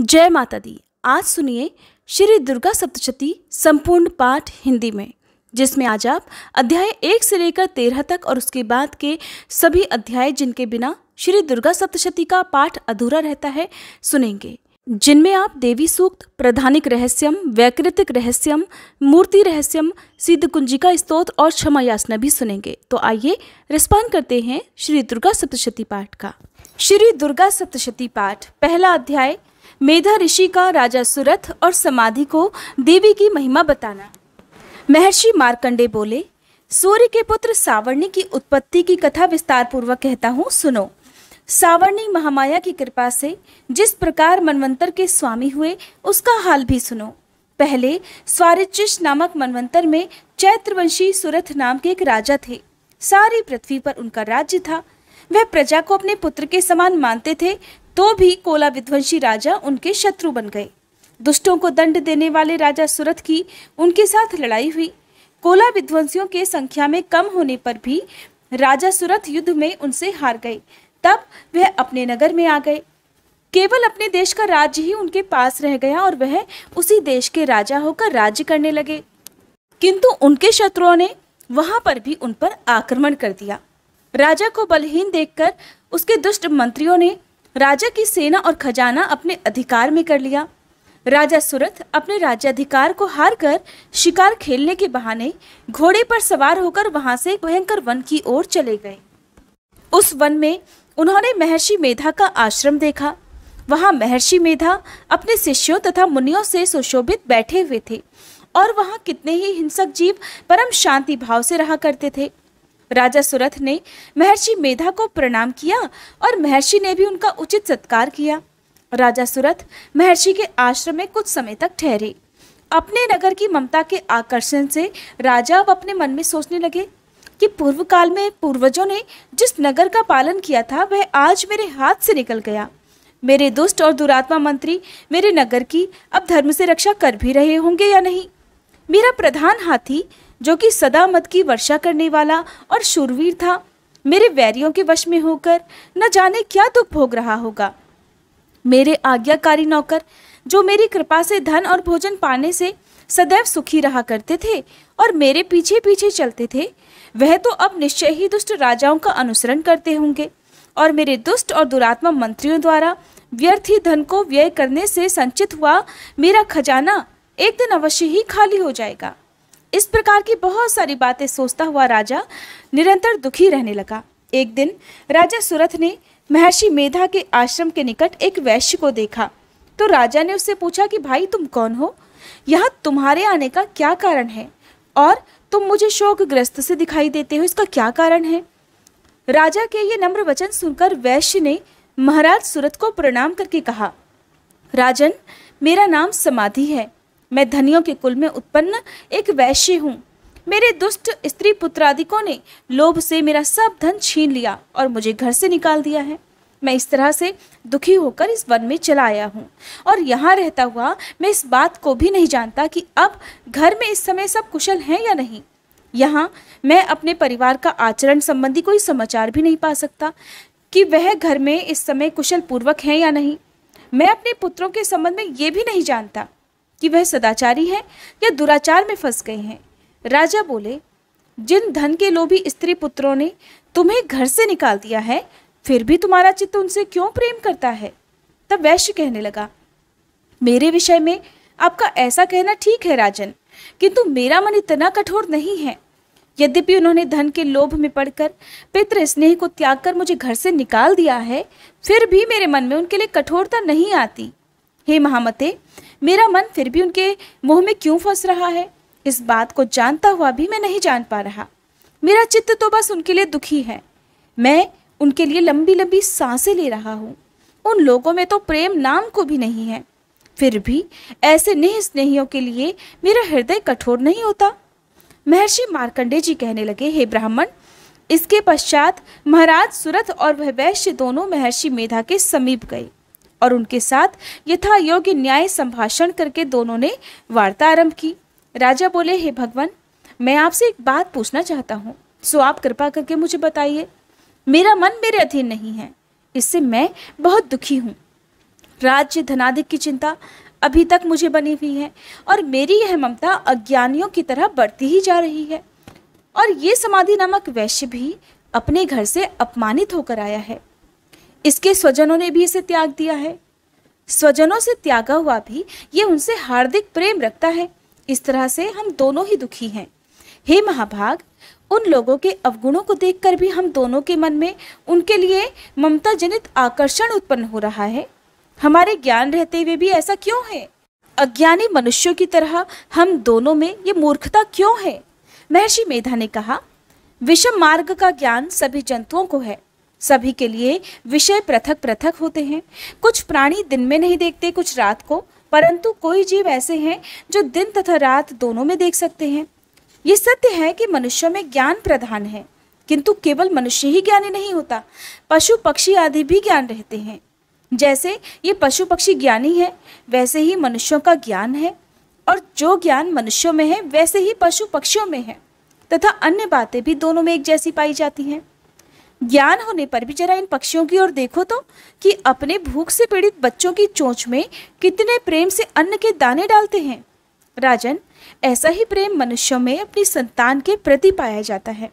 जय माता दी आज सुनिए श्री दुर्गा सप्तशती संपूर्ण पाठ हिंदी में जिसमें आज आप अध्याय एक से लेकर तेरह तक और उसके बाद के सभी अध्याय जिनके बिना श्री दुर्गा सप्तशती का पाठ अधूरा रहता है सुनेंगे जिनमें आप देवी सूक्त प्रधानिक रहस्यम वैकृतिक रहस्यम मूर्ति रहस्यम सिद्ध कुंजिका स्तोत्र और क्षमा यासना भी सुनेंगे तो आइए रिस्पॉन्ड करते हैं श्री दुर्गा सप्तशती पाठ का श्री दुर्गा सप्तशती पाठ पहला अध्याय मेधा ऋषि का राजा सुरथ और समाधि को देवी की महिमा बताना महर्षि मारकंडे बोले सूर्य के पुत्र सावर्णी की उत्पत्ति की कथा विस्तार पूर्वक कहता हूँ सुनो सावर्णी महामाया की कृपा से जिस प्रकार मनवंतर के स्वामी हुए उसका हाल भी सुनो पहले स्वरिचिश नामक मनवंतर में चैत्रवंशी सुरथ नाम के एक राजा थे सारी पृथ्वी पर उनका राज्य था वह प्रजा को अपने पुत्र के समान मानते थे तो भी कोला विध्वंसी राजा उनके शत्रु बन गए दुष्टों को दंड देने वाले राजा सुरथ की उनके साथ लड़ाई हुई कोला विध्वंसियों के संख्या में कम होने पर भी राजा सुरथ युद्ध में उनसे हार गए तब वह अपने नगर में आ गए केवल अपने देश का राज्य ही उनके पास रह गया और वह उसी देश के राजा होकर राज्य करने लगे किंतु उनके शत्रुओं ने वहां पर भी उन पर आक्रमण कर दिया राजा को बलहीन देखकर उसके दुष्ट मंत्रियों ने राजा की सेना और खजाना अपने अधिकार में कर लिया राजा सुरथ अपने राज्याधिकार को हार कर शिकार खेलने के बहाने घोड़े पर सवार होकर वहां से भयंकर वन की ओर चले गए उस वन में उन्होंने महर्षि मेधा का आश्रम देखा वहां महर्षि मेधा अपने शिष्यों तथा मुनियों से सुशोभित बैठे हुए थे और वहां कितने ही हिंसक जीव परम शांति भाव से रहा करते थे राजा सुरथ ने महर्षि मेधा को प्रणाम किया और महर्षि ने भी उनका उचित सत्कार किया राजा सुरथ महर्षि के आश्रम में कुछ समय तक ठहरे अपने नगर की ममता के आकर्षण से राजा अब अपने मन में सोचने लगे कि पूर्व काल में पूर्वजों ने जिस नगर का पालन किया था वह आज मेरे हाथ से निकल गया मेरे दुष्ट और दुरात्मा मंत्री मेरे नगर की अब धर्म से रक्षा कर भी रहे होंगे या नहीं मेरा प्रधान हाथी जो कि सदा मत की वर्षा करने वाला और शुरवीर था मेरे वैरियों के वश में होकर न जाने क्या दुख भोग रहा होगा मेरे आज्ञाकारी नौकर जो मेरी कृपा से धन और भोजन पाने से सदैव सुखी रहा करते थे और मेरे पीछे पीछे चलते थे वह तो अब निश्चय ही दुष्ट राजाओं का अनुसरण करते होंगे और मेरे दुष्ट और दुरात्मा मंत्रियों द्वारा व्यर्थ ही धन को व्यय करने से संचित हुआ मेरा खजाना एक दिन अवश्य ही खाली हो जाएगा इस प्रकार की बहुत सारी बातें सोचता हुआ राजा निरंतर दुखी रहने लगा एक दिन राजा सुरथ ने महर्षि मेधा के आश्रम के निकट एक वैश्य को देखा तो राजा ने उससे पूछा कि भाई तुम कौन हो यहाँ तुम्हारे आने का क्या कारण है और तुम मुझे शोकग्रस्त से दिखाई देते हो इसका क्या कारण है राजा के ये नम्र वचन सुनकर वैश्य ने महाराज सूरत को प्रणाम करके कहा राजन मेरा नाम समाधि है मैं धनियों के कुल में उत्पन्न एक वैश्य हूँ मेरे दुष्ट स्त्री पुत्रादिकों ने लोभ से मेरा सब धन छीन लिया और मुझे घर से निकाल दिया है मैं इस तरह से दुखी होकर इस वन में चला आया हूँ और यहाँ रहता हुआ मैं इस बात को भी नहीं जानता कि अब घर में इस समय सब कुशल हैं या नहीं यहाँ मैं अपने परिवार का आचरण संबंधी कोई समाचार भी नहीं पा सकता कि वह घर में इस समय कुशल पूर्वक हैं या नहीं मैं अपने पुत्रों के संबंध में ये भी नहीं जानता कि वह सदाचारी हैं या दुराचार में फंस गए हैं राजा बोले जिन धन के लोभी स्त्री पुत्रों ने तुम्हें घर से निकाल दिया है फिर भी तुम्हारा चित्त उनसे क्यों प्रेम करता है तब वैश्य कहने लगा मेरे विषय में आपका ऐसा कहना ठीक है राजन किंतु मेरा मन इतना कठोर नहीं है यद्यपि उन्होंने धन के लोभ में पड़कर पितृ स्नेह को त्याग कर मुझे घर से निकाल दिया है फिर भी मेरे मन में उनके लिए कठोरता नहीं आती हे महामते मेरा मन फिर भी उनके मुंह में क्यों फंस रहा है इस बात को जानता हुआ भी मैं नहीं जान पा रहा मेरा चित्त तो बस उनके लिए दुखी है मैं उनके लिए लंबी लंबी सांसें ले रहा हूँ उन लोगों में तो प्रेम नाम को भी नहीं है फिर भी ऐसे निह स्नेहियों के लिए मेरा हृदय कठोर नहीं होता महर्षि मार्कंडे जी कहने लगे हे ब्राह्मण इसके पश्चात महाराज सुरथ और वह वैश्य दोनों महर्षि मेधा के समीप गए और उनके साथ यथा योग्य न्याय संभाषण करके दोनों ने वार्ता आरंभ की राजा बोले हे भगवान मैं आपसे एक बात पूछना चाहता हूँ सो आप कृपा करके मुझे बताइए मेरा मन मेरे अधीन नहीं है इससे मैं बहुत दुखी हूँ राज्य धनाधिक की चिंता अभी तक मुझे बनी हुई है और मेरी यह ममता अज्ञानियों की तरह बढ़ती ही जा रही है और ये समाधि नामक वैश्य भी अपने घर से अपमानित होकर आया है इसके स्वजनों ने भी इसे त्याग दिया है स्वजनों से त्यागा हुआ भी ये उनसे हार्दिक प्रेम रखता है इस तरह से हम दोनों ही दुखी हैं हे महाभाग उन लोगों के अवगुणों को देखकर भी हम दोनों के मन में उनके लिए ममता जनित आकर्षण उत्पन्न हो रहा है हमारे ज्ञान रहते हुए भी ऐसा क्यों है अज्ञानी मनुष्यों की तरह हम दोनों में ये मूर्खता क्यों है महर्षि मेधा ने कहा विषम मार्ग का ज्ञान सभी जंतुओं को है सभी के लिए विषय पृथक पृथक होते हैं कुछ प्राणी दिन में नहीं देखते कुछ रात को परंतु कोई जीव ऐसे हैं जो दिन तथा रात दोनों में देख सकते हैं ये सत्य है कि मनुष्यों में ज्ञान प्रधान है किंतु केवल मनुष्य ही ज्ञानी नहीं होता पशु पक्षी आदि भी ज्ञान रहते हैं जैसे ये पशु पक्षी ज्ञानी है वैसे ही मनुष्यों का ज्ञान है और जो ज्ञान मनुष्यों में है वैसे ही पशु पक्षियों में है तथा अन्य बातें भी दोनों में एक जैसी पाई जाती हैं ज्ञान होने पर भी जरा इन पक्षियों की ओर देखो तो कि अपने भूख से पीड़ित बच्चों की चोंच में कितने प्रेम से अन्न के दाने डालते हैं राजन ऐसा ही प्रेम मनुष्यों में अपनी संतान के प्रति पाया जाता है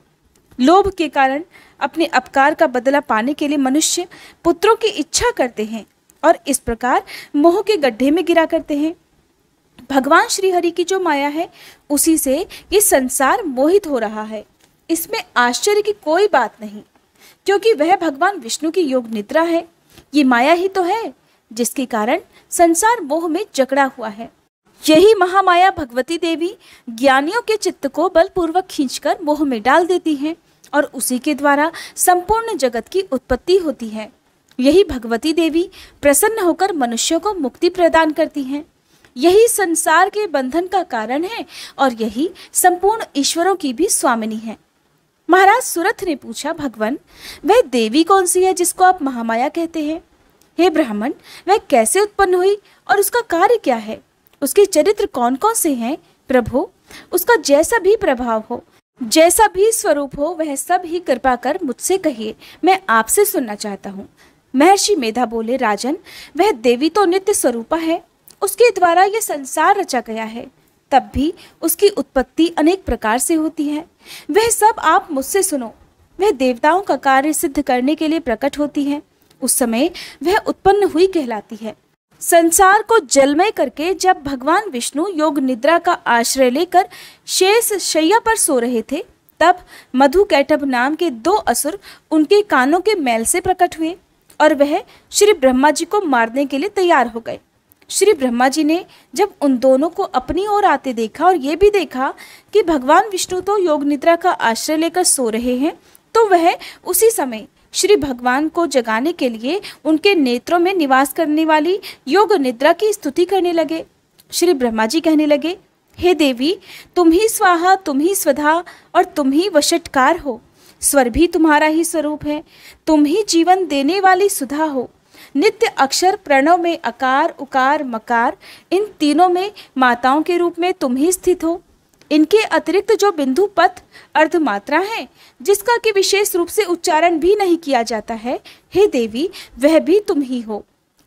लोभ के कारण अपने अपकार का बदला पाने के लिए मनुष्य पुत्रों की इच्छा करते हैं और इस प्रकार मोह के गड्ढे में गिरा करते हैं भगवान श्रीहरि की जो माया है उसी से ये संसार मोहित हो रहा है इसमें आश्चर्य की कोई बात नहीं क्योंकि वह भगवान विष्णु की योग निद्रा है ये माया ही तो है जिसके कारण संसार मोह में जकड़ा हुआ है यही महामाया भगवती देवी ज्ञानियों के चित्त को बलपूर्वक खींचकर मोह में डाल देती है और उसी के द्वारा संपूर्ण जगत की उत्पत्ति होती है यही भगवती देवी प्रसन्न होकर मनुष्यों को मुक्ति प्रदान करती हैं यही संसार के बंधन का कारण है और यही संपूर्ण ईश्वरों की भी स्वामिनी है महाराज सुरथ ने पूछा भगवान वह देवी कौन सी है जिसको आप महामाया कहते हैं हे ब्राह्मण वह कैसे उत्पन्न हुई और उसका कार्य क्या है उसके चरित्र कौन कौन से हैं प्रभु उसका जैसा भी प्रभाव हो जैसा भी स्वरूप हो वह सब ही कृपा कर मुझसे कहिए मैं आपसे सुनना चाहता हूँ महर्षि मेधा बोले राजन वह देवी तो नित्य स्वरूपा है उसके द्वारा यह संसार रचा गया है तब भी उसकी उत्पत्ति अनेक प्रकार से होती है वह सब आप मुझसे सुनो वह देवताओं का कार्य सिद्ध करने के लिए प्रकट होती है उस समय वह उत्पन्न हुई कहलाती है संसार को जलमय करके जब भगवान विष्णु योग निद्रा का आश्रय लेकर शेष शैया पर सो रहे थे तब मधु कैटभ नाम के दो असुर उनके कानों के मैल से प्रकट हुए और वह श्री ब्रह्मा जी को मारने के लिए तैयार हो गए श्री ब्रह्मा जी ने जब उन दोनों को अपनी ओर आते देखा और ये भी देखा कि भगवान विष्णु तो योग निद्रा का आश्रय लेकर सो रहे हैं तो वह उसी समय श्री भगवान को जगाने के लिए उनके नेत्रों में निवास करने वाली योग निद्रा की स्तुति करने लगे श्री ब्रह्मा जी कहने लगे हे देवी तुम ही स्वाहा तुम ही स्वधा और तुम ही वशटकार हो स्वर भी तुम्हारा ही स्वरूप है तुम ही जीवन देने वाली सुधा हो नित्य अक्षर प्रणव में अकार उकार मकार इन तीनों में माताओं के रूप में तुम ही स्थित हो इनके अतिरिक्त जो बिंदु पथ अर्धमात्रा है जिसका कि विशेष रूप से उच्चारण भी नहीं किया जाता है हे देवी वह भी तुम ही हो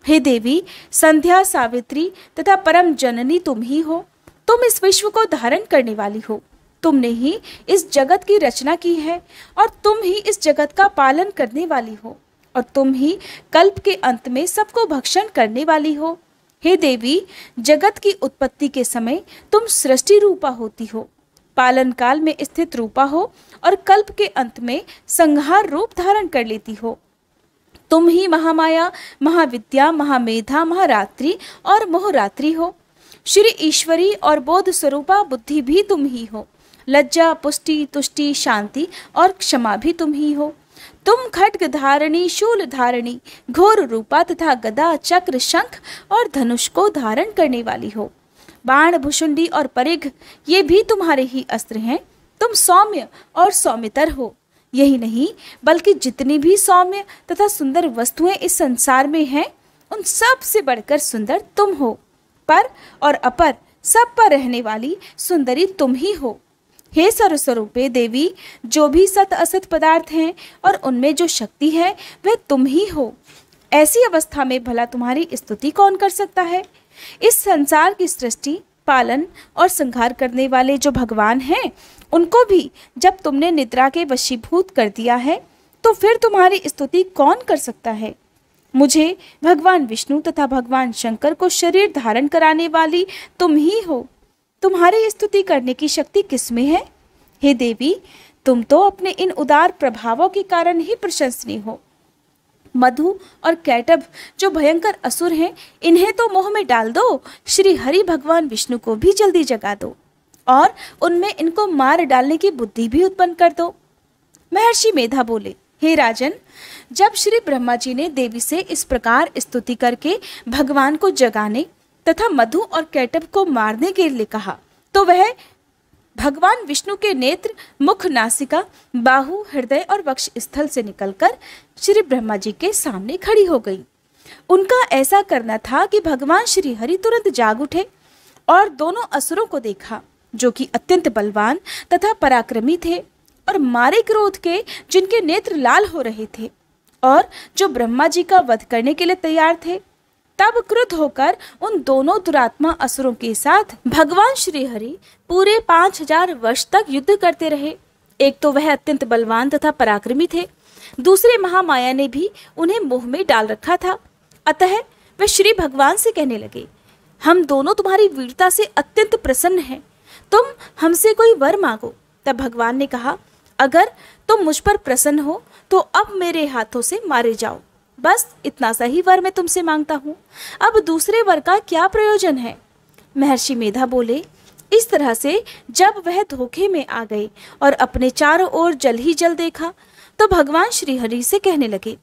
हे देवी संध्या सावित्री तथा परम जननी तुम ही हो तुम इस विश्व को धारण करने वाली हो तुमने ही इस जगत की रचना की है और तुम ही इस जगत का पालन करने वाली हो और तुम ही कल्प के अंत में सबको भक्षण करने वाली हो हे देवी जगत की उत्पत्ति के समय तुम सृष्टि रूपा होती हो पालन काल में स्थित रूपा हो और कल्प के अंत में संहार रूप धारण कर लेती हो तुम ही महामाया महाविद्या महामेधा महारात्रि और मोहरात्रि हो श्री ईश्वरी और बोध स्वरूपा बुद्धि भी तुम ही हो लज्जा पुष्टि तुष्टि शांति और क्षमा भी तुम ही हो तुम खटग धारणी शूल धारणी घोर रूपा तथा गदा चक्र शंख और धनुष को धारण करने वाली हो बाण भुषुंडी और परिघ ये भी तुम्हारे ही अस्त्र हैं तुम सौम्य और सौम्यतर हो यही नहीं बल्कि जितनी भी सौम्य तथा सुंदर वस्तुएं इस संसार में हैं उन सब से बढ़कर सुंदर तुम हो पर और अपर सब पर रहने वाली सुंदरी तुम ही हो हे सर्वस्वरूपे देवी जो भी सत असत पदार्थ हैं और उनमें जो शक्ति है वह तुम ही हो ऐसी अवस्था में भला तुम्हारी स्तुति कौन कर सकता है इस संसार की सृष्टि पालन और संहार करने वाले जो भगवान हैं उनको भी जब तुमने निद्रा के वशीभूत कर दिया है तो फिर तुम्हारी स्तुति कौन कर सकता है मुझे भगवान विष्णु तथा भगवान शंकर को शरीर धारण कराने वाली तुम ही हो तुम्हारी स्तुति करने की शक्ति किसमें है हे देवी तुम तो अपने इन उदार प्रभावों के कारण ही प्रशंसनीय हो मधु और कैटब जो भयंकर असुर हैं इन्हें तो मोह में डाल दो श्री हरि भगवान विष्णु को भी जल्दी जगा दो और उनमें इनको मार डालने की बुद्धि भी उत्पन्न कर दो महर्षि मेधा बोले हे राजन जब श्री ब्रह्मा जी ने देवी से इस प्रकार स्तुति करके भगवान को जगाने तथा मधु और कैटब को मारने के लिए कहा तो वह भगवान विष्णु के नेत्र मुख नासिका बाहु हृदय और वक्ष स्थल से निकलकर श्री ब्रह्मा जी के सामने खड़ी हो गई उनका ऐसा करना था कि भगवान श्री हरि तुरंत जाग उठे और दोनों असुरों को देखा जो कि अत्यंत बलवान तथा पराक्रमी थे और मारे क्रोध के जिनके नेत्र लाल हो रहे थे और जो ब्रह्मा जी का वध करने के लिए तैयार थे तब क्रुद्ध होकर उन दोनों दुरात्मा असुरों के साथ भगवान हरि पूरे पांच हजार वर्ष तक युद्ध करते रहे एक तो वह अत्यंत बलवान तथा पराक्रमी थे दूसरे महामाया ने भी उन्हें मोह में डाल रखा था अतः वे श्री भगवान से कहने लगे हम दोनों तुम्हारी वीरता से अत्यंत प्रसन्न हैं तुम हमसे कोई वर मांगो तब भगवान ने कहा अगर तुम मुझ पर प्रसन्न हो तो अब मेरे हाथों से मारे जाओ बस इतना सा ही वर मैं तुमसे मांगता हूँ अब दूसरे वर का क्या प्रयोजन है महर्षि मेधा बोले इस तरह से जब वह धोखे में आ गए और अपने चारों ओर जल ही जल देखा तो भगवान हरि से कहने लगे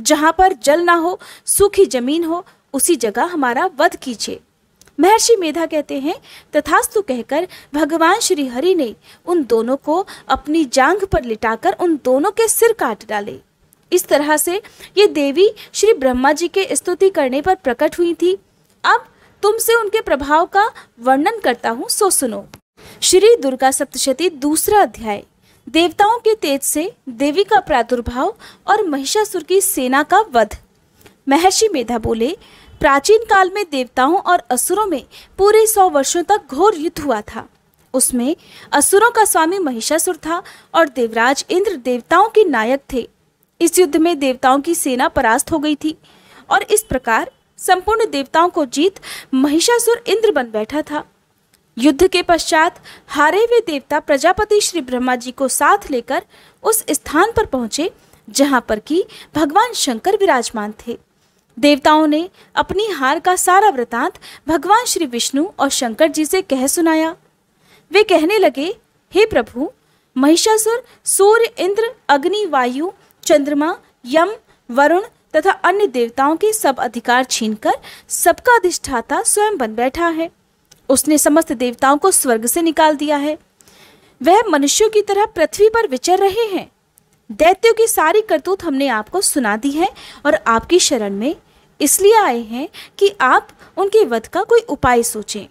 जहाँ पर जल ना हो सूखी जमीन हो उसी जगह हमारा वध कीजिए महर्षि मेधा कहते हैं तथास्तु कहकर भगवान श्री हरि ने उन दोनों को अपनी जांघ पर लिटाकर उन दोनों के सिर काट डाले इस तरह से ये देवी श्री ब्रह्मा जी के स्तुति करने पर प्रकट हुई थी अब तुमसे उनके प्रभाव का वर्णन करता हूँ सो सुनो श्री दुर्गा सप्तशती दूसरा अध्याय देवताओं के तेज से देवी का प्रादुर्भाव और महिषासुर की सेना का वध महर्षि मेधा बोले प्राचीन काल में देवताओं और असुरों में पूरे सौ वर्षों तक घोर युद्ध हुआ था उसमें असुरों का स्वामी महिषासुर था और देवराज इंद्र देवताओं के नायक थे इस युद्ध में देवताओं की सेना परास्त हो गई थी और इस प्रकार संपूर्ण देवताओं को जीत महिषासुर इंद्र बन बैठा था युद्ध के पश्चात हारे हुए देवता प्रजापति श्री ब्रह्मा जी को साथ लेकर उस स्थान पर पहुंचे जहां पर कि भगवान शंकर विराजमान थे देवताओं ने अपनी हार का सारा वृतांत भगवान श्री विष्णु और शंकर जी से कह सुनाया वे कहने लगे हे प्रभु महिषासुर सूर्य इंद्र अग्नि वायु चंद्रमा यम वरुण तथा अन्य देवताओं के सब अधिकार छीनकर सबका अधिष्ठाता स्वयं बन बैठा है उसने समस्त देवताओं को स्वर्ग से निकाल दिया है वह मनुष्यों की तरह पृथ्वी पर विचर रहे हैं दैत्यों की सारी करतूत हमने आपको सुना दी है और आपकी शरण में इसलिए आए हैं कि आप उनके वध का कोई उपाय सोचें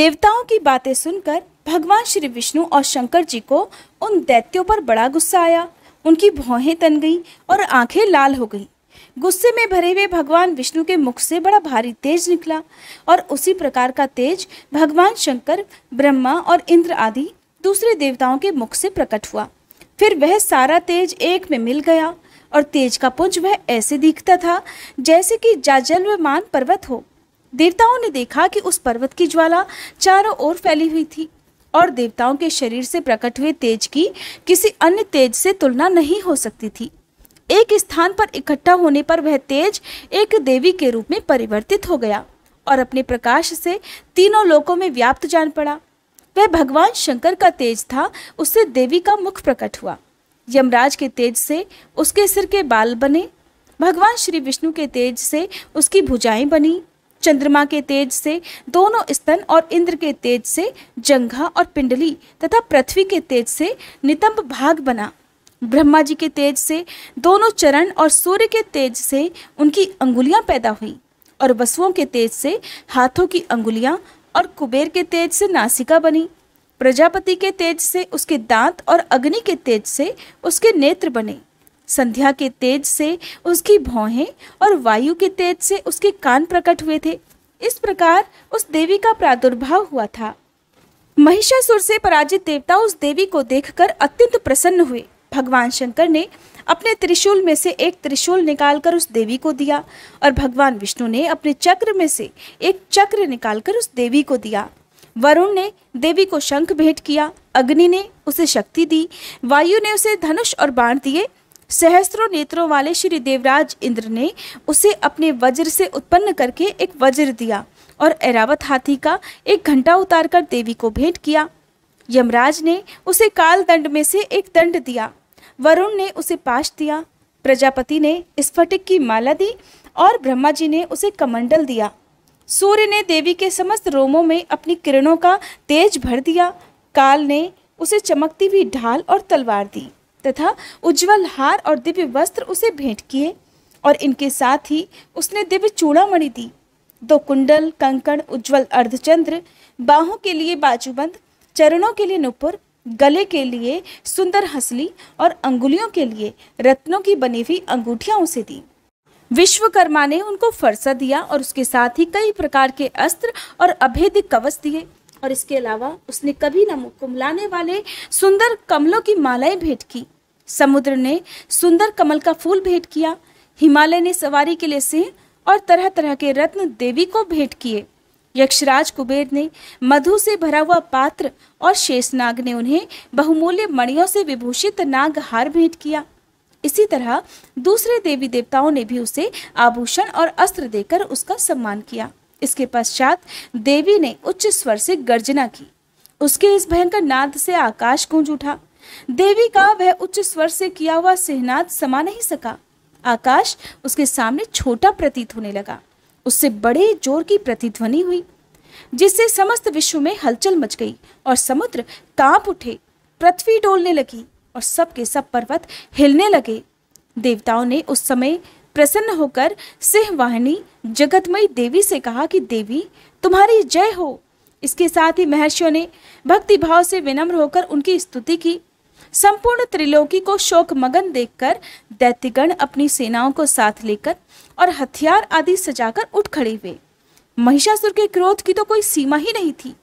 देवताओं की बातें सुनकर भगवान श्री विष्णु और शंकर जी को उन दैत्यों पर बड़ा गुस्सा आया उनकी भौहें तन गईं और आंखें लाल हो गईं गुस्से में भरे हुए भगवान विष्णु के मुख से बड़ा भारी तेज निकला और उसी प्रकार का तेज भगवान शंकर ब्रह्मा और इंद्र आदि दूसरे देवताओं के मुख से प्रकट हुआ फिर वह सारा तेज एक में मिल गया और तेज का पुंज वह ऐसे दिखता था जैसे कि जाजलवमान पर्वत हो देवताओं ने देखा कि उस पर्वत की ज्वाला चारों ओर फैली हुई थी और देवताओं के शरीर से प्रकट हुए तेज की किसी अन्य तेज से तुलना नहीं हो सकती थी एक स्थान पर इकट्ठा होने पर वह तेज एक देवी के रूप में परिवर्तित हो गया और अपने प्रकाश से तीनों लोकों में व्याप्त जान पड़ा वह भगवान शंकर का तेज था उससे देवी का मुख प्रकट हुआ यमराज के तेज से उसके सिर के बाल बने भगवान श्री विष्णु के तेज से उसकी भुजाएं बनी चंद्रमा के तेज से दोनों स्तन और इंद्र के तेज से जंघा और पिंडली तथा पृथ्वी के तेज से नितंब भाग बना ब्रह्मा जी के तेज से दोनों चरण और सूर्य के तेज से उनकी अंगुलियां पैदा हुई और वसुओं के तेज से हाथों की अंगुलियां और कुबेर के तेज से नासिका बनी प्रजापति के तेज से उसके दांत और अग्नि के तेज से उसके नेत्र बने संध्या के तेज से उसकी भौहें और वायु के तेज से उसके कान प्रकट हुए थे इस प्रकार उस देवी का प्रादुर्भाव हुआ था महिषासुर से पराजित देवता उस देवी को देखकर अत्यंत प्रसन्न हुए भगवान शंकर ने अपने त्रिशूल में से एक त्रिशूल निकालकर उस देवी को दिया और भगवान विष्णु ने अपने चक्र में से एक चक्र निकालकर उस देवी को दिया वरुण ने देवी को शंख भेंट किया अग्नि ने उसे शक्ति दी वायु ने उसे धनुष और बाण दिए सहस्त्रों नेत्रों वाले श्री देवराज इंद्र ने उसे अपने वज्र से उत्पन्न करके एक वज्र दिया और एरावत हाथी का एक घंटा उतारकर देवी को भेंट किया यमराज ने उसे काल दंड में से एक दंड दिया वरुण ने उसे पाश दिया प्रजापति ने स्फटिक की माला दी और ब्रह्मा जी ने उसे कमंडल दिया सूर्य ने देवी के समस्त रोमों में अपनी किरणों का तेज भर दिया काल ने उसे चमकती हुई ढाल और तलवार दी तथा उज्जवल हार और दिव्य वस्त्र उसे भेंट किए और इनके साथ ही उसने दिव्य चूड़ामणि दी दो कुंडल कंकण उज्जवल अर्धचंद्र बाहों के लिए बाजूबंद चरणों के लिए नुपुर गले के लिए सुंदर हंसली और अंगुलियों के लिए रत्नों की बनी हुई अंगूठियां उसे दी विश्वकर्मा ने उनको फरसा दिया और उसके साथ ही कई प्रकार के अस्त्र और अभेद कवच दिए और इसके अलावा उसने कभी न कुमलाने वाले सुंदर कमलों की मालाएं भेंट की समुद्र ने सुंदर कमल का फूल भेंट किया हिमालय ने सवारी के लिए सिंह और तरह तरह के रत्न देवी को भेंट किए यक्षराज कुबेर ने मधु से भरा हुआ पात्र और शेषनाग ने उन्हें बहुमूल्य मणियों से विभूषित नागहार भेंट किया इसी तरह दूसरे देवी देवताओं ने भी उसे आभूषण और अस्त्र देकर उसका सम्मान किया इसके पश्चात देवी ने उच्च स्वर से गर्जना की उसके इस भयंकर नाद से आकाश गूंज उठा देवी का वह उच्च स्वर से किया हुआ सिहनाद समा नहीं सका आकाश उसके सामने छोटा प्रतीत होने लगा उससे बड़े जोर की प्रतिध्वनि हुई जिससे समस्त विश्व में हलचल मच गई और समुद्र कांप उठे पृथ्वी डोलने लगी और सबके सब पर्वत हिलने लगे देवताओं ने उस समय प्रसन्न होकर सिंह वाहिनी जगतमयी देवी से कहा कि देवी तुम्हारी जय हो इसके साथ ही महर्षियों ने भक्ति भाव से विनम्र होकर उनकी स्तुति की संपूर्ण त्रिलोकी को शोक मगन देखकर दैत्यगण अपनी सेनाओं को साथ लेकर और हथियार आदि सजाकर उठ खड़े हुए महिषासुर के क्रोध की तो कोई सीमा ही नहीं थी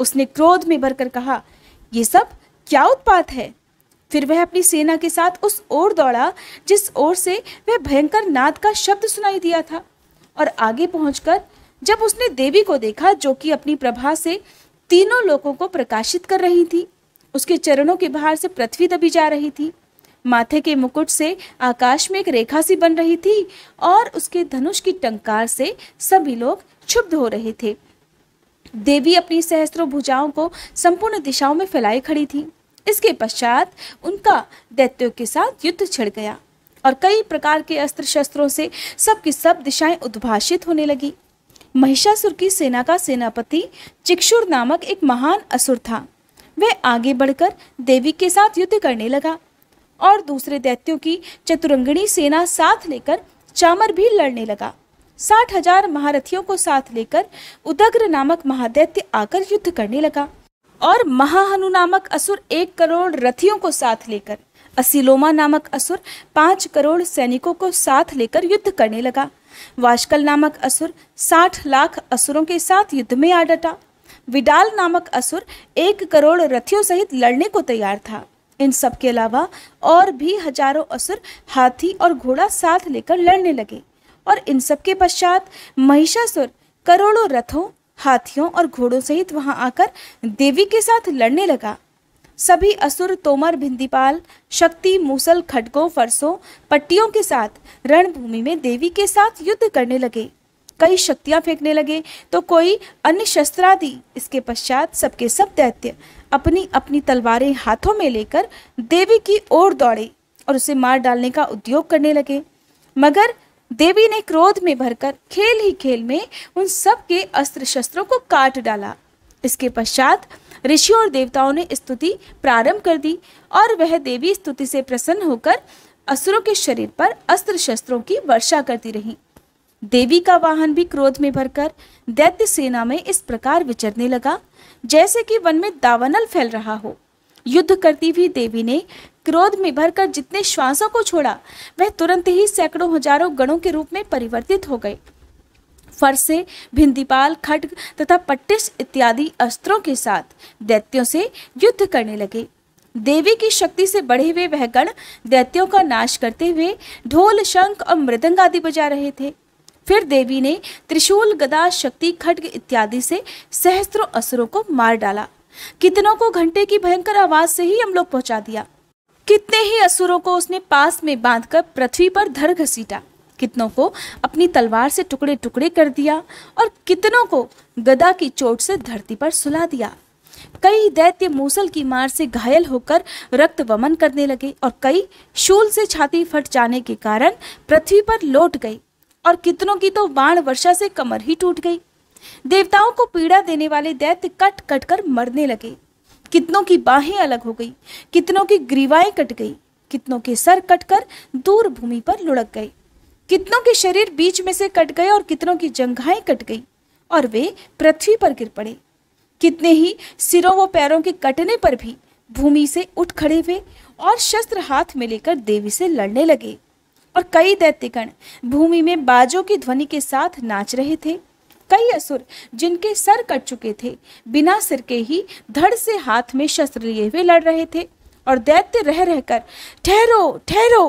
उसने क्रोध में भरकर कहा ये सब क्या उत्पात है फिर वह अपनी सेना के साथ उस ओर दौड़ा जिस ओर से वह भयंकर नाद का शब्द सुनाई दिया था और आगे पहुंचकर जब उसने देवी को देखा जो कि अपनी प्रभा से तीनों लोगों को प्रकाशित कर रही थी उसके चरणों के बाहर से पृथ्वी दबी जा रही थी माथे के मुकुट से आकाश में एक रेखा सी बन रही थी और उसके धनुष की टंकार से सभी लोग क्षुब्ध हो रहे थे देवी अपनी सहस्त्रों भुजाओं को संपूर्ण दिशाओं में फैलाई खड़ी थी इसके पश्चात उनका दैत्यों के साथ युद्ध छिड़ गया और कई प्रकार के अस्त्र शस्त्रों से सब सब दिशाएं उद्भाषित होने लगी महिषासुर की सेना का सेनापति चिक्षुर नामक एक महान असुर था वह आगे बढ़कर देवी के साथ युद्ध करने लगा और दूसरे दैत्यों की चतुरंगणी सेना साथ लेकर चामर भी लड़ने लगा साठ हजार महारथियों को साथ लेकर उदग्र नामक महादैत्य आकर युद्ध करने लगा और महाहनु नामक असुर एक करोड़ रथियों को साथ लेकर असिलोमा नामक असुर पाँच करोड़ सैनिकों को साथ लेकर युद्ध करने लगा वाशकल नामक असुर साठ लाख असुरों के साथ युद्ध में आ डटा विडाल नामक असुर एक करोड़ रथियों सहित लड़ने को तैयार था इन सब के अलावा और भी हजारों असुर हाथी और घोड़ा साथ लेकर लड़ने लगे और इन सब के पश्चात महिषासुर करोड़ों रथों हाथियों और घोड़ों सहित वहां आकर देवी के साथ लड़ने लगा सभी असुर तोमर भिंदीपाल शक्ति मूसल खडगों फरसों पट्टियों के साथ रणभूमि में देवी के साथ युद्ध करने लगे कई शक्तियां फेंकने लगे तो कोई अन्य शस्त्रादि इसके पश्चात सबके सब दैत्य अपनी अपनी तलवारें हाथों में लेकर देवी की ओर दौड़े और उसे मार डालने का उद्योग करने लगे मगर देवी ने क्रोध में भरकर खेल ही खेल में उन सबके अस्त्र शस्त्रों को काट डाला इसके पश्चात ऋषियों और देवताओं ने स्तुति प्रारंभ कर दी और वह देवी स्तुति से प्रसन्न होकर असुरों के शरीर पर अस्त्र शस्त्रों की वर्षा करती रही देवी का वाहन भी क्रोध में भरकर दैत्य सेना में इस प्रकार विचरने लगा जैसे कि वन में दावनल फैल रहा हो युद्ध करती हुई देवी ने क्रोध में भरकर जितने श्वासों को छोड़ा वह तुरंत ही सैकड़ों हजारों गणों के रूप में परिवर्तित हो गए फरसे भिंदीपाल खड्ग तथा पट्टिस इत्यादि अस्त्रों के साथ दैत्यों से युद्ध करने लगे देवी की शक्ति से बढ़े हुए वह गण दैत्यों का नाश करते हुए ढोल शंख और मृदंग आदि बजा रहे थे फिर देवी ने त्रिशूल गदा शक्ति खड्ग इत्यादि से सहस्त्रों असुरों को मार डाला कितनों को घंटे की भयंकर आवाज से ही हम लोग पहुंचा दिया कितने ही असुरों को उसने पास में बांधकर पृथ्वी पर धर घसीटा कितनों को अपनी तलवार से टुकड़े टुकड़े कर दिया और कितनों को गदा की चोट से धरती पर सुला दिया कई दैत्य मूसल की मार से घायल होकर रक्त वमन करने लगे और कई शूल से छाती फट जाने के कारण पृथ्वी पर लौट गई और कितनों की तो बाण वर्षा से कमर ही टूट गई देवताओं को पीड़ा देने वाले दैत्य कट कट कर मरने लगे कितनों की बाहें अलग हो गई कितनों की ग्रीवाएं कट गई कितनों के सर कटकर दूर भूमि पर लुढ़क गई कितनों के शरीर बीच में से कट गए और कितनों की जंघाएं कट गई और वे पृथ्वी पर गिर पड़े कितने ही सिरों व पैरों के कटने पर भी भूमि से उठ खड़े हुए और शस्त्र हाथ में लेकर देवी से लड़ने लगे और कई दैत्यगण भूमि में बाजों की ध्वनि के साथ नाच रहे थे कई असुर जिनके सर कट चुके थे बिना सिर के ही धड़ से हाथ में शस्त्र लिए हुए लड़ रहे थे और दैत्य रह रहकर ठहरो ठहरो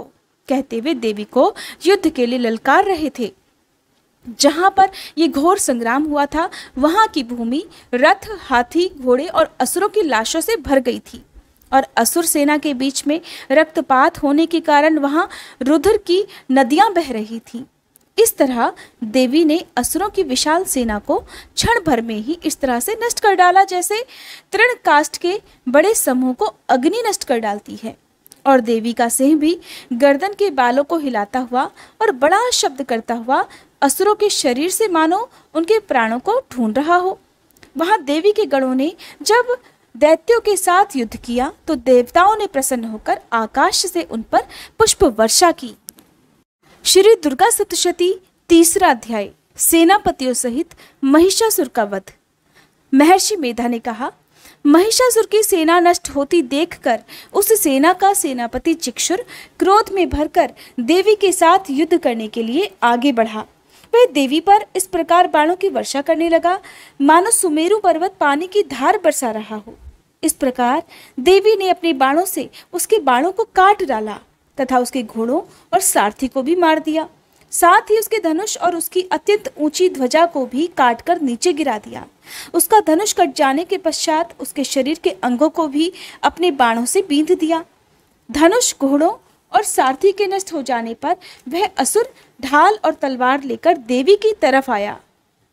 कहते हुए देवी को युद्ध के लिए ललकार रहे थे जहाँ पर ये घोर संग्राम हुआ था वहाँ की भूमि रथ हाथी घोड़े और असुरों की लाशों से भर गई थी और असुर सेना के बीच में रक्तपात होने के कारण वहाँ रुद्र की नदियाँ बह रही थीं इस तरह देवी ने असुरों की विशाल सेना को क्षण भर में ही इस तरह से नष्ट कर डाला जैसे तृण कास्ट के बड़े समूह को अग्नि नष्ट कर डालती है और देवी का सिंह भी गर्दन के बालों को हिलाता हुआ और बड़ा शब्द करता हुआ असुरों के शरीर से मानो उनके प्राणों को ढूंढ रहा हो वहां देवी के गणों ने जब दैत्यों के साथ युद्ध किया तो देवताओं ने प्रसन्न होकर आकाश से उन पर पुष्प वर्षा की श्री दुर्गा सप्तशती तीसरा अध्याय सेनापतियों सहित महिषासुर का वध महर्षि मेधा ने कहा महिषासुर की सेना नष्ट होती देखकर उस सेना का सेनापति चिक्षुर क्रोध में भरकर देवी के साथ युद्ध करने के लिए आगे बढ़ा वह देवी पर इस प्रकार बाणों की वर्षा करने लगा मानो सुमेरु पर्वत पानी की धार बरसा रहा हो इस प्रकार देवी ने अपने बाणों से उसके बाणों को काट डाला तथा उसके घोड़ों और सारथी को भी मार दिया साथ ही उसके धनुष और उसकी अत्यंत ऊंची ध्वजा को भी काटकर नीचे गिरा दिया उसका धनुष कट जाने के पश्चात उसके शरीर के अंगों को भी अपने बाणों से बींध दिया धनुष घोड़ों और सारथी के नष्ट हो जाने पर वह असुर ढाल और तलवार लेकर देवी की तरफ आया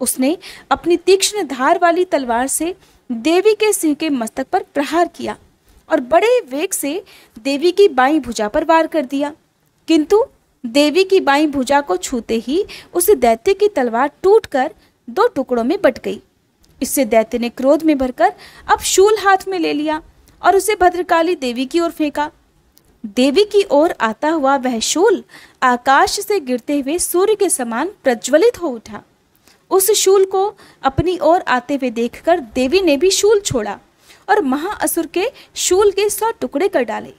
उसने अपनी तीक्ष्ण धार वाली तलवार से देवी के सिंह के मस्तक पर प्रहार किया और बड़े वेग से देवी की बाई भुजा पर वार कर दिया किंतु देवी की बाई भुजा को छूते ही उस दैत्य की तलवार टूटकर दो टुकड़ों में बट गई इससे दैत्य ने क्रोध में भरकर अब शूल हाथ में ले लिया और उसे भद्रकाली देवी की ओर फेंका देवी की ओर आता हुआ वह शूल आकाश से गिरते हुए सूर्य के समान प्रज्वलित हो उठा उस शूल को अपनी ओर आते हुए देखकर देवी ने भी शूल छोड़ा और महाअसुर के शूल के सौ टुकड़े कर डाले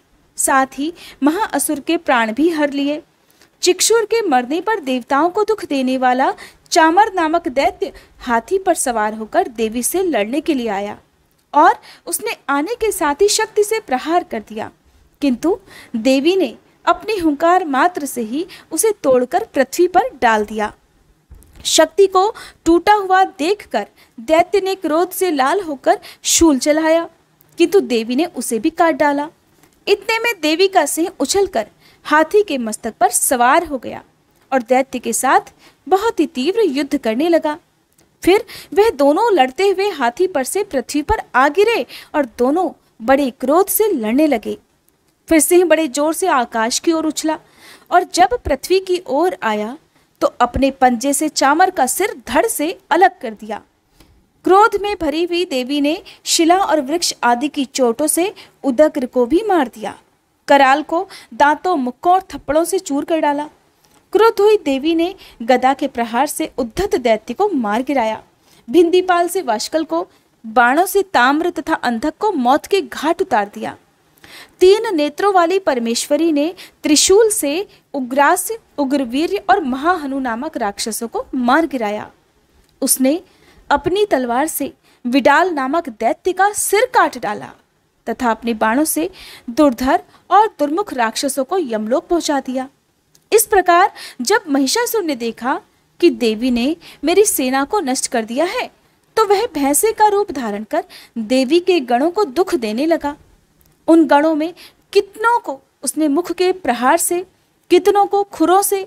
साथ ही महाअसुर के प्राण भी हर लिए चिक्षुर के मरने पर देवताओं को दुख देने वाला चामर नामक दैत्य हाथी पर सवार होकर देवी से लड़ने के लिए आया और उसने आने के साथ ही शक्ति से प्रहार कर दिया किंतु देवी ने अपने हुंकार मात्र से ही उसे तोड़कर पृथ्वी पर डाल दिया शक्ति को टूटा हुआ देखकर दैत्य ने क्रोध से लाल होकर शूल चलाया किंतु देवी ने उसे भी काट डाला इतने में देवी का सिंह उछलकर हाथी के मस्तक पर सवार हो गया और दैत्य के साथ बहुत ही तीव्र युद्ध करने लगा फिर वह दोनों लड़ते हुए हाथी पर से पृथ्वी पर आ गिरे और दोनों बड़े क्रोध से लड़ने लगे फिर सिंह बड़े जोर से आकाश की ओर उछला और जब पृथ्वी की ओर आया तो अपने पंजे से चामर का सिर धड़ से अलग कर दिया क्रोध में भरी हुई देवी ने शिला और वृक्ष आदि की चोटों से उदग्र को भी मार दिया कराल को दांतों मुक्कों और थप्पड़ों से चूर कर डाला क्रोध हुई देवी ने गदा के प्रहार से उद्धत दैत्य को मार गिराया भिंदीपाल से वाशकल को बाणों से ताम्र तथा अंधक को मौत के घाट उतार दिया तीन नेत्रों वाली परमेश्वरी ने त्रिशूल से उग्रास्य उग्रवीर और महाहनु नामक राक्षसों को मार गिराया उसने अपनी तलवार से विडाल नामक दैत्य का सिर काट डाला तथा अपने बाणों से दुर्धर और दुर्मुख राक्षसों को यमलोक पहुंचा दिया इस प्रकार जब महिषासुर ने देखा कि देवी ने मेरी सेना को नष्ट कर दिया है तो वह भैंसे का रूप धारण कर देवी के गणों को दुख देने लगा उन गणों में कितनों को उसने मुख के प्रहार से कितनों को खुरों से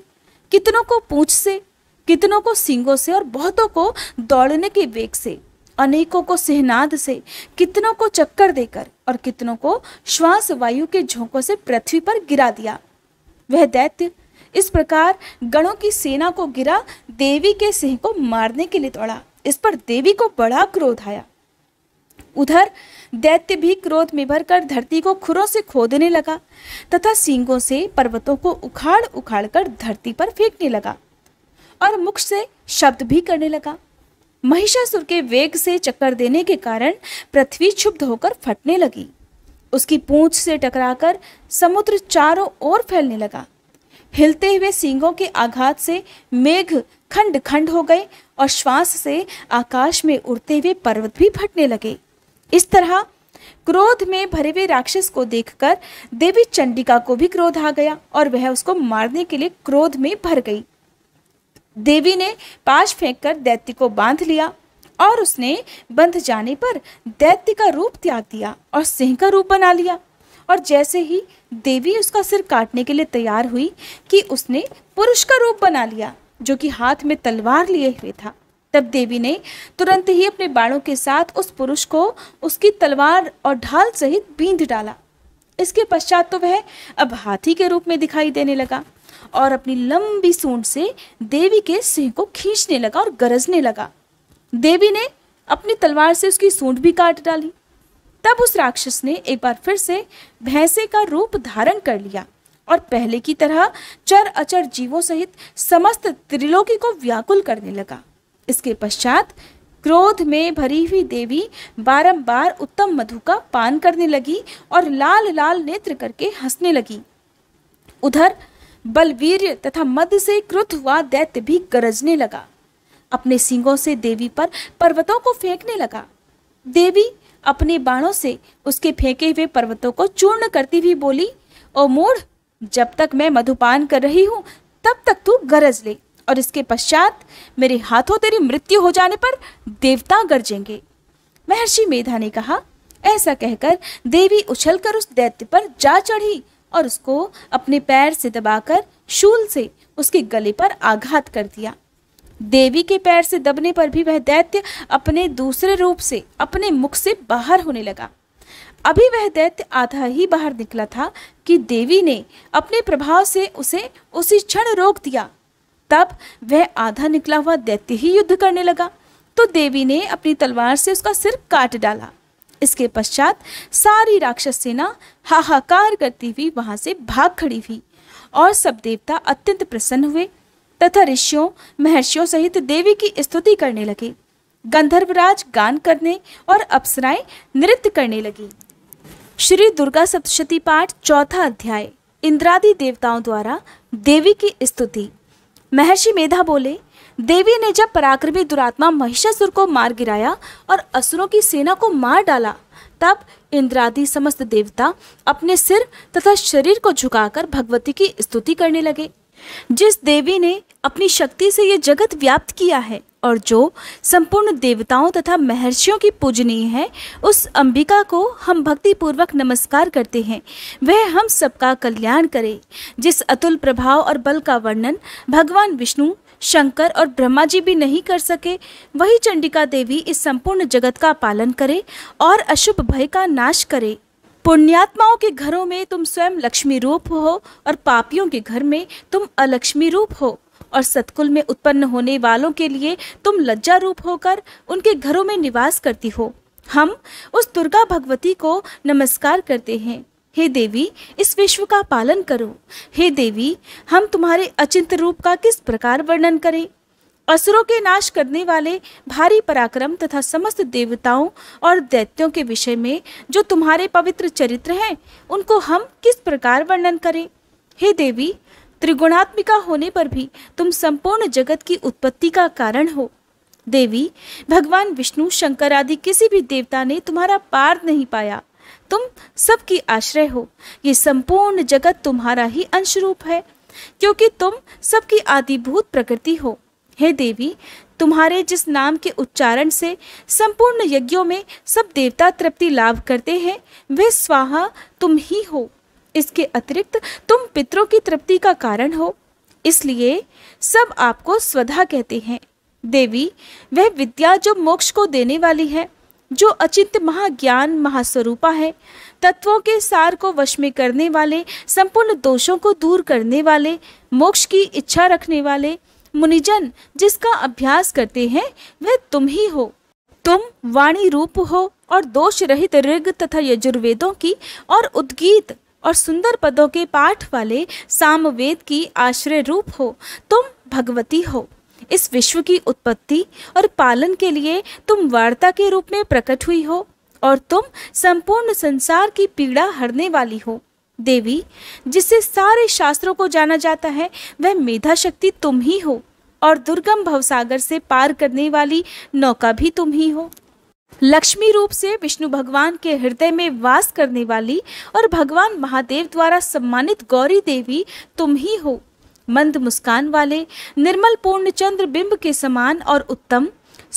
कितनों को पूछ से कितनों को सींगों से और बहुतों को दौड़ने के वेग से अनेकों को सिहनाद से कितनों को चक्कर देकर और कितनों को श्वास वायु के झोंकों से पृथ्वी पर गिरा दिया वह दैत्य इस प्रकार गणों की सेना को गिरा देवी के सिंह को मारने के लिए दौड़ा इस पर देवी को बड़ा क्रोध आया उधर दैत्य भी क्रोध में भरकर धरती को खुरों से खोदने लगा तथा सींगों से पर्वतों को उखाड़ उखाड़ कर धरती पर फेंकने लगा और मुख से शब्द भी करने लगा महिषासुर के वेग से चक्कर देने के कारण पृथ्वी क्षुब्ध होकर फटने लगी उसकी पूंछ से टकराकर समुद्र चारों ओर फैलने लगा हिलते हुए सींगों के आघात से मेघ खंड खंड हो गए और श्वास से आकाश में उड़ते हुए पर्वत भी फटने लगे इस तरह क्रोध में भरे हुए राक्षस को देखकर देवी चंडिका को भी क्रोध आ गया और वह उसको मारने के लिए क्रोध में भर गई देवी ने पाश फेंककर दैत्य को बांध लिया और उसने बंध जाने पर दैत्य का रूप त्याग दिया और सिंह का रूप बना लिया और जैसे ही देवी उसका सिर काटने के लिए तैयार हुई कि उसने पुरुष का रूप बना लिया जो कि हाथ में तलवार लिए हुए था तब देवी ने तुरंत ही अपने बाणों के साथ उस पुरुष को उसकी तलवार और ढाल सहित बींध डाला इसके पश्चात तो वह अब हाथी के रूप में दिखाई देने लगा और अपनी लंबी सूंड से देवी के सिंह को खींचने लगा और गरजने लगा देवी ने अपनी तलवार से उसकी सूंड भी काट डाली तब उस राक्षस ने एक बार फिर से भैंसे का रूप धारण कर लिया और पहले की तरह चर अचर जीवों सहित समस्त त्रिलोकी को व्याकुल करने लगा इसके पश्चात क्रोध में भरी हुई देवी बारंबार उत्तम मधु का पान करने लगी और लाल लाल नेत्र करके हंसने लगी उधर बलवीर तथा मद से क्रुद्ध हुआ दैत्य भी गरजने लगा अपने सिंगों से देवी पर पर्वतों को फेंकने लगा देवी अपने बाणों से उसके फेंके हुए पर्वतों को चूर्ण करती हुई बोली ओ मूढ़ जब तक मैं मधुपान कर रही हूँ तब तक तू गरज ले और इसके पश्चात मेरे हाथों तेरी मृत्यु हो जाने पर देवता गरजेंगे महर्षि मेधा ने कहा ऐसा कहकर देवी उछलकर उस दैत्य पर जा चढ़ी और उसको अपने पैर से दबाकर शूल से उसके गले पर आघात कर दिया देवी के पैर से दबने पर भी वह दैत्य अपने दूसरे रूप से अपने मुख से बाहर होने लगा अभी वह दैत्य आधा ही बाहर निकला था कि देवी ने अपने प्रभाव से उसे उसी क्षण रोक दिया तब वह आधा निकला हुआ दैत्य ही युद्ध करने लगा तो देवी ने अपनी तलवार से उसका सिर काट डाला इसके पश्चात सारी राक्षस सेना हाहाकार करती हुई वहां से भाग खड़ी हुई और सब देवता अत्यंत प्रसन्न हुए तथा ऋषियों महर्षियों सहित देवी की स्तुति करने लगे गंधर्वराज गान करने और अप्सराएं नृत्य करने लगी श्री दुर्गा सप्तशती पाठ चौथा अध्याय इंद्रादि देवताओं द्वारा देवी की स्तुति महर्षि मेधा बोले देवी ने जब पराक्रमी दुरात्मा महिषासुर को मार गिराया और असुरों की सेना को मार डाला तब इंद्रादि समस्त देवता अपने सिर तथा शरीर को झुकाकर भगवती की स्तुति करने लगे जिस देवी ने अपनी शक्ति से ये जगत व्याप्त किया है और जो संपूर्ण देवताओं तथा महर्षियों की पूजनीय है उस अंबिका को हम भक्तिपूर्वक नमस्कार करते हैं वह हम सबका कल्याण करे जिस अतुल प्रभाव और बल का वर्णन भगवान विष्णु शंकर और ब्रह्मा जी भी नहीं कर सके वही चंडिका देवी इस संपूर्ण जगत का पालन करे और अशुभ भय का नाश करे पुण्यात्माओं के घरों में तुम स्वयं लक्ष्मी रूप हो और पापियों के घर में तुम अलक्ष्मी रूप हो और सतकुल में उत्पन्न होने वालों के लिए तुम लज्जा रूप होकर उनके घरों में निवास करती हो हम उस दुर्गा भगवती को नमस्कार करते हैं हे देवी इस विश्व का पालन करो हे देवी हम तुम्हारे अचिंत रूप का किस प्रकार वर्णन करें असुरों के नाश करने वाले भारी पराक्रम तथा समस्त देवताओं और दैत्यों के विषय में जो तुम्हारे पवित्र चरित्र हैं उनको हम किस प्रकार वर्णन करें हे देवी त्रिगुणात्मिका होने पर भी तुम संपूर्ण जगत की उत्पत्ति का कारण हो देवी भगवान विष्णु शंकर आदि किसी भी देवता ने तुम्हारा पार नहीं पाया तुम सबकी आश्रय हो ये संपूर्ण जगत तुम्हारा ही अंश रूप है क्योंकि तुम सबकी आदिभूत प्रकृति हो हे देवी तुम्हारे जिस नाम के उच्चारण से संपूर्ण यज्ञों में सब देवता तृप्ति लाभ करते हैं वे स्वाहा तुम ही हो इसके अतिरिक्त तुम पितरों की तृप्ति का कारण हो इसलिए सब आपको स्वधा कहते हैं देवी वह विद्या जो मोक्ष को देने वाली है जो अचित महाज्ञान महास्वरूपा है तत्वों के सार को वश में करने वाले संपूर्ण दोषों को दूर करने वाले मोक्ष की इच्छा रखने वाले मुनिजन जिसका अभ्यास करते हैं वह तुम ही हो तुम वाणी रूप हो और दोष रहित ऋग तथा यजुर्वेदों की और उद्गीत और सुंदर पदों के पाठ वाले सामवेद की आश्रय रूप हो तुम भगवती हो इस विश्व की उत्पत्ति और पालन के लिए तुम वार्ता के रूप में प्रकट हुई हो और तुम संपूर्ण संसार की पीड़ा हरने वाली हो देवी जिसे सारे शास्त्रों को जाना जाता है वह मेधा शक्ति तुम ही हो और दुर्गम भवसागर से पार करने वाली नौका भी तुम ही हो लक्ष्मी रूप से विष्णु भगवान के हृदय में वास करने वाली और भगवान महादेव द्वारा सम्मानित गौरी देवी तुम ही हो मंद मुस्कान वाले निर्मल पूर्ण चंद्र बिंब के समान और उत्तम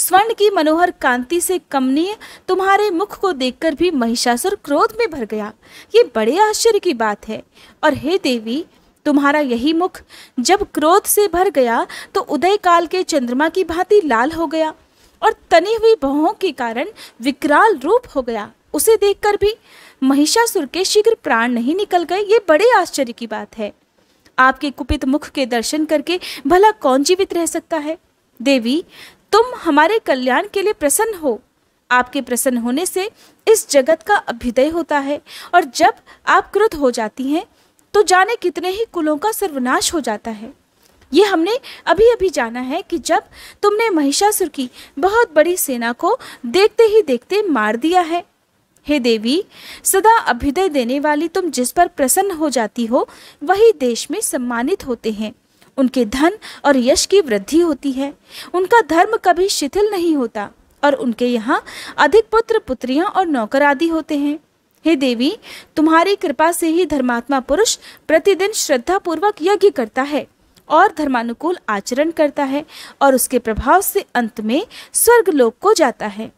स्वर्ण की मनोहर कांति से कमनीय तुम्हारे मुख को देखकर भी महिषासुर क्रोध में भर गया ये बड़े आश्चर्य की बात है और हे देवी तुम्हारा यही मुख जब क्रोध से भर गया तो उदय काल के चंद्रमा की भांति लाल हो गया और तनी हुई भवों के कारण विकराल रूप हो गया उसे देखकर भी महिषासुर के शीघ्र प्राण नहीं निकल गए ये बड़े आश्चर्य की बात है आपके कुपित मुख के दर्शन करके भला कौन जीवित रह सकता है देवी तुम हमारे कल्याण के लिए प्रसन्न हो आपके प्रसन्न होने से इस जगत का अभ्युदय होता है और जब आप क्रुद्ध हो जाती हैं तो जाने कितने ही कुलों का सर्वनाश हो जाता है ये हमने अभी अभी जाना है कि जब तुमने महिषासुर की बहुत बड़ी सेना को देखते ही देखते मार दिया है हे देवी सदा अभ्युदय देने वाली तुम जिस पर प्रसन्न हो जाती हो वही देश में सम्मानित होते हैं उनके धन और यश की वृद्धि होती है उनका धर्म कभी शिथिल नहीं होता और उनके यहाँ अधिक पुत्र पुत्रियाँ और नौकर आदि होते हैं हे देवी तुम्हारी कृपा से ही धर्मात्मा पुरुष प्रतिदिन श्रद्धापूर्वक यज्ञ करता है और धर्मानुकूल आचरण करता है और उसके प्रभाव से अंत में स्वर्ग लोक को जाता है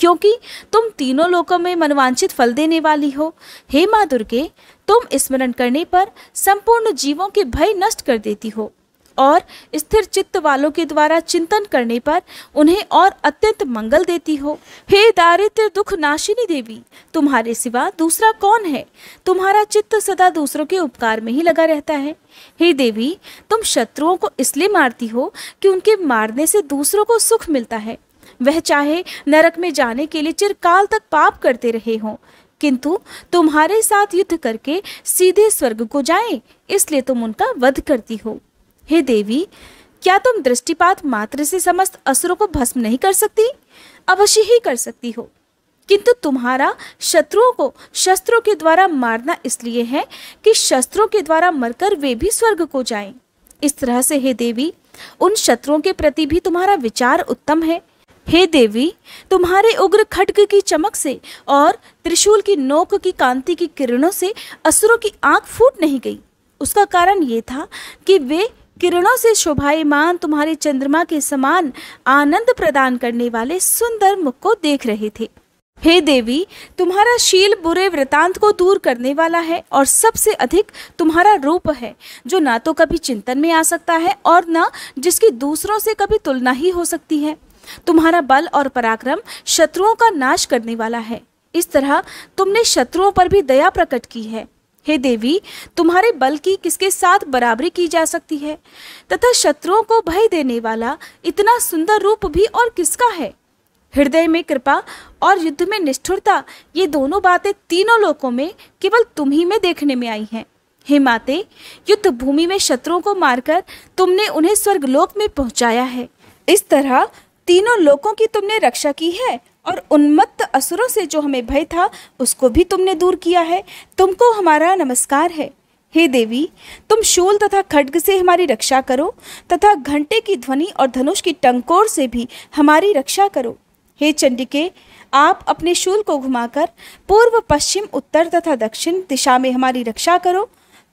क्योंकि तुम तीनों लोकों में मनवांछित फल देने वाली हो हे माँ दुर्गे तुम स्मरण करने पर संपूर्ण जीवों के भय नष्ट कर देती हो और स्थिर चित्त वालों के द्वारा चिंतन करने पर उन्हें और अत्यंत मंगल देती हो हे दारिद्र दुख नाशिनी देवी तुम्हारे सिवा दूसरा कौन है तुम्हारा चित्त सदा दूसरों के उपकार में ही लगा रहता है हे देवी तुम शत्रुओं को इसलिए मारती हो कि उनके मारने से दूसरों को सुख मिलता है वह चाहे नरक में जाने के लिए चिरकाल तक पाप करते रहे हों किंतु तुम्हारे साथ युद्ध करके सीधे स्वर्ग को जाएं इसलिए तुम उनका वध करती हो हे देवी क्या तुम दृष्टिपात मात्र से समस्त असुरों को भस्म नहीं कर सकती अवश्य ही कर सकती हो किंतु तुम्हारा शत्रुओं को शस्त्रों के द्वारा मारना इसलिए है कि शस्त्रों के द्वारा मरकर वे भी स्वर्ग को जाएं। इस तरह से हे देवी उन शत्रुओं के प्रति भी तुम्हारा विचार उत्तम है हे देवी तुम्हारे उग्र खड्ग की चमक से और त्रिशूल की नोक की कांति की किरणों से असुरों की आंख फूट नहीं गई उसका कारण ये था कि वे किरणों से शोभायमान तुम्हारे चंद्रमा के समान आनंद प्रदान करने वाले सुंदर मुख को देख रहे थे हे देवी तुम्हारा शील बुरे वृतांत को दूर करने वाला है और सबसे अधिक तुम्हारा रूप है जो ना तो कभी चिंतन में आ सकता है और ना जिसकी दूसरों से कभी तुलना ही हो सकती है तुम्हारा बल और पराक्रम शत्रुओं का नाश करने वाला है इस तरह तुमने शत्रुओं पर भी दया प्रकट की है हे देवी तुम्हारे बल की किसके साथ बराबरी की जा सकती है तथा शत्रुओं को भय देने वाला इतना सुंदर रूप भी और किसका है हृदय में कृपा और युद्ध में निष्ठुरता ये दोनों बातें तीनों लोकों में केवल तुम ही में देखने में आई हैं हे माते युद्ध भूमि में शत्रुओं को मारकर तुमने उन्हें स्वर्गलोक में पहुंचाया है इस तरह तीनों लोगों की तुमने रक्षा की है और उन्मत्त असुरों से जो हमें भय था उसको भी तुमने दूर किया है तुमको हमारा नमस्कार है हे देवी तुम शूल तथा खड्ग से हमारी रक्षा करो तथा घंटे की ध्वनि और धनुष की टंकोर से भी हमारी रक्षा करो हे चंडिके आप अपने शूल को घुमाकर पूर्व पश्चिम उत्तर तथा दक्षिण दिशा में हमारी रक्षा करो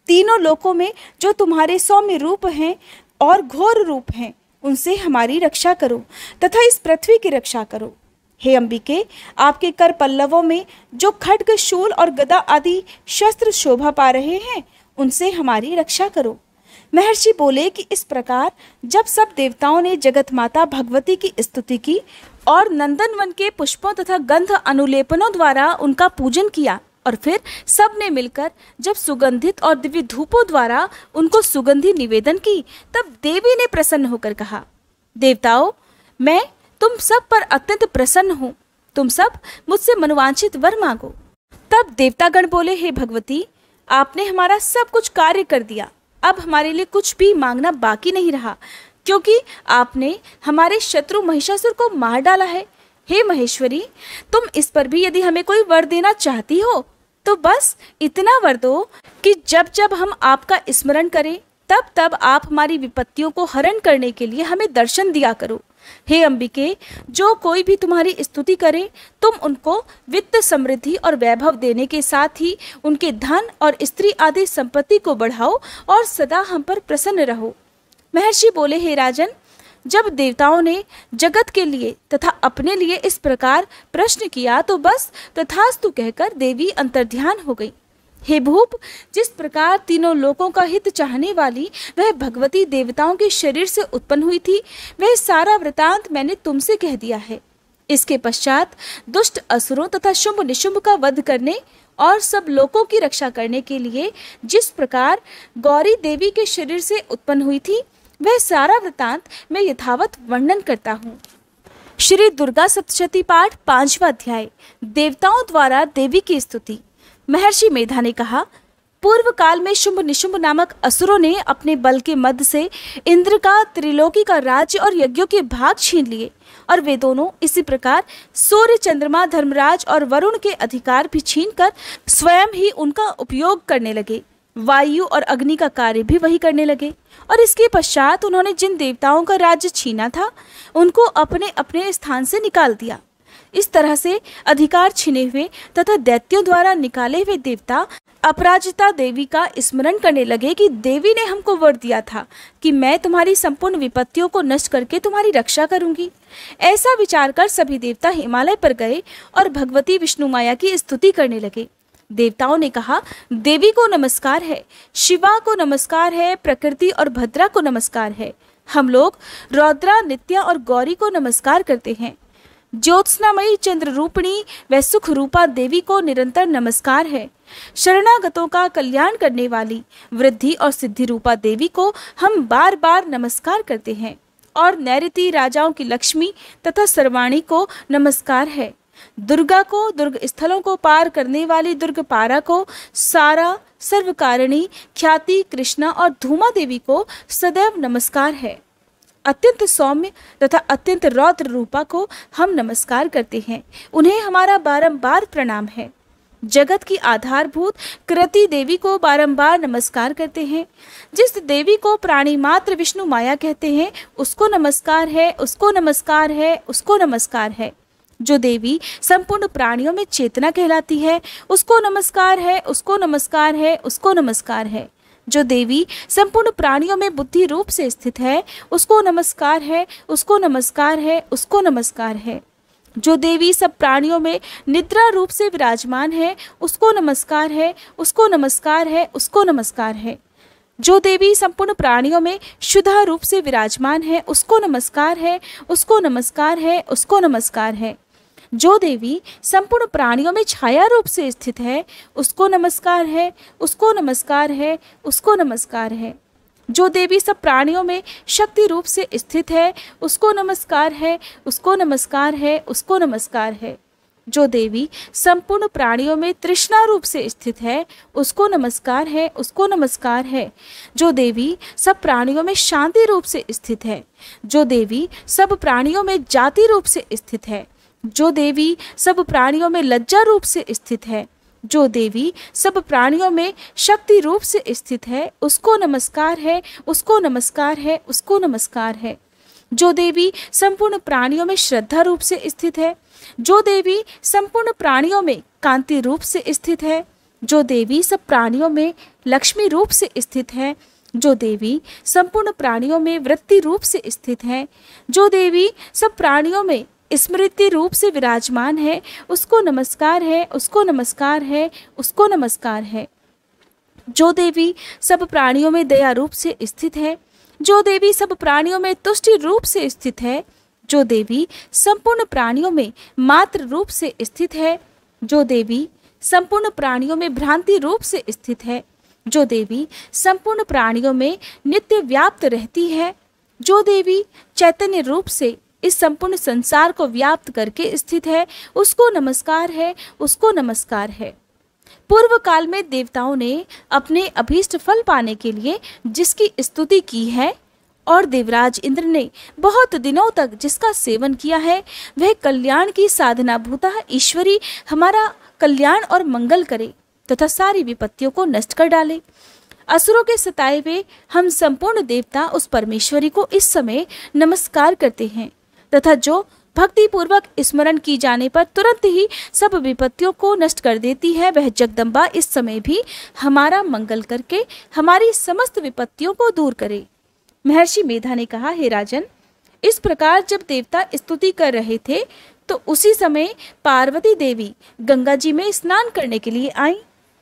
तीनों लोकों में जो तुम्हारे सौम्य रूप हैं और घोर रूप हैं उनसे हमारी रक्षा करो तथा इस पृथ्वी की रक्षा करो हे अंबिके आपके कर पल्लवों में जो खड्ग शूल और गदा आदि शस्त्र शोभा पा रहे हैं उनसे हमारी रक्षा करो महर्षि बोले कि इस प्रकार जब सब देवताओं ने जगत माता भगवती की स्तुति की और नंदनवन के पुष्पों तथा गंध अनुलेपनों द्वारा उनका पूजन किया और फिर सब ने मिलकर जब सुगंधित और दिव्य धूपों द्वारा उनको सुगंधि निवेदन की तब देवी ने प्रसन्न होकर कहा देवताओं मैं तुम सब पर अत्यंत प्रसन्न हूँ तुम सब मुझसे मनोवांछित वर मांगो तब देवतागण बोले हे भगवती आपने हमारा सब कुछ कार्य कर दिया अब हमारे लिए कुछ भी मांगना बाकी नहीं रहा क्योंकि आपने हमारे शत्रु महिषासुर को मार डाला है हे महेश्वरी तुम इस पर भी यदि हमें कोई वर देना चाहती हो तो बस इतना वर दो कि जब जब हम आपका स्मरण करें तब तब आप हमारी विपत्तियों को हरण करने के लिए हमें दर्शन दिया करो हे अंबिके जो कोई भी तुम्हारी स्तुति करे तुम उनको वित्त समृद्धि और वैभव देने के साथ ही उनके धन और स्त्री आदि संपत्ति को बढ़ाओ और सदा हम पर प्रसन्न रहो महर्षि बोले हे राजन जब देवताओं ने जगत के लिए तथा अपने लिए इस प्रकार प्रश्न किया तो बस तथास्तु कहकर देवी अंतर्ध्यान हो गई हे भूप जिस प्रकार तीनों लोगों का हित चाहने वाली वह भगवती देवताओं के शरीर से उत्पन्न हुई थी वह सारा वृतांत मैंने तुमसे कह दिया है इसके पश्चात दुष्ट असुरों तथा शुंभ निशुंभ का वध करने और सब लोगों की रक्षा करने के लिए जिस प्रकार गौरी देवी के शरीर से उत्पन्न हुई थी वह सारा वृतांत मैं यथावत वर्णन करता हूँ श्री दुर्गा सप्तशती पाठ पांचवा अध्याय देवताओं द्वारा देवी की स्तुति महर्षि मेधा ने कहा पूर्व काल में शुंभ निशुंभ नामक असुरों ने अपने बल के मध्य से इंद्र का त्रिलोकी का राज्य और यज्ञों के भाग छीन लिए और वे दोनों इसी प्रकार सूर्य चंद्रमा धर्मराज और वरुण के अधिकार भी छीन कर स्वयं ही उनका उपयोग करने लगे वायु और अग्नि का कार्य भी वही करने लगे और इसके पश्चात उन्होंने जिन देवताओं का राज्य छीना था उनको अपने अपने स्थान से निकाल दिया इस तरह से अधिकार छीने हुए तथा दैत्यों द्वारा निकाले हुए देवता अपराजिता देवी का स्मरण करने लगे कि देवी ने हमको वर दिया था कि मैं तुम्हारी संपूर्ण विपत्तियों को नष्ट करके तुम्हारी रक्षा करूंगी ऐसा विचार कर सभी देवता हिमालय पर गए और भगवती विष्णु माया की स्तुति करने लगे देवताओं ने कहा देवी को नमस्कार है शिवा को नमस्कार है प्रकृति और भद्रा को नमस्कार है हम लोग रौद्रा नित्या और गौरी को नमस्कार करते हैं ज्योत्सनामयी चंद्र रूपणी व सुख रूपा देवी को निरंतर नमस्कार है शरणागतों का कल्याण करने वाली वृद्धि और सिद्धि रूपा देवी को हम बार बार नमस्कार करते हैं और नैरती राजाओं की लक्ष्मी तथा सर्वाणी को नमस्कार है दुर्गा को दुर्ग स्थलों को पार करने वाली दुर्ग पारा को सारा सर्वकारिणी ख्याति कृष्णा और धूमा देवी को सदैव नमस्कार है अत्यंत सौम्य तथा अत्यंत रौद्र रूपा को हम नमस्कार करते हैं उन्हें हमारा बारंबार प्रणाम है जगत की आधारभूत कृति देवी को बारंबार नमस्कार करते हैं जिस देवी को प्राणी मात्र विष्णु माया कहते हैं उसको नमस्कार है उसको नमस्कार है उसको नमस्कार है जो देवी संपूर्ण प्राणियों में चेतना कहलाती है उसको नमस्कार है उसको नमस्कार है उसको नमस्कार है जो देवी संपूर्ण प्राणियों में बुद्धि रूप से स्थित है उसको नमस्कार है उसको नमस्कार है उसको नमस्कार है जो देवी सब प्राणियों में निद्रा रूप से विराजमान है उसको नमस्कार है उसको नमस्कार है उसको नमस्कार है जो देवी संपूर्ण प्राणियों में शुद्धा रूप से विराजमान है उसको नमस्कार है उसको नमस्कार है उसको नमस्कार है जो देवी संपूर्ण प्राणियों में छाया रूप से स्थित है उसको नमस्कार है उसको नमस्कार है उसको नमस्कार है जो देवी सब प्राणियों में शक्ति रूप से स्थित है उसको नमस्कार है उसको नमस्कार है उसको नमस्कार है जो देवी संपूर्ण प्राणियों में तृष्णा रूप से स्थित है उसको नमस्कार है उसको नमस्कार है जो देवी सब प्राणियों में शांति रूप से स्थित है जो देवी सब प्राणियों में जाति रूप से स्थित है जो देवी सब प्राणियों में लज्जा रूप से स्थित है जो देवी सब प्राणियों में शक्ति रूप से स्थित है उसको नमस्कार है उसको नमस्कार है उसको नमस्कार है जो देवी संपूर्ण प्राणियों में श्रद्धा रूप से स्थित है जो देवी संपूर्ण प्राणियों में कांति रूप से स्थित है जो देवी सब प्राणियों में लक्ष्मी रूप से स्थित है जो देवी संपूर्ण प्राणियों में वृत्ति रूप से स्थित है जो देवी सब प्राणियों में स्मृति रूप से विराजमान है उसको नमस्कार है उसको नमस्कार है उसको नमस्कार है जो देवी सब प्राणियों में दया रूप से स्थित है जो देवी सब प्राणियों में तुष्टि रूप से स्थित है जो देवी संपूर्ण प्राणियों में मात्र रूप से स्थित है जो देवी संपूर्ण प्राणियों में भ्रांति रूप से स्थित है जो देवी संपूर्ण प्राणियों में नित्य व्याप्त रहती है जो देवी चैतन्य रूप से इस संपूर्ण संसार को व्याप्त करके स्थित है उसको नमस्कार है उसको नमस्कार है पूर्व काल में देवताओं ने अपने अभीष्ट फल पाने के लिए जिसकी स्तुति की है और देवराज इंद्र ने बहुत दिनों तक जिसका सेवन किया है वह कल्याण की साधना भूता ईश्वरी हमारा कल्याण और मंगल करे तथा सारी विपत्तियों को नष्ट कर डाले असुरों के सताए हुए हम संपूर्ण देवता उस परमेश्वरी को इस समय नमस्कार करते हैं तथा जो भक्ति पूर्वक स्मरण की जाने पर तुरंत ही सब विपत्तियों को नष्ट कर देती है वह जगदम्बा इस समय भी हमारा मंगल करके हमारी समस्त विपत्तियों को दूर करे महर्षि मेधा ने कहा हे राजन इस प्रकार जब देवता स्तुति कर रहे थे तो उसी समय पार्वती देवी गंगा जी में स्नान करने के लिए आई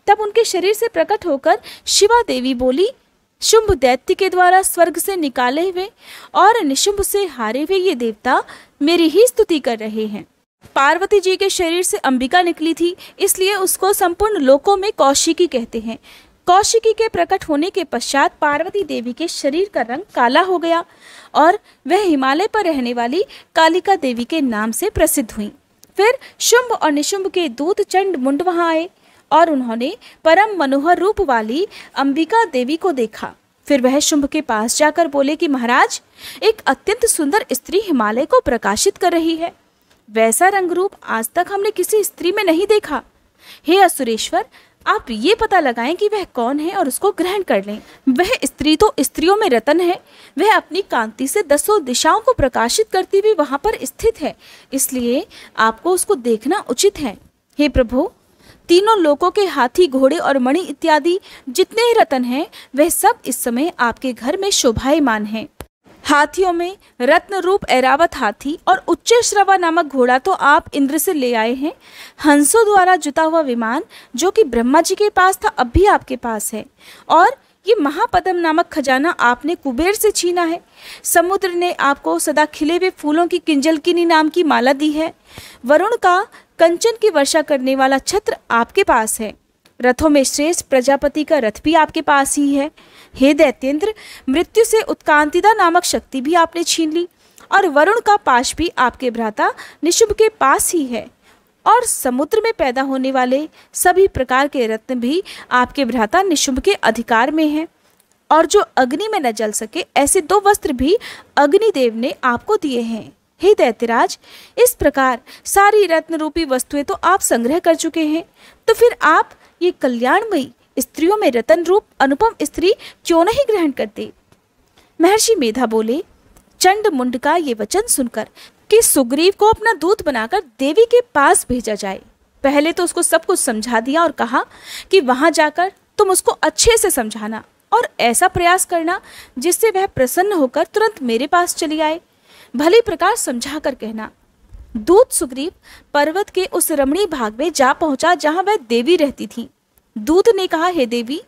तब उनके शरीर से प्रकट होकर शिवा देवी बोली शुंभ दैत्य के द्वारा स्वर्ग से निकाले हुए और निशुंभ से हारे हुए ये देवता मेरी ही स्तुति कर रहे हैं पार्वती जी के शरीर से अंबिका निकली थी इसलिए उसको संपूर्ण लोकों में कौशिकी कहते हैं कौशिकी के प्रकट होने के पश्चात पार्वती देवी के शरीर का रंग काला हो गया और वह हिमालय पर रहने वाली कालिका देवी के नाम से प्रसिद्ध हुई फिर शुंभ और निशुंभ के दूत चंड मुंड वहाँ आए और उन्होंने परम मनोहर रूप वाली अंबिका देवी को देखा फिर वह शुंभ के पास जाकर बोले कि महाराज एक अत्यंत सुंदर स्त्री हिमालय को प्रकाशित कर रही है वैसा रंग रूप आज तक हमने किसी स्त्री में नहीं देखा हे असुरेश्वर आप ये पता लगाएं कि वह कौन है और उसको ग्रहण कर लें वह स्त्री तो स्त्रियों में रतन है वह अपनी कांति से दसों दिशाओं को प्रकाशित करती हुई वहां पर स्थित है इसलिए आपको उसको देखना उचित है हे प्रभु तीनों लोगों के हाथी घोड़े और मणि इत्यादि जितने ही रतन हैं वह सब इस समय आपके घर में शोभायमान हैं हाथियों में रत्न रूप ऐरावत हाथी और उच्च श्रवा नामक घोड़ा तो आप इंद्र से ले आए हैं हंसों द्वारा जुता हुआ विमान जो कि ब्रह्मा जी के पास था अब भी आपके पास है और ये महापदम नामक खजाना आपने कुबेर से छीना है समुद्र ने आपको सदा खिले हुए फूलों की किंजल किनी नाम की माला दी है वरुण का कंचन की वर्षा करने वाला छत्र आपके पास है रथों में श्रेष्ठ प्रजापति का रथ भी आपके पास ही है हे दैत्येंद्र मृत्यु से उत्कांतिदा नामक शक्ति भी आपने छीन ली और वरुण का पाश भी आपके भ्राता निशुभ के पास ही है और समुद्र में पैदा होने वाले सभी प्रकार के रत्न भी आपके भ्राता निशुंभ के अधिकार में हैं और जो अग्नि में न जल सके ऐसे दो वस्त्र भी अग्निदेव ने आपको दिए हैं हे दैत्यराज इस प्रकार सारी रत्न रूपी वस्तुएं तो आप संग्रह कर चुके हैं तो फिर आप ये कल्याणमयी स्त्रियों में रतन रूप अनुपम स्त्री क्यों नहीं ग्रहण करते महर्षि मेधा बोले चंड मुंड का ये वचन सुनकर कि सुग्रीव को अपना दूत बनाकर देवी के पास भेजा जाए पहले तो उसको सब कुछ समझा दिया और कहा कि वहां जाकर तुम उसको अच्छे से समझाना और ऐसा प्रयास करना जिससे वह प्रसन्न होकर तुरंत मेरे पास चली आए भली प्रकार समझा कर कहना दूत सुग्रीव पर्वत के उस रमणीय भाग में जा पहुंचा जहां वह देवी रहती थी दूत ने कहा हे देवी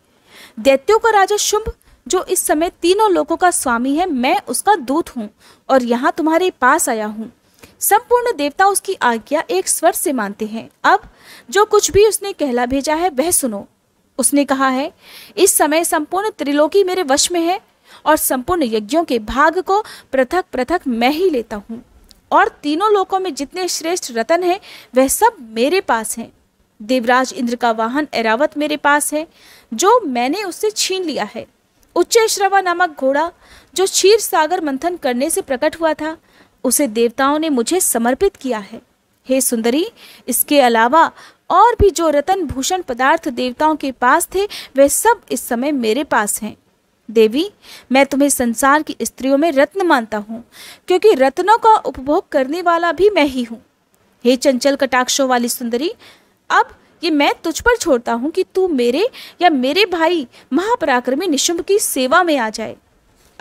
दैत्यों का राजा शुंभ जो इस समय तीनों लोगों का स्वामी है मैं उसका दूत हूँ और यहाँ तुम्हारे पास आया हूँ संपूर्ण देवता उसकी आज्ञा एक स्वर से मानते हैं अब जो कुछ भी उसने कहला भेजा है वह सुनो उसने कहा है इस समय संपूर्ण त्रिलोकी मेरे वश में है और संपूर्ण यज्ञों के भाग को पृथक पृथक मैं ही लेता हूँ और तीनों लोकों में जितने श्रेष्ठ रतन हैं वह सब मेरे पास हैं देवराज इंद्र का वाहन एरावत मेरे पास है जो मैंने उससे छीन लिया है उच्च श्रवा नामक घोड़ा जो क्षीर सागर मंथन करने से प्रकट हुआ था उसे देवताओं ने मुझे समर्पित किया है हे सुंदरी इसके अलावा और भी जो रतन भूषण पदार्थ देवताओं के पास थे वे सब इस समय मेरे पास हैं देवी मैं तुम्हें संसार की स्त्रियों में रत्न मानता हूँ क्योंकि रत्नों का उपभोग करने वाला भी मैं ही हूँ हे चंचल कटाक्षों वाली सुंदरी अब कि मैं तुझ पर छोड़ता हूँ कि तू मेरे या मेरे भाई महापराक्रमी निशुंभ की सेवा में आ जाए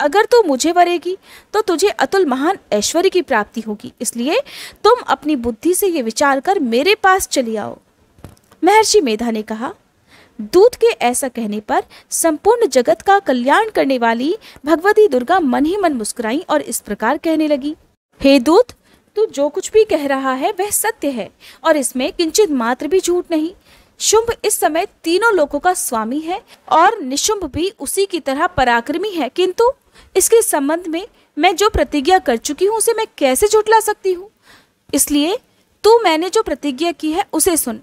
अगर तू मुझे वरेगी तो तुझे अतुल महान ऐश्वर्य की प्राप्ति होगी इसलिए तुम अपनी बुद्धि से ये विचार कर मेरे पास चली आओ महर्षि मेधा ने कहा दूत के ऐसा कहने पर संपूर्ण जगत का कल्याण करने वाली भगवती दुर्गा मन ही मन मुस्कुराई और इस प्रकार कहने लगी हे दूत तू जो कुछ भी कह रहा है वह सत्य है और इसमें किंचित मात्र भी झूठ नहीं शुंभ इस समय तीनों लोगों का स्वामी है और निशुंभ भी उसी की तरह पराक्रमी है किंतु इसके संबंध में मैं जो प्रतिज्ञा कर चुकी हूँ उसे मैं कैसे झुटला सकती हूँ इसलिए तू मैंने जो प्रतिज्ञा की है उसे सुन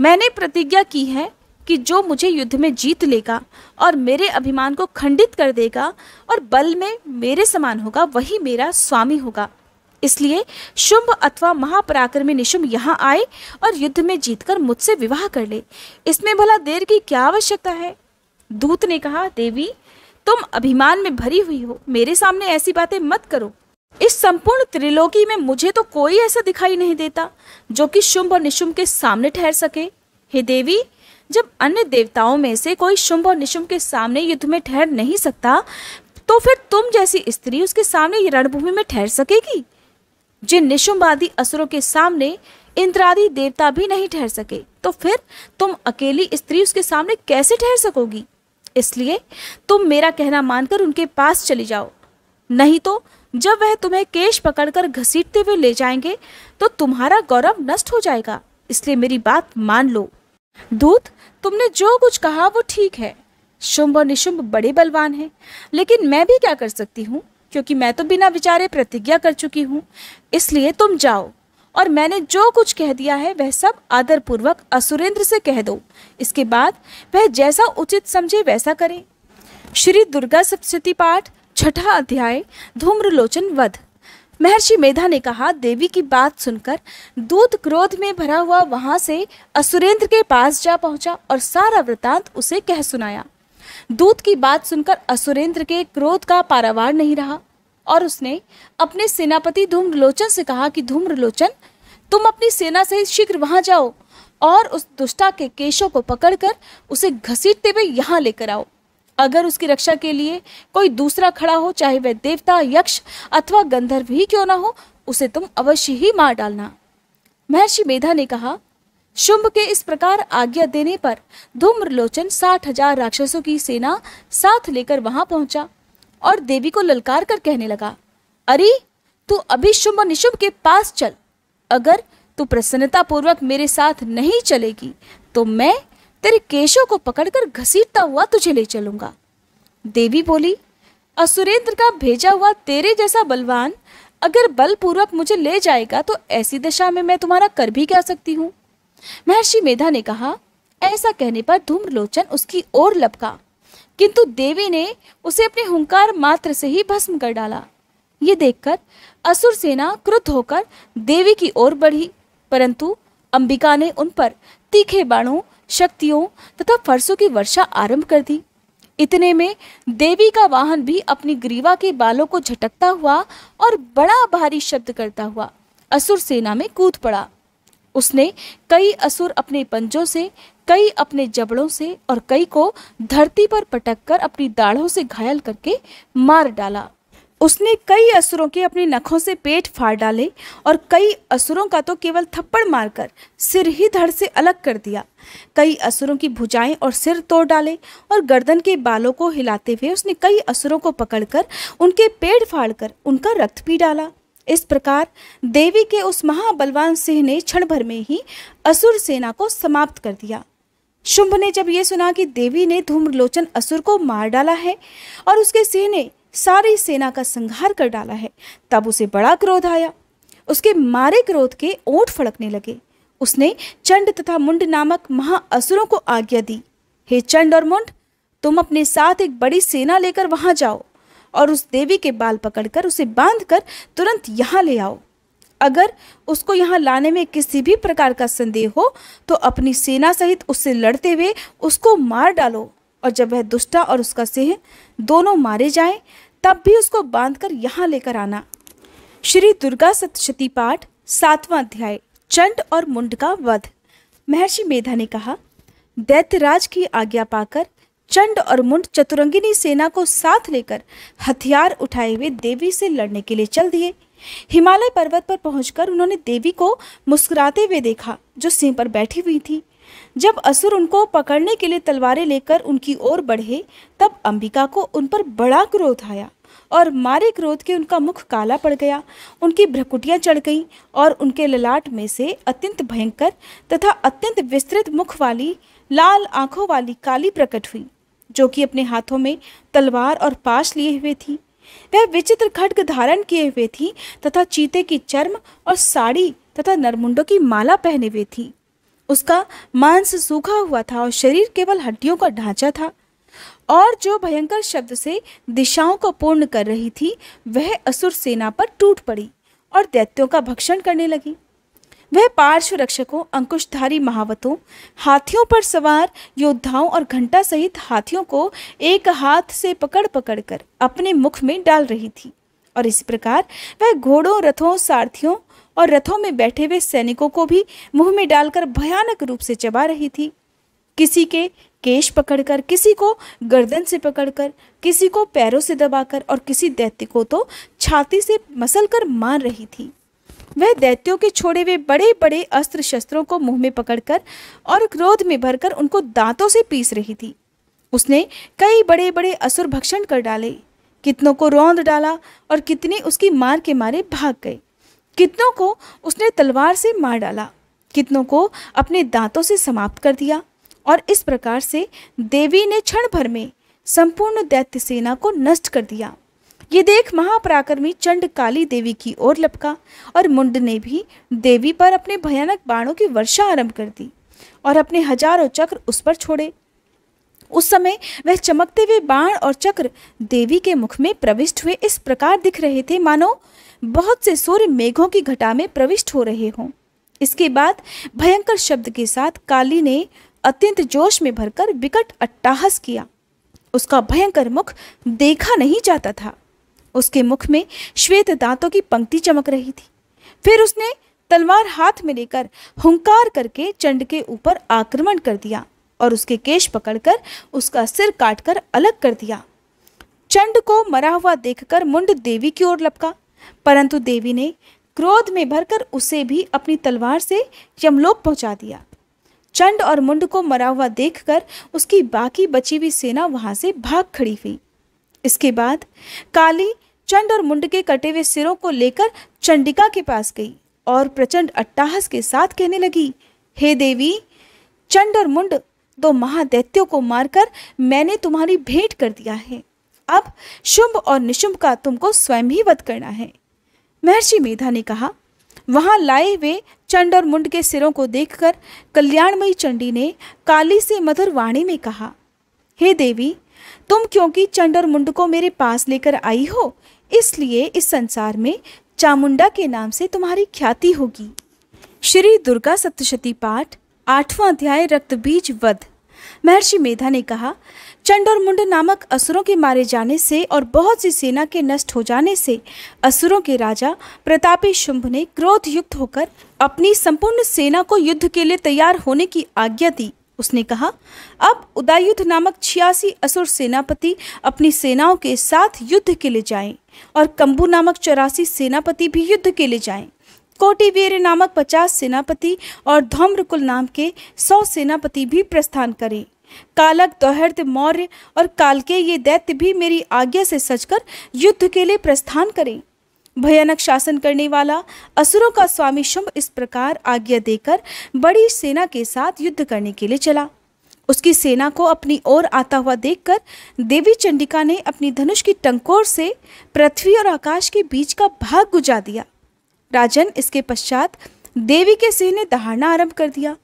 मैंने प्रतिज्ञा की है कि जो मुझे युद्ध में जीत लेगा और मेरे अभिमान को खंडित कर देगा और बल में मेरे समान होगा वही मेरा स्वामी होगा इसलिए शुंभ अथवा महापराक्रमी निशुंभ यहाँ आए और युद्ध में जीतकर मुझसे विवाह कर ले इसमें भला देर की क्या आवश्यकता है दूत ने कहा देवी तुम अभिमान में भरी हुई हो मेरे सामने ऐसी बातें मत करो इस संपूर्ण त्रिलोकी में मुझे तो कोई ऐसा दिखाई नहीं देता जो कि शुंभ और निशुंभ के सामने ठहर सके हे देवी जब अन्य देवताओं में से कोई शुंभ और निशुंभ के सामने युद्ध में ठहर नहीं सकता तो फिर तुम जैसी स्त्री उसके सामने रणभूमि में ठहर सकेगी जिन निशुम्बादी असुरों के सामने इंद्रादी देवता भी नहीं ठहर सके तो फिर तुम अकेली स्त्री उसके सामने कैसे ठहर सकोगी इसलिए तुम मेरा कहना मानकर उनके पास चली जाओ नहीं तो जब वह तुम्हें केश पकड़कर घसीटते हुए ले जाएंगे तो तुम्हारा गौरव नष्ट हो जाएगा इसलिए मेरी बात मान लो दूत तुमने जो कुछ कहा वो ठीक है शुंभ और निशुंभ बड़े बलवान हैं लेकिन मैं भी क्या कर सकती हूँ क्योंकि मैं तो बिना विचारे प्रतिज्ञा कर चुकी हूँ इसलिए तुम जाओ और मैंने जो कुछ कह दिया है वह सब आदरपूर्वक असुरेंद्र से कह दो इसके बाद वह जैसा उचित समझे वैसा करे श्री दुर्गा सप्तशती पाठ छठा अध्याय धूम्रलोचन वध महर्षि मेधा ने कहा देवी की बात सुनकर दूत क्रोध में भरा हुआ वहां से असुरेंद्र के पास जा पहुंचा और सारा वृतांत उसे कह सुनाया दूत की बात सुनकर असुरेंद्र के क्रोध का पारावार नहीं रहा और उसने अपने सेनापति धूम्रलोचन से कहा कि धूम्रलोचन तुम अपनी सेना से शीघ्र वहां जाओ और उस दुष्टा के केशों को पकड़कर उसे घसीटते हुए यहाँ लेकर आओ अगर उसकी रक्षा के लिए कोई दूसरा खड़ा हो चाहे वह देवता यक्ष अथवा गंधर्व ही क्यों ना हो उसे तुम अवश्य ही मार डालना महर्षि मेधा ने कहा शुंभ के इस प्रकार आज्ञा देने पर धूम्रलोचन साठ हजार राक्षसों की सेना साथ लेकर वहां पहुंचा और देवी को ललकार कर कहने लगा अरे तू अभी शुंभ निशुंभ के पास चल अगर तू प्रसन्नता पूर्वक मेरे साथ नहीं चलेगी तो मैं तेरे केशों को पकड़कर घसीटता हुआ तुझे ले चलूंगा देवी बोली असुरेंद्र का भेजा हुआ तेरे जैसा बलवान अगर बलपूर्वक मुझे ले जाएगा तो ऐसी दशा में मैं तुम्हारा कर भी क्या सकती हूँ महर्षि मेधा ने कहा ऐसा कहने पर धूम्रलोचन उसकी ओर लपका किंतु देवी ने उसे अपने हुंकार मात्र से ही भस्म कर डाला ये देखकर असुर सेना क्रुद्ध होकर देवी की ओर बढ़ी परंतु अंबिका ने उन पर तीखे बाणों शक्तियों तथा फरसों की वर्षा आरंभ कर दी इतने में देवी का वाहन भी अपनी ग्रीवा के बालों को झटकता हुआ और बड़ा भारी शब्द करता हुआ असुर सेना में कूद पड़ा उसने कई असुर अपने पंजों से कई अपने जबड़ों से और कई को धरती पर पटक कर अपनी दाढ़ों से घायल करके मार डाला उसने कई असुरों के अपने नखों से पेट फाड़ डाले और कई असुरों का तो केवल थप्पड़ मारकर सिर ही धड़ से अलग कर दिया कई असुरों की भुजाएं और सिर तोड़ डाले और गर्दन के बालों को हिलाते हुए उसने कई असुरों को पकड़कर उनके पेट फाड़कर उनका रक्त पी डाला इस प्रकार देवी के उस महाबलवान सिंह ने क्षण भर में ही असुर सेना को समाप्त कर दिया शुंभ ने जब यह सुना कि देवी ने धूम्रलोचन असुर को मार डाला है और उसके सिंह ने सारी सेना का संहार कर डाला है तब उसे बड़ा क्रोध आया उसके मारे क्रोध के ओठ फड़कने लगे उसने चंड तथा मुंड नामक महाअसुरों को आज्ञा दी हे चंड और मुंड तुम अपने साथ एक बड़ी सेना लेकर वहां जाओ और उस देवी के बाल पकड़कर उसे बांधकर तुरंत यहाँ ले आओ अगर उसको यहाँ लाने में किसी भी प्रकार का संदेह हो तो अपनी सेना सहित उससे लड़ते हुए उसको मार डालो और जब वह दुष्टा और उसका सिंह दोनों मारे जाएं तब भी उसको बांधकर यहाँ लेकर आना श्री दुर्गा सतशती पाठ सातवां अध्याय चंड और मुंड का वध महर्षि मेधा ने कहा दैत्यराज की आज्ञा पाकर चंड और मुंड चतुरंगिनी सेना को साथ लेकर हथियार उठाए हुए देवी से लड़ने के लिए चल दिए हिमालय पर्वत पर पहुंचकर उन्होंने देवी को मुस्कुराते हुए देखा जो सिंह पर बैठी हुई थी जब असुर उनको पकड़ने के लिए तलवारें लेकर उनकी ओर बढ़े तब अंबिका को उन पर बड़ा क्रोध आया और मारे क्रोध के उनका मुख काला पड़ गया उनकी भ्रकुटियाँ चढ़ गईं और उनके ललाट में से अत्यंत भयंकर तथा अत्यंत विस्तृत मुख वाली लाल आंखों वाली काली प्रकट हुई जो कि अपने हाथों में तलवार और पाश लिए हुए थी वह विचित्र खड्ग धारण किए हुए थी तथा चीते की चर्म और साड़ी तथा नरमुंडों की माला पहने हुए थी उसका मांस सूखा हुआ था और शरीर केवल हड्डियों का ढांचा था और जो भयंकर शब्द से दिशाओं को पूर्ण कर रही थी वह असुर सेना पर टूट पड़ी और दैत्यों का भक्षण करने लगी वह पार्श्व रक्षकों अंकुशधारी महावतों हाथियों पर सवार योद्धाओं और घंटा सहित हाथियों को एक हाथ से पकड़ पकड़ कर अपने मुख में डाल रही थी और इस प्रकार वह घोड़ों रथों सारथियों और रथों में बैठे हुए सैनिकों को भी मुंह में डालकर भयानक रूप से चबा रही थी किसी के केश पकड़कर किसी को गर्दन से पकड़कर किसी को पैरों से दबाकर और किसी दैत्य को तो छाती से मसल कर मार रही थी वह दैत्यों के छोड़े हुए बड़े बड़े अस्त्र शस्त्रों को मुंह में पकड़कर और क्रोध में भरकर उनको दांतों से पीस रही थी उसने कई बड़े बड़े असुर भक्षण कर डाले कितनों को रौंद डाला और कितने उसकी मार के मारे भाग गए कितनों को उसने तलवार से मार डाला कितनों को अपने दांतों से समाप्त कर दिया और इस प्रकार से देवी ने क्षण भर में संपूर्ण दैत्य सेना को नष्ट कर दिया ये देख महापराक्रमी चंड काली देवी की ओर लपका और मुंड ने भी देवी पर अपने भयानक बाणों की वर्षा आरंभ कर दी और अपने हजारों चक्र उस पर छोड़े उस समय वह चमकते हुए बाण और चक्र देवी के मुख में प्रविष्ट हुए इस प्रकार दिख रहे थे मानो बहुत से सूर्य मेघों की घटा में प्रविष्ट हो रहे हों इसके बाद भयंकर शब्द के साथ काली ने अत्यंत जोश में भरकर विकट अट्टाहस किया उसका भयंकर मुख देखा नहीं जाता था उसके मुख में श्वेत दांतों की पंक्ति चमक रही थी फिर उसने तलवार हाथ में लेकर हुंकार करके चंड के ऊपर आक्रमण कर दिया और उसके केश पकड़कर उसका सिर काटकर अलग कर दिया चंड को मरा हुआ देखकर मुंड देवी की ओर लपका परंतु देवी ने क्रोध में भरकर उसे भी अपनी तलवार से यमलोक पहुंचा दिया चंड और मुंड को मरा हुआ देखकर उसकी बाकी बची हुई सेना वहां से भाग खड़ी हुई इसके बाद काली चंड और मुंड के कटे हुए सिरों को लेकर चंडिका के पास गई और प्रचंड अट्टाहस के साथ कहने लगी हे देवी चंड और मुंड दो महादैत्यों को मारकर मैंने तुम्हारी भेंट कर दिया है अब शुंभ और निशुंभ का तुमको स्वयं ही वध करना है महर्षि मेधा ने कहा वहां लाए हुए चंड और मुंड के सिरों को देखकर कल्याणमयी चंडी ने काली से मधुर वाणी में कहा हे देवी तुम क्योंकि चंडर मुंड को मेरे पास लेकर आई हो इसलिए इस संसार में चामुंडा के नाम से तुम्हारी ख्याति होगी श्री दुर्गा सप्तशती पाठ आठवां अध्याय बीज वध महर्षि मेधा ने कहा चंड और मुंड नामक असुरों के मारे जाने से और बहुत सी सेना के नष्ट हो जाने से असुरों के राजा प्रतापी शुंभ ने क्रोध युक्त होकर अपनी संपूर्ण सेना को युद्ध के लिए तैयार होने की आज्ञा दी उसने कहा अब उदायुद्ध नामक छियासी असुर सेनापति अपनी सेनाओं के साथ युद्ध के लिए जाएं और कंबू नामक चौरासी सेनापति भी युद्ध के लिए जाएं कोटिवीर नामक पचास सेनापति और धौम्रकुल नाम के सौ सेनापति भी प्रस्थान करें कालक दोहर्द मौर्य और कालके ये दैत्य भी मेरी आज्ञा से सजकर युद्ध के लिए प्रस्थान करें भयानक शासन करने वाला असुरों का स्वामी शुंभ इस प्रकार आज्ञा देकर बड़ी सेना के साथ युद्ध करने के लिए चला उसकी सेना को अपनी ओर आता हुआ देखकर देवी चंडिका ने अपनी धनुष की टंकोर से पृथ्वी और आकाश के बीच का भाग गुजा दिया राजन इसके पश्चात देवी के सिंह ने दहाड़ना आरंभ कर दिया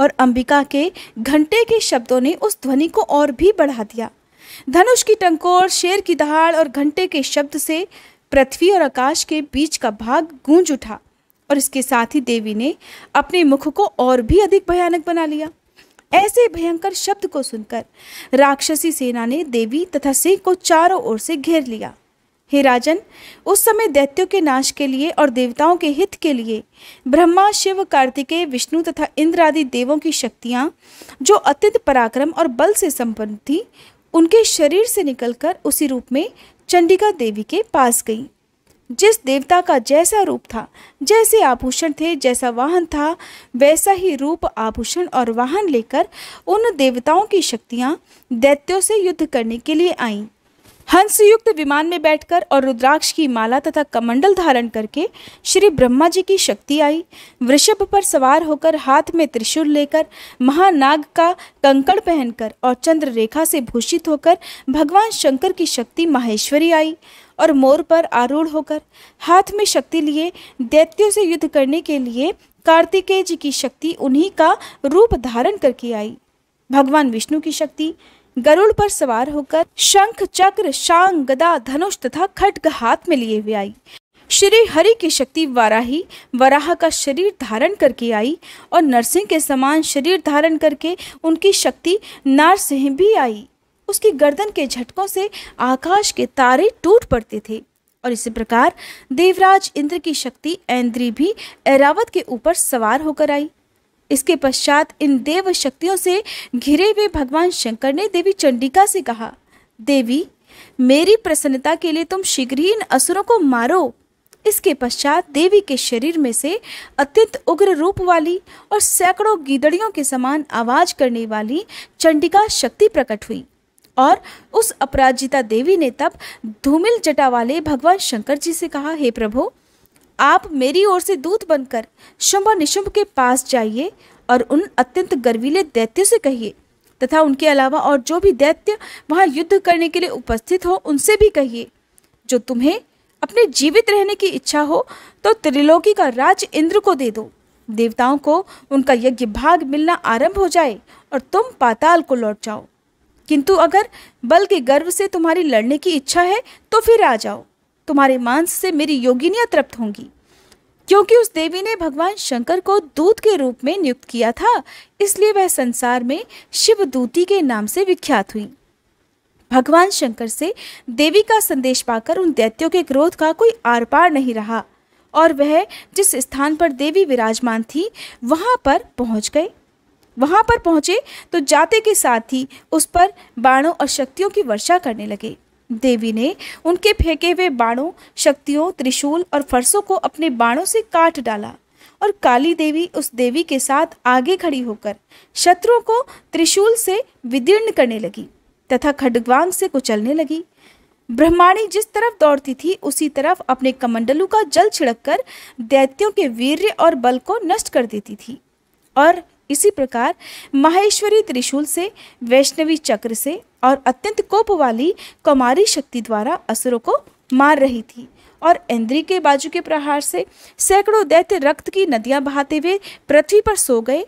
और अंबिका के घंटे के शब्दों ने उस ध्वनि को और भी बढ़ा दिया धनुष की टंकोर शेर की दहाड़ और घंटे के शब्द से पृथ्वी और आकाश के बीच का भाग गूंज उठा और इसके साथ ही देवी ने अपने मुख को और भी अधिक भयानक बना लिया ऐसे भयंकर शब्द को सुनकर राक्षसी सेना ने देवी तथा सिंह को चारों ओर से घेर लिया हे राजन उस समय दैत्यों के नाश के लिए और देवताओं के हित के लिए ब्रह्मा शिव कार्तिकेय विष्णु तथा इंद्र आदि देवों की शक्तियाँ जो अत्यंत पराक्रम और बल से संपन्न थी उनके शरीर से निकलकर उसी रूप में चंडिका देवी के पास गई जिस देवता का जैसा रूप था जैसे आभूषण थे जैसा वाहन था वैसा ही रूप आभूषण और वाहन लेकर उन देवताओं की शक्तियाँ दैत्यों से युद्ध करने के लिए आईं हंसयुक्त विमान में बैठकर और रुद्राक्ष की माला तथा कमंडल धारण करके श्री ब्रह्मा जी की शक्ति आई वृषभ पर सवार होकर हाथ में त्रिशूल लेकर महानाग का कंकड़ पहनकर और चंद्र रेखा से भूषित होकर भगवान शंकर की शक्ति माहेश्वरी आई और मोर पर आरूढ़ होकर हाथ में शक्ति लिए दैत्यों से युद्ध करने के लिए कार्तिकेय जी की शक्ति उन्हीं का रूप धारण करके आई भगवान विष्णु की शक्ति गरुड़ पर सवार होकर शंख चक्र शांग गदा धनुष तथा खटग हाथ में लिए हुए आई श्री हरि की शक्ति वाराही वराह का शरीर धारण करके आई और नरसिंह के समान शरीर धारण करके उनकी शक्ति नारसिंह भी आई उसकी गर्दन के झटकों से आकाश के तारे टूट पड़ते थे और इसी प्रकार देवराज इंद्र की शक्ति ऐन्द्री भी ऐरावत के ऊपर सवार होकर आई इसके पश्चात इन देव शक्तियों से घिरे हुए भगवान शंकर ने देवी चंडिका से कहा देवी मेरी प्रसन्नता के लिए तुम शीघ्र ही इन असुरों को मारो इसके पश्चात देवी के शरीर में से अत्यंत उग्र रूप वाली और सैकड़ों गीदड़ियों के समान आवाज करने वाली चंडिका शक्ति प्रकट हुई और उस अपराजिता देवी ने तब धूमिल जटा वाले भगवान शंकर जी से कहा हे प्रभु आप मेरी ओर से दूत बनकर शुंभ और निशुंभ के पास जाइए और उन अत्यंत गर्वीले दैत्य से कहिए तथा उनके अलावा और जो भी दैत्य वहाँ युद्ध करने के लिए उपस्थित हो उनसे भी कहिए जो तुम्हें अपने जीवित रहने की इच्छा हो तो त्रिलोकी का राज इंद्र को दे दो देवताओं को उनका यज्ञ भाग मिलना आरंभ हो जाए और तुम पाताल को लौट जाओ किंतु अगर बल के गर्व से तुम्हारी लड़ने की इच्छा है तो फिर आ जाओ तुम्हारे मांस से मेरी योगिनियाँ तृप्त होंगी क्योंकि उस देवी ने भगवान शंकर को दूत के रूप में नियुक्त किया था इसलिए वह संसार में शिव दूती के नाम से विख्यात हुई भगवान शंकर से देवी का संदेश पाकर उन दैत्यों के क्रोध का कोई आर पार नहीं रहा और वह जिस स्थान पर देवी विराजमान थी वहाँ पर पहुंच गए वहां पर पहुंचे तो जाते के साथ ही उस पर बाणों और शक्तियों की वर्षा करने लगे देवी ने उनके फेंके हुए बाणों शक्तियों त्रिशूल और फरसों को अपने बाणों से काट डाला और काली देवी उस देवी के साथ आगे खड़ी होकर शत्रुओं को त्रिशूल से विदीर्ण करने लगी तथा खडगवांग से कुचलने लगी ब्रह्माणी जिस तरफ दौड़ती थी उसी तरफ अपने कमंडलू का जल छिड़क कर दैत्यों के वीर्य और बल को नष्ट कर देती थी और इसी प्रकार माहेश्वरी त्रिशूल से वैष्णवी चक्र से और अत्यंत कोप वाली कुमारी शक्ति द्वारा असुरों को मार रही थी और इंद्री के बाजू के प्रहार से सैकड़ों दैत्य रक्त की नदियां बहाते हुए पृथ्वी पर सो गए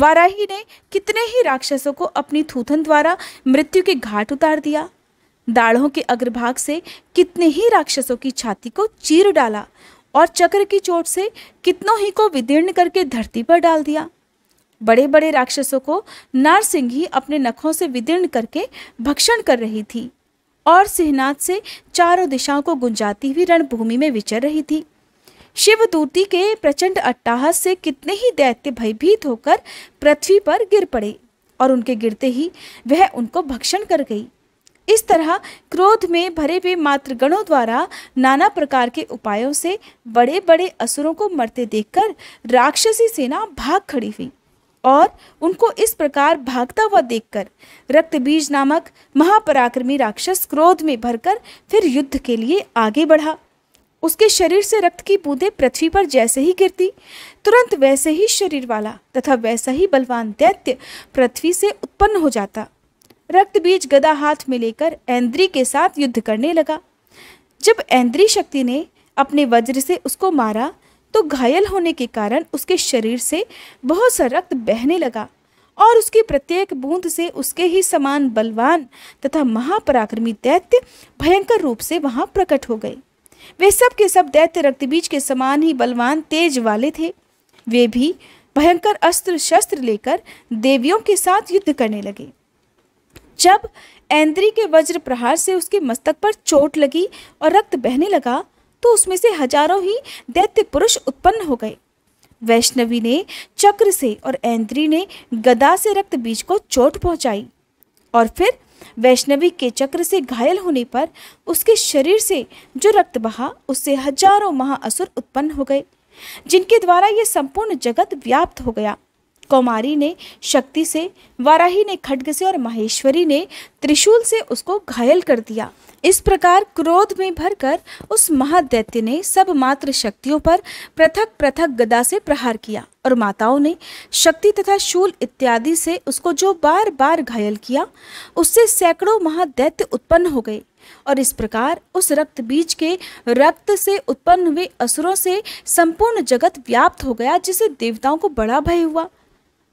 वाराही ने कितने ही राक्षसों को अपनी थूथन द्वारा मृत्यु के घाट उतार दिया दाढ़ों के अग्रभाग से कितने ही राक्षसों की छाती को चीर डाला और चक्र की चोट से कितनों ही को विदीर्ण करके धरती पर डाल दिया बड़े बड़े राक्षसों को नारसिंह अपने नखों से विदीर्ण करके भक्षण कर रही थी और सिंहनाथ से चारों दिशाओं को गुंजाती हुई रणभूमि में विचर रही थी दूती के प्रचंड अट्टाहस से कितने ही दैत्य भयभीत होकर पृथ्वी पर गिर पड़े और उनके गिरते ही वह उनको भक्षण कर गई इस तरह क्रोध में भरे हुए मातृगणों द्वारा नाना प्रकार के उपायों से बड़े बड़े असुरों को मरते देखकर राक्षसी सेना भाग खड़ी हुई और उनको इस प्रकार भागता हुआ देखकर रक्तबीज नामक महापराक्रमी राक्षस क्रोध में भरकर फिर युद्ध के लिए आगे बढ़ा उसके शरीर से रक्त की बूंदें पृथ्वी पर जैसे ही गिरती तुरंत वैसे ही शरीर वाला तथा वैसा ही बलवान दैत्य पृथ्वी से उत्पन्न हो जाता रक्तबीज गदा हाथ में लेकर ऐन्द्री के साथ युद्ध करने लगा जब ऐन्द्री शक्ति ने अपने वज्र से उसको मारा तो घायल होने के कारण उसके शरीर से बहुत सा रक्त बहने लगा और उसकी प्रत्येक बूंद से उसके ही समान बलवान तथा महापराक्रमी दैत्य भयंकर रूप से वहां प्रकट हो गए वे सब के सब दैत्य बीज के समान ही बलवान तेज वाले थे वे भी भयंकर अस्त्र शस्त्र लेकर देवियों के साथ युद्ध करने लगे जब ऐन्द्री के वज्र प्रहार से उसके मस्तक पर चोट लगी और रक्त बहने लगा तो उसमें से हजारों ही दैत्य पुरुष उत्पन्न हो गए वैष्णवी ने चक्र से और ऐन्द्री ने गदा से रक्त बीज को चोट पहुंचाई और फिर वैष्णवी के चक्र से घायल होने पर उसके शरीर से जो रक्त बहा उससे हजारों महाअसुर उत्पन्न हो गए जिनके द्वारा ये संपूर्ण जगत व्याप्त हो गया कौमारी ने शक्ति से वाराही ने खड्ग से और माहेश्वरी ने त्रिशूल से उसको घायल कर दिया इस प्रकार क्रोध में भरकर उस महादैत्य ने सब मात्र शक्तियों पर पृथक पृथक गदा से प्रहार किया और माताओं ने शक्ति तथा शूल इत्यादि से उसको जो बार बार घायल किया उससे सैकड़ों महादैत्य उत्पन्न हो गए और इस प्रकार उस रक्त बीज के रक्त से उत्पन्न हुए असुरों से संपूर्ण जगत व्याप्त हो गया जिसे देवताओं को बड़ा भय हुआ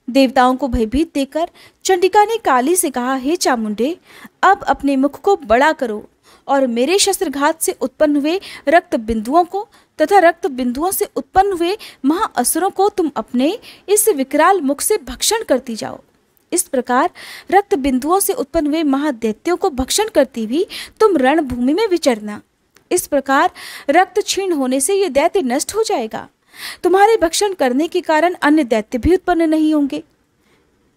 देवताओं को भयभीत देकर चंडिका ने काली से कहा हे चामुंडे अब अपने मुख को बड़ा करो और मेरे शस्त्रघात से उत्पन्न हुए रक्त बिंदुओं को तथा रक्त बिंदुओं से उत्पन्न हुए महाअसुरों को तुम अपने इस विकराल मुख से भक्षण करती जाओ इस प्रकार रक्त बिंदुओं से उत्पन्न हुए महादैत्यों को भक्षण करती भी तुम रणभूमि में विचरना इस प्रकार रक्त क्षीण होने से ये दैत्य नष्ट हो जाएगा तुम्हारे भक्षण करने के कारण अन्य दैत्य भी उत्पन्न नहीं होंगे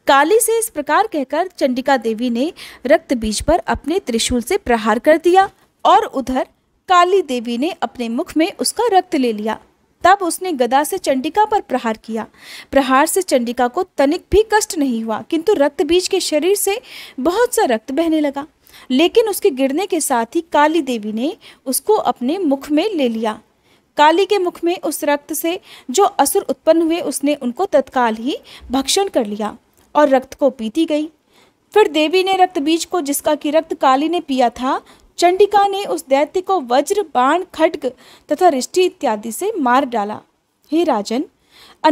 काली से इस प्रकार कहकर चंडिका देवी ने रक्त बीज पर अपने त्रिशूल से प्रहार कर दिया और उधर काली देवी ने अपने मुख में उसका रक्त ले लिया तब उसने गदा से चंडिका पर प्रहार किया प्रहार से चंडिका को तनिक भी कष्ट नहीं हुआ किंतु रक्त बीज के शरीर से बहुत सा रक्त बहने लगा लेकिन उसके गिरने के साथ ही काली देवी ने उसको अपने मुख में ले लिया काली के मुख में उस रक्त से जो असुर उत्पन्न हुए उसने उनको तत्काल ही भक्षण कर लिया और रक्त को पीती गई फिर देवी ने रक्त बीज को जिसका कि रक्त काली ने पिया था चंडिका ने उस दैत्य को वज्र बाण खड्ग तथा रिष्टि इत्यादि से मार डाला हे राजन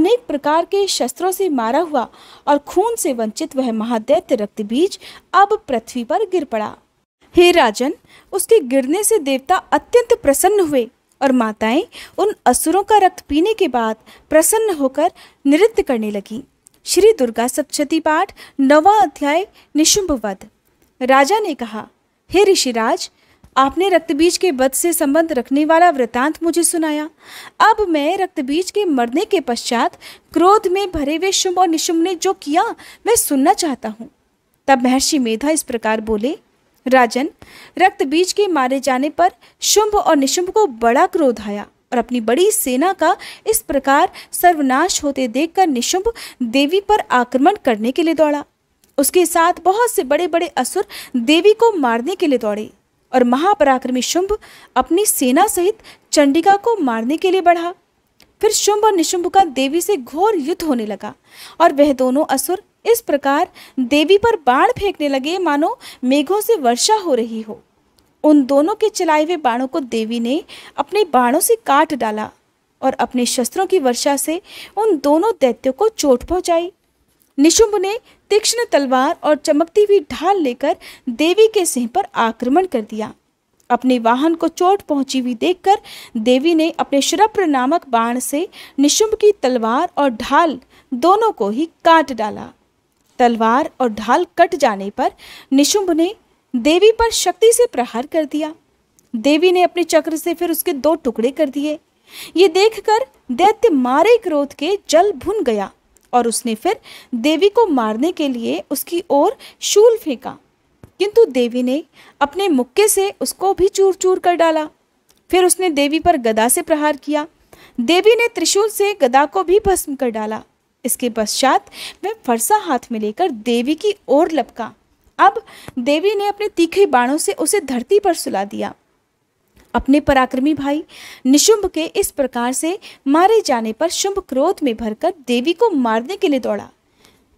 अनेक प्रकार के शस्त्रों से मारा हुआ और खून से वंचित वह महादैत्य रक्त बीज अब पृथ्वी पर गिर पड़ा हे राजन उसके गिरने से देवता अत्यंत प्रसन्न हुए और माताएं उन असुरों का रक्त पीने के बाद प्रसन्न होकर नृत्य करने लगीं श्री दुर्गा सप्तती पाठ नवा अध्याय निशुंभ वध राजा ने कहा हे ऋषिराज आपने रक्तबीज के वध से संबंध रखने वाला वृतांत मुझे सुनाया अब मैं रक्तबीज के मरने के पश्चात क्रोध में भरे हुए शुंभ और निशुंभ ने जो किया मैं सुनना चाहता हूँ तब महर्षि मेधा इस प्रकार बोले राजन रक्त बीज के मारे जाने पर शुंभ और निशुंभ को बड़ा क्रोध आया और अपनी बड़ी सेना का इस प्रकार सर्वनाश होते देखकर निशुंभ देवी पर आक्रमण करने के लिए दौड़ा उसके साथ बहुत से बड़े बड़े असुर देवी को मारने के लिए दौड़े और महापराक्रमी शुंभ अपनी सेना सहित चंडिका को मारने के लिए बढ़ा फिर शुंभ और निशुंभ का देवी से घोर युद्ध होने लगा और वह दोनों असुर इस प्रकार देवी पर बाण फेंकने लगे मानो मेघों से वर्षा हो रही हो उन दोनों के चलाए हुए बाणों को देवी ने अपने बाणों से काट डाला और अपने शस्त्रों की वर्षा से उन दोनों दैत्यों को चोट पहुंचाई निशुंभ ने तीक्ष्ण तलवार और चमकती हुई ढाल लेकर देवी के सिंह पर आक्रमण कर दिया अपने वाहन को चोट पहुंची हुई देखकर देवी ने अपने शुरप्र नामक बाण से निशुंभ की तलवार और ढाल दोनों को ही काट डाला तलवार और ढाल कट जाने पर निशुंभ ने देवी पर शक्ति से प्रहार कर दिया देवी ने अपने चक्र से फिर उसके दो टुकड़े कर दिए ये देखकर दैत्य मारे क्रोध के जल भुन गया और उसने फिर देवी को मारने के लिए उसकी ओर शूल फेंका किंतु देवी ने अपने मुक्के से उसको भी चूर चूर कर डाला फिर उसने देवी पर गदा से प्रहार किया देवी ने त्रिशूल से गदा को भी भस्म कर डाला इसके पश्चात वह फरसा हाथ में लेकर देवी की ओर लपका अब देवी ने अपने तीखे बाणों से उसे धरती पर सुला दिया अपने पराक्रमी भाई निशुंभ के इस प्रकार से मारे जाने पर शुंभ क्रोध में भरकर देवी को मारने के लिए दौड़ा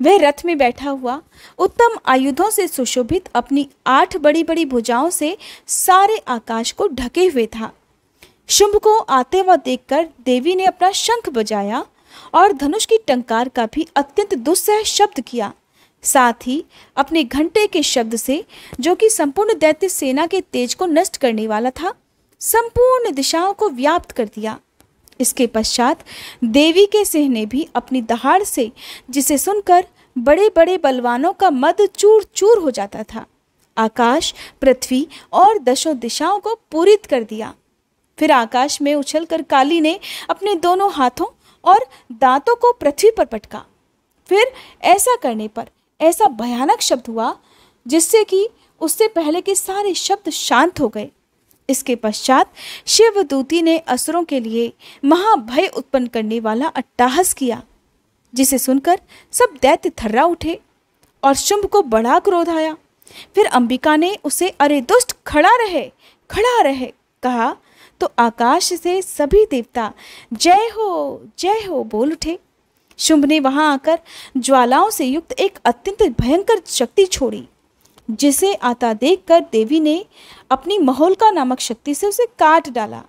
वह रथ में बैठा हुआ उत्तम आयुधों से सुशोभित अपनी आठ बड़ी बड़ी भुजाओं से सारे आकाश को ढके हुए था शुंभ को आते हुआ देखकर देवी ने अपना शंख बजाया और धनुष की टंकार का भी अत्यंत दुस्सह शब्द किया साथ ही अपने घंटे के शब्द से जो कि संपूर्ण दैत्य सेना के तेज को नष्ट करने वाला था संपूर्ण दिशाओं को व्याप्त कर दिया इसके पश्चात देवी के सिंह ने भी अपनी दहाड़ से जिसे सुनकर बड़े बड़े बलवानों का मद चूर चूर हो जाता था आकाश पृथ्वी और दशों दिशाओं को पूरित कर दिया फिर आकाश में उछलकर काली ने अपने दोनों हाथों और दांतों को पृथ्वी पर पटका फिर ऐसा करने पर ऐसा भयानक शब्द हुआ जिससे कि उससे पहले के सारे शब्द शांत हो गए इसके पश्चात शिवदूती ने असुरों के लिए महाभय उत्पन्न करने वाला अट्टाहस किया जिसे सुनकर सब दैत्य थर्रा उठे और शुंभ को बड़ा क्रोध आया फिर अंबिका ने उसे अरे दुष्ट खड़ा रहे खड़ा रहे कहा तो आकाश से सभी देवता जय हो जय हो बोल उठे शुंभ ने वहां आकर ज्वालाओं से युक्त एक अत्यंत भयंकर शक्ति छोड़ी जिसे आता देखकर देवी ने अपनी महोलका नामक शक्ति से उसे काट डाला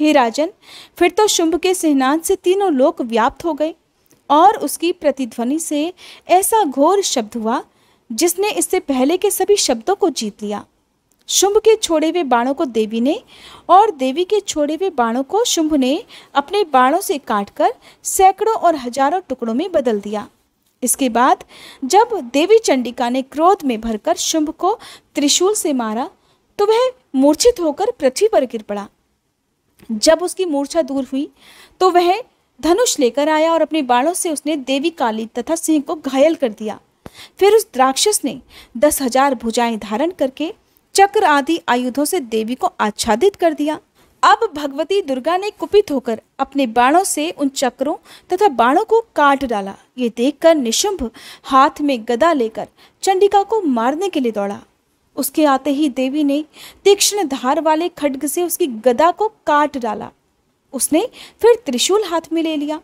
हे राजन फिर तो शुंभ के सिहनान से तीनों लोक व्याप्त हो गए और उसकी प्रतिध्वनि से ऐसा घोर शब्द हुआ जिसने इससे पहले के सभी शब्दों को जीत लिया शुंभ के छोड़े हुए बाणों को देवी ने और देवी के छोड़े हुए बाणों को शुंभ ने अपने बाणों से काटकर सैकड़ों और हजारों टुकड़ों में बदल दिया इसके बाद जब देवी चंडिका ने क्रोध में भरकर शुंभ को त्रिशूल से मारा तो वह मूर्छित होकर पृथ्वी पर गिर पड़ा जब उसकी मूर्छा दूर हुई तो वह धनुष लेकर आया और अपने बाणों से उसने देवी काली तथा सिंह को घायल कर दिया फिर उस द्राक्षस ने दस हजार भुजाएं धारण करके चक्र आदि आयुधों से देवी को आच्छादित कर दिया अब भगवती दुर्गा ने कुपित होकर अपने बाणों से उन चक्रों तथा बाणों को काट डाला ये देखकर निशुंभ हाथ में गदा लेकर चंडिका को मारने के लिए दौड़ा उसके आते ही देवी ने तीक्ष्ण धार वाले खड्ग से उसकी गदा को काट डाला उसने फिर त्रिशूल हाथ में ले लिया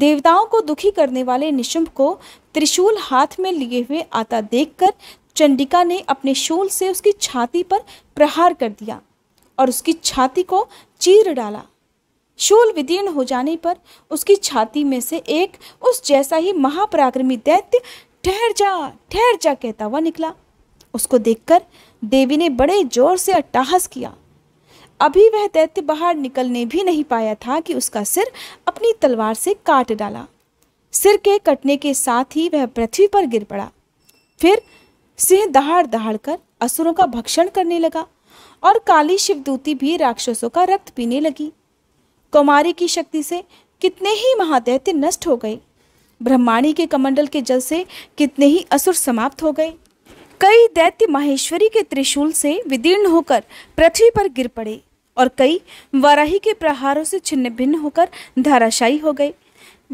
देवताओं को दुखी करने वाले निशुंभ को त्रिशूल हाथ में लिए हुए आता देखकर चंडिका ने अपने शूल से उसकी छाती पर प्रहार कर दिया और उसकी छाती को चीर डाला शूल विदीर्ण हो जाने पर उसकी छाती में से एक उस जैसा ही महापराक्रमी दैत्य ठहर जा ठहर जा कहता हुआ निकला उसको देखकर देवी ने बड़े जोर से अट्टाहस किया अभी वह दैत्य बाहर निकलने भी नहीं पाया था कि उसका सिर अपनी तलवार से काट डाला सिर के कटने के साथ ही वह पृथ्वी पर गिर पड़ा फिर सिंह दहाड़ दहाड़ कर असुरों का भक्षण करने लगा और काली शिवदूती भी राक्षसों का रक्त पीने लगी कुमारी की शक्ति से कितने ही महादैत्य नष्ट हो गए ब्रह्माणी के कमंडल के जल से कितने ही असुर समाप्त हो गए कई दैत्य माहेश्वरी के त्रिशूल से विदीर्ण होकर पृथ्वी पर गिर पड़े और कई वाराही के प्रहारों से छिन्न भिन्न होकर धाराशायी हो गए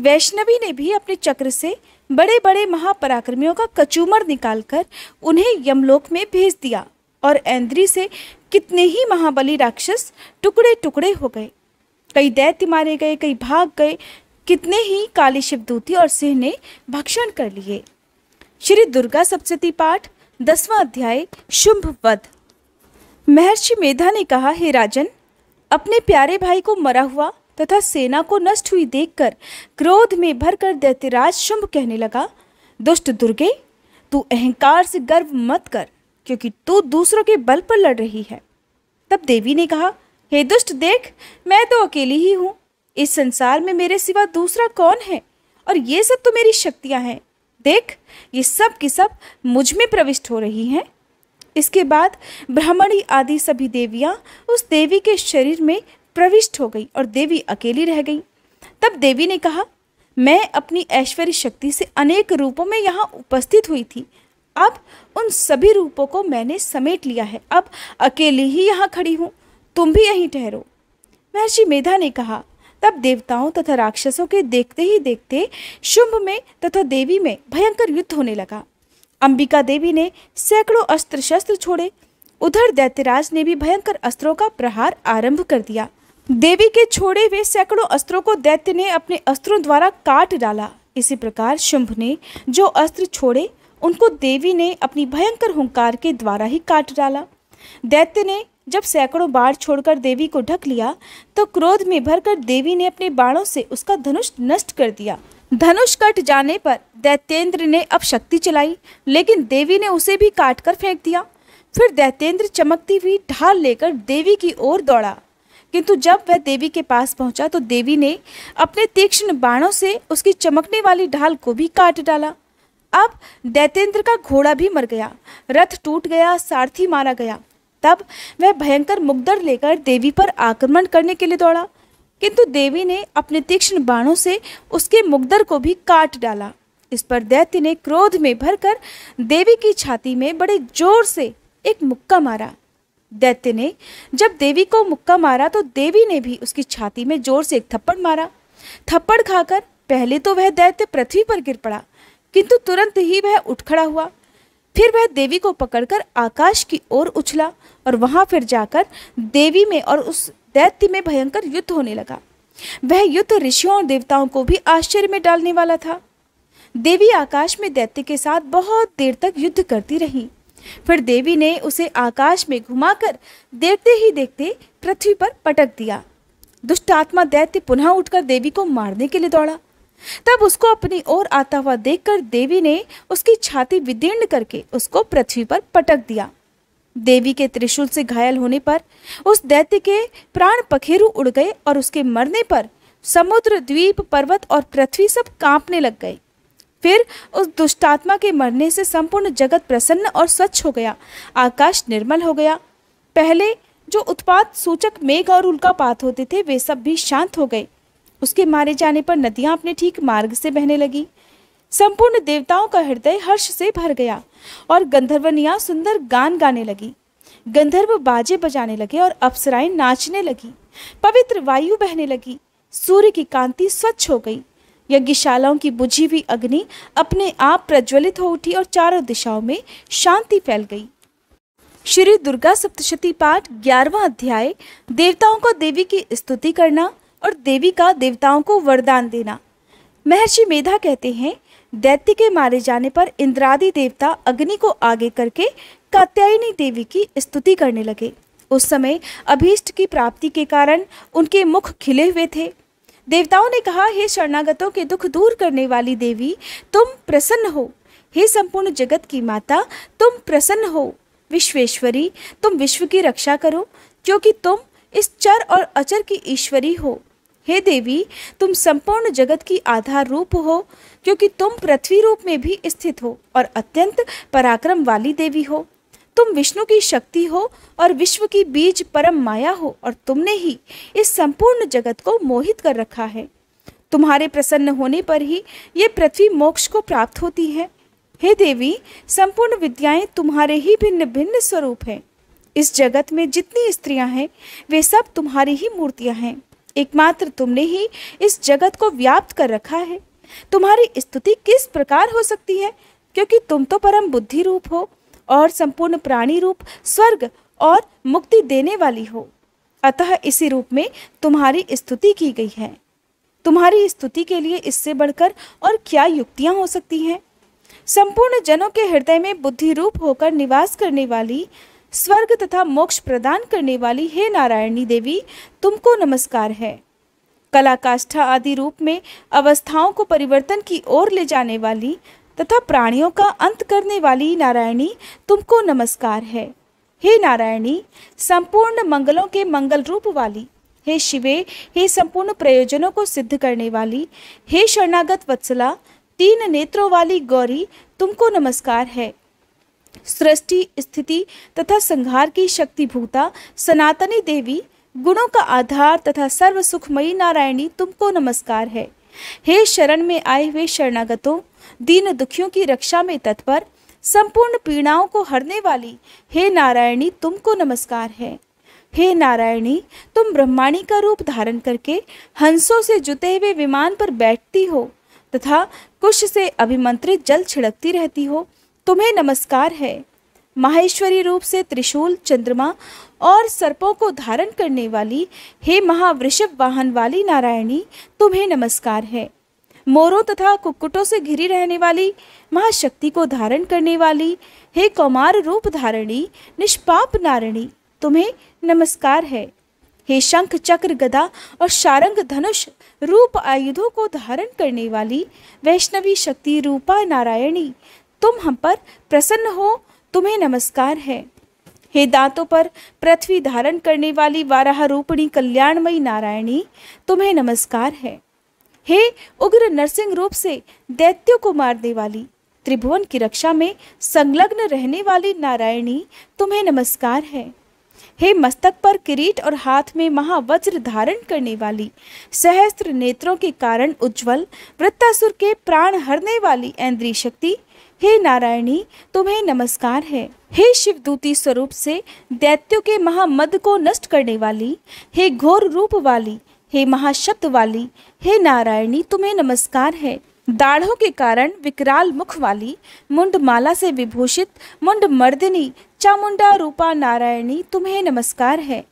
वैष्णवी ने भी अपने चक्र से बड़े बड़े महापराक्रमियों का कचूमर निकालकर उन्हें यमलोक में भेज दिया और ऐन्द्री से कितने ही महाबली राक्षस टुकड़े टुकड़े हो गए कई दैत्य मारे गए कई भाग गए कितने ही काली शिवदूती और सिंह ने भक्षण कर लिए श्री दुर्गा सप्तती पाठ दसवां अध्याय शुंभ वध महर्षि मेधा ने कहा हे राजन अपने प्यारे भाई को मरा हुआ तथा सेना को नष्ट हुई देखकर क्रोध में भरकर दैत्यराज शुंभ कहने लगा दुष्ट दुर्गे तू अहंकार से गर्व मत कर क्योंकि तू दूसरों के बल पर लड़ रही है तब देवी ने कहा हे hey, दुष्ट देख मैं तो अकेली ही हूँ इस संसार में मेरे सिवा दूसरा कौन है और ये सब तो मेरी शक्तियाँ हैं देख ये सब की सब मुझ में प्रविष्ट हो रही हैं इसके बाद ब्राह्मणी आदि सभी देवियाँ उस देवी के शरीर में प्रविष्ट हो गई और देवी अकेली रह गई तब देवी ने कहा मैं अपनी ऐश्वर्य शक्ति से अनेक रूपों में यहाँ उपस्थित हुई थी अब उन सभी रूपों को मैंने समेट लिया है अब अकेली ही यहाँ खड़ी हूँ तुम भी यहीं ठहरो महर्षि मेधा ने कहा तब देवताओं तथा राक्षसों के देखते ही देखते शुंभ में तथा देवी में भयंकर युद्ध होने लगा अंबिका देवी ने सैकड़ों अस्त्र शस्त्र छोड़े उधर दैत्यराज ने भी भयंकर अस्त्रों का प्रहार आरंभ कर दिया देवी के छोड़े हुए सैकड़ों अस्त्रों को दैत्य ने अपने अस्त्रों द्वारा काट डाला इसी प्रकार शुंभ ने जो अस्त्र छोड़े उनको देवी ने अपनी भयंकर हुंकार के द्वारा ही काट डाला दैत्य ने जब सैकड़ों बाढ़ छोड़कर देवी को ढक लिया तो क्रोध में भरकर देवी ने अपने बाणों से उसका धनुष नष्ट कर दिया धनुष कट जाने पर दैत्येंद्र ने अब शक्ति चलाई लेकिन देवी ने उसे भी काट कर फेंक दिया फिर दैत्येंद्र चमकती हुई ढाल लेकर देवी की ओर दौड़ा किंतु जब वह देवी के पास पहुंचा तो देवी ने अपने तीक्ष्ण बाणों से उसकी चमकने वाली ढाल को भी काट डाला अब दैतेंद्र का घोड़ा भी मर गया रथ टूट गया सारथी मारा गया तब वह भयंकर मुग्दर लेकर देवी पर आक्रमण करने के लिए दौड़ा किंतु देवी ने अपने तीक्ष्ण बाणों से उसके मुग्दर को भी काट डाला इस पर दैत्य ने क्रोध में भरकर देवी की छाती में बड़े जोर से एक मुक्का मारा दैत्य ने जब देवी को मुक्का मारा तो देवी ने भी उसकी छाती में जोर से एक थप्पड़ मारा थप्पड़ खाकर पहले तो वह दैत्य पृथ्वी पर गिर पड़ा किंतु तुरंत ही वह उठ खड़ा हुआ फिर वह देवी को पकड़कर आकाश की ओर उछला और वहां फिर जाकर देवी में और उस दैत्य में भयंकर युद्ध होने लगा वह युद्ध ऋषियों और देवताओं को भी आश्चर्य में डालने वाला था देवी आकाश में दैत्य के साथ बहुत देर तक युद्ध करती रही फिर देवी ने उसे आकाश में घुमाकर देखते ही देखते पृथ्वी पर पटक दिया दुष्ट आत्मा दैत्य पुनः उठकर देवी को मारने के लिए दौड़ा तब उसको अपनी ओर आता हुआ देखकर देवी ने उसकी छाती विदीर्ण करके उसको पृथ्वी पर पटक दिया देवी के त्रिशूल से घायल होने पर उस दैत्य के प्राण पखेरु उड़ गए और उसके मरने पर समुद्र द्वीप पर्वत और पृथ्वी सब कांपने लग गए फिर उस दुष्टात्मा के मरने से संपूर्ण जगत प्रसन्न और स्वच्छ हो गया आकाश निर्मल हो गया पहले जो उत्पाद सूचक मेघ और उल्कापात होते थे वे सब भी शांत हो गए उसके मारे जाने पर नदियां अपने ठीक मार्ग से बहने लगी संपूर्ण देवताओं का हृदय हर्ष से भर गया और गंधर्वनिया सुंदर गान गाने लगी गंधर्व बाजे बजाने लगे और अप्सराएं नाचने लगी पवित्र वायु बहने लगी सूर्य की कांति स्वच्छ हो गई यज्ञशालाओं की बुझी हुई अग्नि अपने आप प्रज्वलित हो उठी और चारों दिशाओं में शांति फैल गई श्री दुर्गा सप्तशती पाठ ग्यारहवा अध्याय देवताओं को देवी की स्तुति करना और देवी का देवताओं को वरदान देना महर्षि मेधा कहते हैं दैत्य के मारे जाने पर इंद्रादि देवता अग्नि को आगे करके कात्यायनी देवी की स्तुति करने लगे उस समय अभीष्ट की प्राप्ति के कारण उनके मुख खिले हुए थे देवताओं ने कहा हे शरणागतों के दुख दूर करने वाली देवी तुम प्रसन्न हो हे संपूर्ण जगत की माता तुम प्रसन्न हो विश्वेश्वरी तुम विश्व की रक्षा करो क्योंकि तुम इस चर और अचर की ईश्वरी हो हे देवी तुम संपूर्ण जगत की आधार रूप हो क्योंकि तुम पृथ्वी रूप में भी स्थित हो और अत्यंत पराक्रम वाली देवी हो तुम विष्णु की शक्ति हो और विश्व की बीज परम माया हो और तुमने ही इस संपूर्ण जगत को मोहित कर रखा है तुम्हारे प्रसन्न होने पर ही ये पृथ्वी मोक्ष को प्राप्त होती है हे देवी संपूर्ण विद्याएं तुम्हारे ही भिन्न भिन्न स्वरूप हैं इस जगत में जितनी स्त्रियां हैं वे सब तुम्हारी ही मूर्तियां हैं एकमात्र तुमने ही इस जगत को व्याप्त कर रखा है तुम्हारी स्तुति किस प्रकार हो सकती है क्योंकि तुम तो परम बुद्धि रूप हो और संपूर्ण प्राणी रूप स्वर्ग और मुक्ति देने वाली हो अतः इसी रूप में तुम्हारी स्तुति की गई है तुम्हारी स्तुति के लिए इससे बढ़कर और क्या युक्तियां हो सकती हैं संपूर्ण जनों के हृदय में बुद्धि रूप होकर निवास करने वाली स्वर्ग तथा मोक्ष प्रदान करने वाली हे नारायणी देवी तुमको नमस्कार है कला काष्ठा आदि रूप में अवस्थाओं को परिवर्तन की ओर ले जाने वाली तथा प्राणियों का अंत करने वाली नारायणी तुमको नमस्कार है हे नारायणी संपूर्ण मंगलों के मंगल रूप वाली हे शिवे हे संपूर्ण प्रयोजनों को सिद्ध करने वाली हे शरणागत वत्सला तीन नेत्रों वाली गौरी तुमको नमस्कार है सृष्टि स्थिति तथा संहार की शक्तिभूता सनातनी देवी गुणों का आधार तथा सर्व सुखमयी नारायणी तुमको नमस्कार है हे शरण में आए हुए शरणागतों दीन दुखियों की रक्षा में तत्पर संपूर्ण पीड़ाओं को हरने वाली हे नारायणी तुमको नमस्कार है हे नारायणी तुम ब्रह्माणी का रूप धारण करके हंसों से जुते हुए विमान पर बैठती हो तथा कुश से अभिमंत्रित जल छिड़कती रहती हो तुम्हें नमस्कार है माहेश्वरी रूप से त्रिशूल चंद्रमा और सर्पों को धारण करने वाली हे महावृषभ वाहन वाली नारायणी तुम्हें नमस्कार है मोरों तथा कुक्कुटों से घिरी रहने वाली महाशक्ति को धारण करने वाली हे कौमार रूप धारणी निष्पाप नारणी तुम्हें नमस्कार है हे शंख चक्र गदा और शारंग धनुष रूप आयुधों को धारण करने वाली वैष्णवी शक्ति रूपा नारायणी तुम हम पर प्रसन्न हो तुम्हें नमस्कार है हे दांतों पर पृथ्वी धारण करने वाली वाराह रूपणी कल्याणमयी नारायणी तुम्हें नमस्कार है हे उग्र नरसिंह रूप से दैत्यों को मारने वाली त्रिभुवन की रक्षा में संलग्न रहने वाली नारायणी तुम्हें नमस्कार है हे मस्तक पर किरीट और हाथ में महावज्र धारण करने वाली सहस्त्र नेत्रों के कारण उज्जवल वृत्तासुर के प्राण हरने वाली ऐन्द्रीय शक्ति हे नारायणी तुम्हें नमस्कार है हे शिवदूती स्वरूप से दैत्यों के महामद को नष्ट करने वाली हे घोर रूप वाली हे महाशब्द वाली हे नारायणी तुम्हें नमस्कार है दाढ़ों के कारण विकराल मुख वाली मुंड माला से विभूषित मुंड मर्दिनी चामुंडा रूपा नारायणी तुम्हें नमस्कार है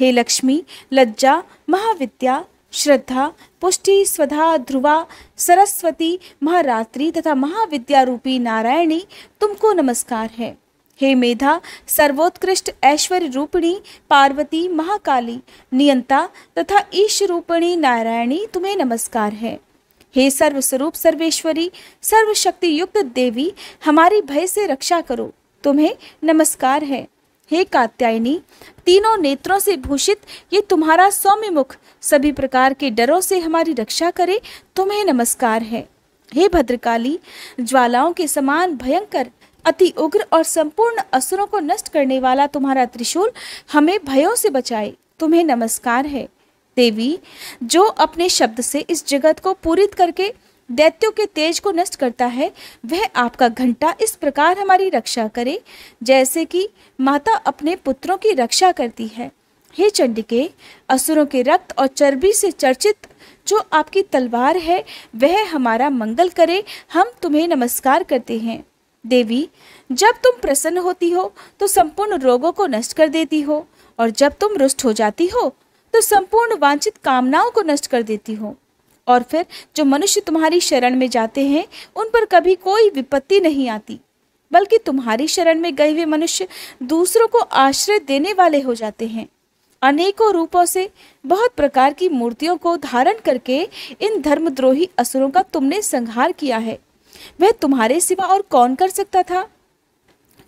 हे लक्ष्मी लज्जा महाविद्या श्रद्धा पुष्टि स्वधा ध्रुवा सरस्वती महारात्रि तथा महाविद्या रूपी नारायणी तुमको नमस्कार है हे मेधा सर्वोत्कृष्ट ऐश्वर्य रूपिणी पार्वती महाकाली नियंता तथा ईश रूपिणी नारायणी तुम्हें नमस्कार है हे सर्वस्वरूप सर्वेश्वरी सर्वशक्ति युक्त देवी हमारी भय से रक्षा करो तुम्हें नमस्कार है हे कात्यायनी तीनों नेत्रों से भूषित ये तुम्हारा सौम्य मुख सभी प्रकार के डरों से हमारी रक्षा करे तुम्हें नमस्कार है हे भद्रकाली ज्वालाओं के समान भयंकर अति उग्र और संपूर्ण असुरों को नष्ट करने वाला तुम्हारा त्रिशूल हमें भयों से बचाए तुम्हें नमस्कार है देवी जो अपने शब्द से इस जगत को पूरित करके दैत्यों के तेज को नष्ट करता है वह आपका घंटा इस प्रकार हमारी रक्षा करे जैसे कि माता अपने पुत्रों की रक्षा करती है हे चंडिके असुरों के रक्त और चर्बी से चर्चित जो आपकी तलवार है वह हमारा मंगल करे हम तुम्हें नमस्कार करते हैं देवी जब तुम प्रसन्न होती हो तो संपूर्ण रोगों को नष्ट कर देती हो और जब तुम रुष्ट हो जाती हो तो संपूर्ण वांछित कामनाओं को नष्ट कर देती हो और फिर जो मनुष्य तुम्हारी शरण में जाते हैं उन पर कभी कोई विपत्ति नहीं आती बल्कि तुम्हारी शरण में गए हुए मनुष्य दूसरों को आश्रय देने वाले हो जाते हैं अनेकों रूपों से बहुत प्रकार की मूर्तियों को धारण करके इन धर्मद्रोही असुरों का तुमने संहार किया है वह तुम्हारे सिवा और कौन कर सकता था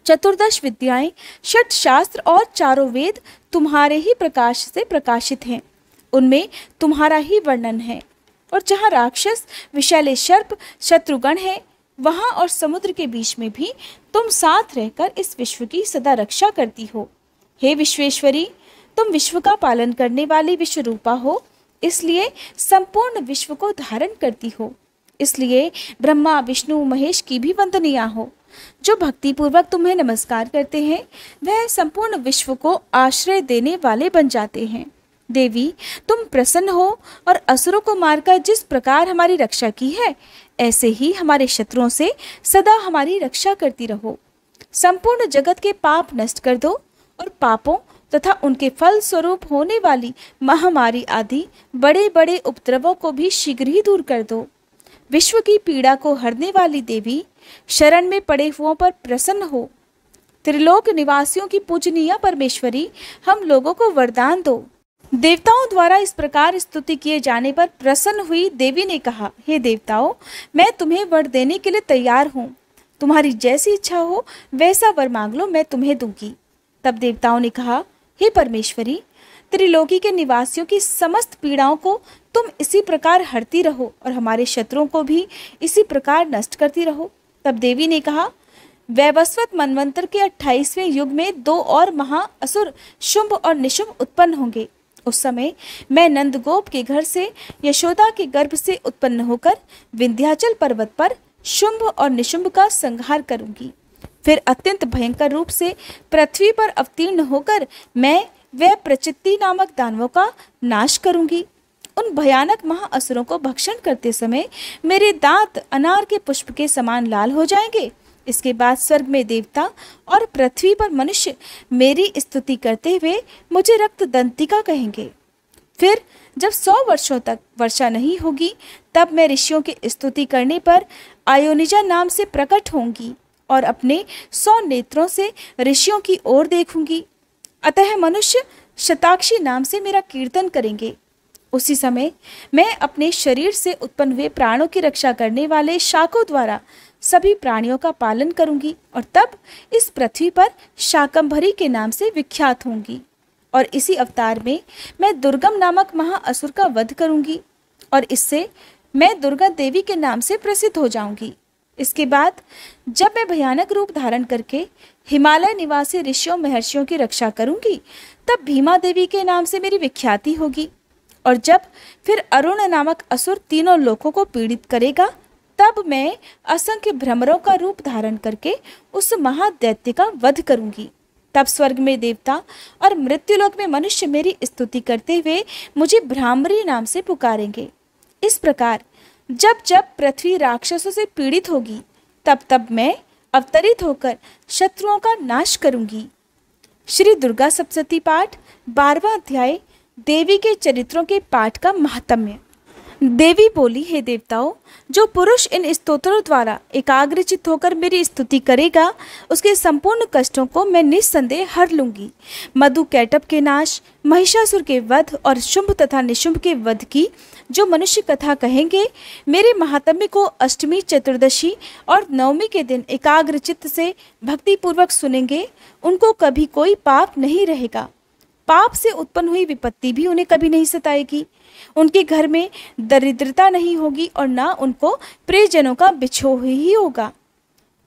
चतुर्दश विद्याएं षट शास्त्र और चारों वेद तुम्हारे ही प्रकाश से प्रकाशित हैं उनमें तुम्हारा ही वर्णन है और जहाँ राक्षस विशैले सर्प शत्रुगण है वहाँ और समुद्र के बीच में भी तुम साथ रहकर इस विश्व की सदा रक्षा करती हो हे विश्वेश्वरी तुम विश्व का पालन करने वाली विश्वरूपा हो इसलिए संपूर्ण विश्व को धारण करती हो इसलिए ब्रह्मा विष्णु महेश की भी वंदनीया हो जो भक्तिपूर्वक तुम्हें नमस्कार करते हैं वह संपूर्ण विश्व को आश्रय देने वाले बन जाते हैं देवी तुम प्रसन्न हो और असुरों को मारकर जिस प्रकार हमारी रक्षा की है ऐसे ही हमारे शत्रुओं से सदा हमारी रक्षा करती रहो संपूर्ण जगत के पाप नष्ट कर दो और पापों तथा उनके फल स्वरूप होने वाली महामारी आदि बड़े बड़े उपद्रवों को भी शीघ्र ही दूर कर दो विश्व की पीड़ा को हरने वाली देवी शरण में पड़े हुओं पर प्रसन्न हो त्रिलोक निवासियों की पूजनीय परमेश्वरी हम लोगों को वरदान दो देवताओं द्वारा इस प्रकार स्तुति किए जाने पर प्रसन्न हुई देवी ने कहा हे देवताओं मैं तुम्हें वर देने के लिए तैयार हूँ तुम्हारी जैसी इच्छा हो वैसा वर मांग लो मैं तुम्हें दूंगी तब देवताओं ने कहा हे परमेश्वरी त्रिलोकी के निवासियों की समस्त पीड़ाओं को तुम इसी प्रकार हरती रहो और हमारे शत्रुओं को भी इसी प्रकार नष्ट करती रहो तब देवी ने कहा वैवस्वत मनवंतर के अट्ठाईसवें युग में दो और महा असुर शुंभ और निशुंभ उत्पन्न होंगे उस समय मैं नंदगोप के घर से यशोदा के गर्भ से उत्पन्न होकर विंध्याचल पर्वत पर शुंभ और निशुंभ का संहार करूंगी फिर अत्यंत भयंकर रूप से पृथ्वी पर अवतीर्ण होकर मैं वह प्रचिति नामक दानवों का नाश करूंगी उन भयानक महाअसुरों को भक्षण करते समय मेरे दांत अनार के पुष्प के समान लाल हो जाएंगे इसके बाद स्वर्ग में देवता और पृथ्वी पर मनुष्य मेरी स्तुति करते हुए मुझे रक्त दंतिका कहेंगे फिर जब सौ वर्षों तक वर्षा नहीं होगी तब मैं ऋषियों की स्तुति करने पर आयोनिजा नाम से प्रकट होंगी और अपने सौ नेत्रों से ऋषियों की ओर देखूंगी अतः मनुष्य शताक्षी नाम से मेरा कीर्तन करेंगे उसी समय मैं अपने शरीर से उत्पन्न हुए प्राणों की रक्षा करने वाले शाकों द्वारा सभी प्राणियों का पालन करूंगी और तब इस पृथ्वी पर शाकंभरी के नाम से विख्यात होंगी और इसी अवतार में मैं दुर्गम नामक महाअसुर का वध करूंगी और इससे मैं दुर्गा देवी के नाम से प्रसिद्ध हो जाऊंगी इसके बाद जब मैं भयानक रूप धारण करके हिमालय निवासी ऋषियों महर्षियों की रक्षा करूंगी तब भीमा देवी के नाम से मेरी विख्याति होगी और जब फिर अरुण नामक असुर तीनों लोगों को पीड़ित करेगा तब मैं असंख्य भ्रमरों का रूप धारण करके उस महादैत्य का वध करूंगी तब स्वर्ग में देवता और मृत्युलोक में मनुष्य मेरी स्तुति करते हुए मुझे भ्रामरी नाम से पुकारेंगे इस प्रकार जब जब पृथ्वी राक्षसों से पीड़ित होगी तब तब मैं अवतरित होकर शत्रुओं का नाश करूंगी श्री दुर्गा सप्तती पाठ बारवा अध्याय देवी के चरित्रों के पाठ का महात्म्य देवी बोली हे देवताओं जो पुरुष इन स्तोत्रों द्वारा एकाग्रचित होकर मेरी स्तुति करेगा उसके संपूर्ण कष्टों को मैं निस्संदेह हर लूंगी मधु कैटअप के नाश महिषासुर के वध और शुंभ तथा निशुंभ के वध की जो मनुष्य कथा कहेंगे मेरे महात्म्य को अष्टमी चतुर्दशी और नवमी के दिन एकाग्रचित से भक्तिपूर्वक सुनेंगे उनको कभी कोई पाप नहीं रहेगा पाप से उत्पन्न हुई विपत्ति भी उन्हें कभी नहीं सताएगी उनके घर में दरिद्रता नहीं होगी और ना उनको प्रियजनों का बिछोह ही होगा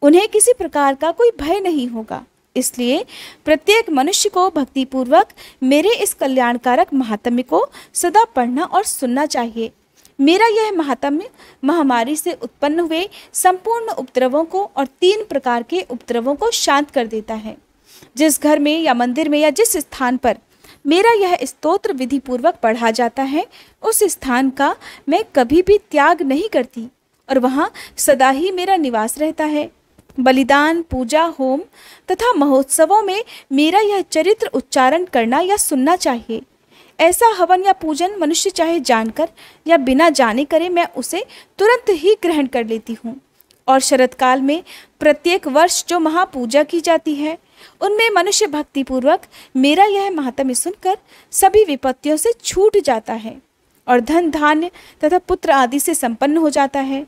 उन्हें किसी प्रकार का कोई भय नहीं होगा इसलिए प्रत्येक मनुष्य को भक्तिपूर्वक मेरे इस कल्याणकारक महात्म्य को सदा पढ़ना और सुनना चाहिए मेरा यह महात्म्य महामारी से उत्पन्न हुए संपूर्ण उपद्रवों को और तीन प्रकार के उपद्रवों को शांत कर देता है जिस घर में या मंदिर में या जिस स्थान पर मेरा यह स्तोत्र विधि पूर्वक पढ़ा जाता है उस स्थान का मैं कभी भी त्याग नहीं करती और वहाँ सदा ही मेरा निवास रहता है बलिदान पूजा होम तथा महोत्सवों में मेरा यह चरित्र उच्चारण करना या सुनना चाहिए ऐसा हवन या पूजन मनुष्य चाहे जानकर या बिना जाने करे मैं उसे तुरंत ही ग्रहण कर लेती हूँ और शरत काल में प्रत्येक वर्ष जो महापूजा की जाती है उनमें मनुष्य भक्ति पूर्वक मेरा यह महात्म्य सुनकर सभी विपत्तियों से छूट जाता है और धन धान्य तथा पुत्र आदि से संपन्न हो जाता है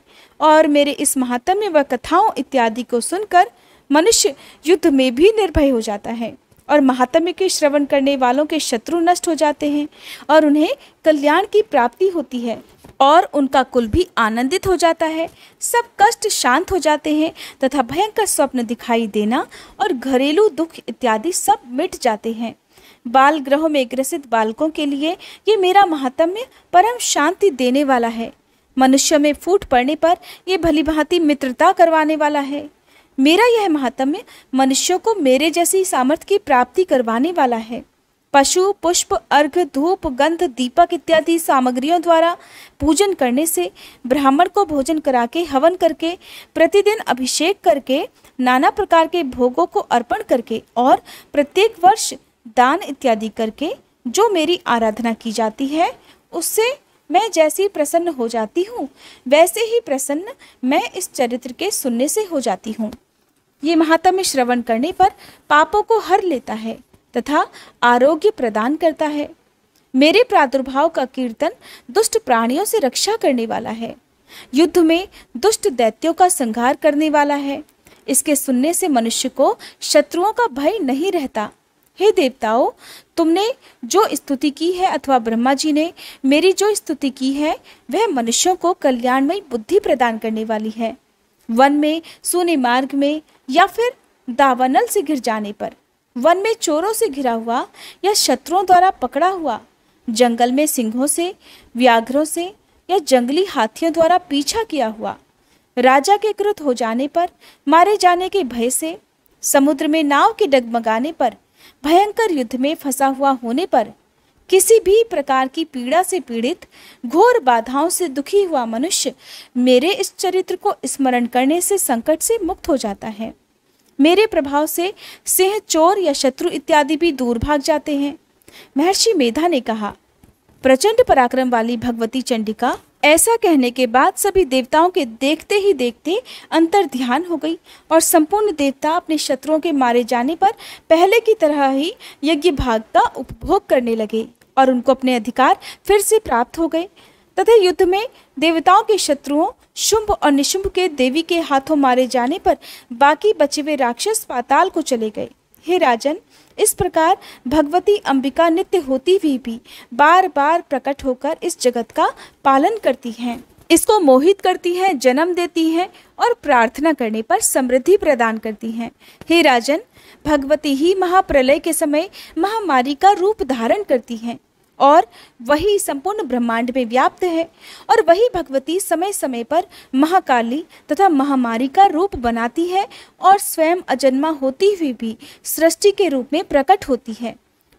और मेरे इस महात्म्य व कथाओं इत्यादि को सुनकर मनुष्य युद्ध में भी निर्भय हो जाता है और महात्म्य के श्रवण करने वालों के शत्रु नष्ट हो जाते हैं और उन्हें कल्याण की प्राप्ति होती है और उनका कुल भी आनंदित हो जाता है सब कष्ट शांत हो जाते हैं तथा भयंकर स्वप्न दिखाई देना और घरेलू दुख इत्यादि सब मिट जाते हैं बाल ग्रहों में ग्रसित बालकों के लिए ये मेरा महात्म्य परम शांति देने वाला है मनुष्य में फूट पड़ने पर यह भली भांति मित्रता करवाने वाला है मेरा यह महात्म्य मनुष्यों को मेरे जैसी सामर्थ्य की प्राप्ति करवाने वाला है पशु पुष्प अर्घ धूप गंध दीपक इत्यादि सामग्रियों द्वारा पूजन करने से ब्राह्मण को भोजन करा के हवन करके प्रतिदिन अभिषेक करके नाना प्रकार के भोगों को अर्पण करके और प्रत्येक वर्ष दान इत्यादि करके जो मेरी आराधना की जाती है उससे मैं जैसी प्रसन्न हो जाती हूँ वैसे ही प्रसन्न मैं इस चरित्र के सुनने से हो जाती हूँ ये महात्म्य श्रवण करने पर पापों को हर लेता है तथा आरोग्य प्रदान करता है मेरे प्रादुर्भाव का कीर्तन दुष्ट प्राणियों से रक्षा करने वाला है युद्ध में दुष्ट दैत्यों का संहार करने वाला है इसके सुनने से मनुष्य को शत्रुओं का भय नहीं रहता हे देवताओं तुमने जो स्तुति की है अथवा ब्रह्मा जी ने मेरी जो स्तुति की है वह मनुष्यों को कल्याणमय बुद्धि प्रदान करने वाली है वन में सूने मार्ग में या फिर दावानल से घिर जाने पर वन में चोरों से घिरा हुआ या शत्रुओं द्वारा पकड़ा हुआ जंगल में सिंहों से व्याघ्रों से या जंगली हाथियों द्वारा पीछा किया हुआ राजा के क्रुत हो जाने पर मारे जाने के भय से समुद्र में नाव के डगमगाने पर भयंकर युद्ध में फंसा हुआ होने पर किसी भी प्रकार की पीड़ा से पीड़ित घोर बाधाओं से दुखी हुआ मनुष्य मेरे इस चरित्र को स्मरण करने से संकट से मुक्त हो जाता है मेरे प्रभाव से सिंह चोर या शत्रु इत्यादि भी दूर भाग जाते हैं महर्षि मेधा ने कहा प्रचंड पराक्रम वाली भगवती चंडिका ऐसा कहने के बाद सभी देवताओं के देखते ही देखते अंतर ध्यान हो गई और संपूर्ण देवता अपने शत्रुओं के मारे जाने पर पहले की तरह ही यज्ञ भाग का उपभोग करने लगे और उनको अपने अधिकार फिर से प्राप्त हो गए तथा युद्ध में देवताओं के शत्रुओं शुंभ और निशुंभ के देवी के हाथों मारे जाने पर बाकी बचे हुए राक्षस पाताल को चले गए हे राजन इस प्रकार भगवती अंबिका नित्य होती हुई भी बार बार प्रकट होकर इस जगत का पालन करती हैं इसको मोहित करती हैं जन्म देती हैं और प्रार्थना करने पर समृद्धि प्रदान करती हैं हे राजन भगवती ही महाप्रलय के समय महामारी का रूप धारण करती हैं और वही संपूर्ण ब्रह्मांड में व्याप्त है और वही भगवती समय समय पर महाकाली तथा महामारी का रूप बनाती है और स्वयं अजन्मा होती हुई भी सृष्टि के रूप में प्रकट होती है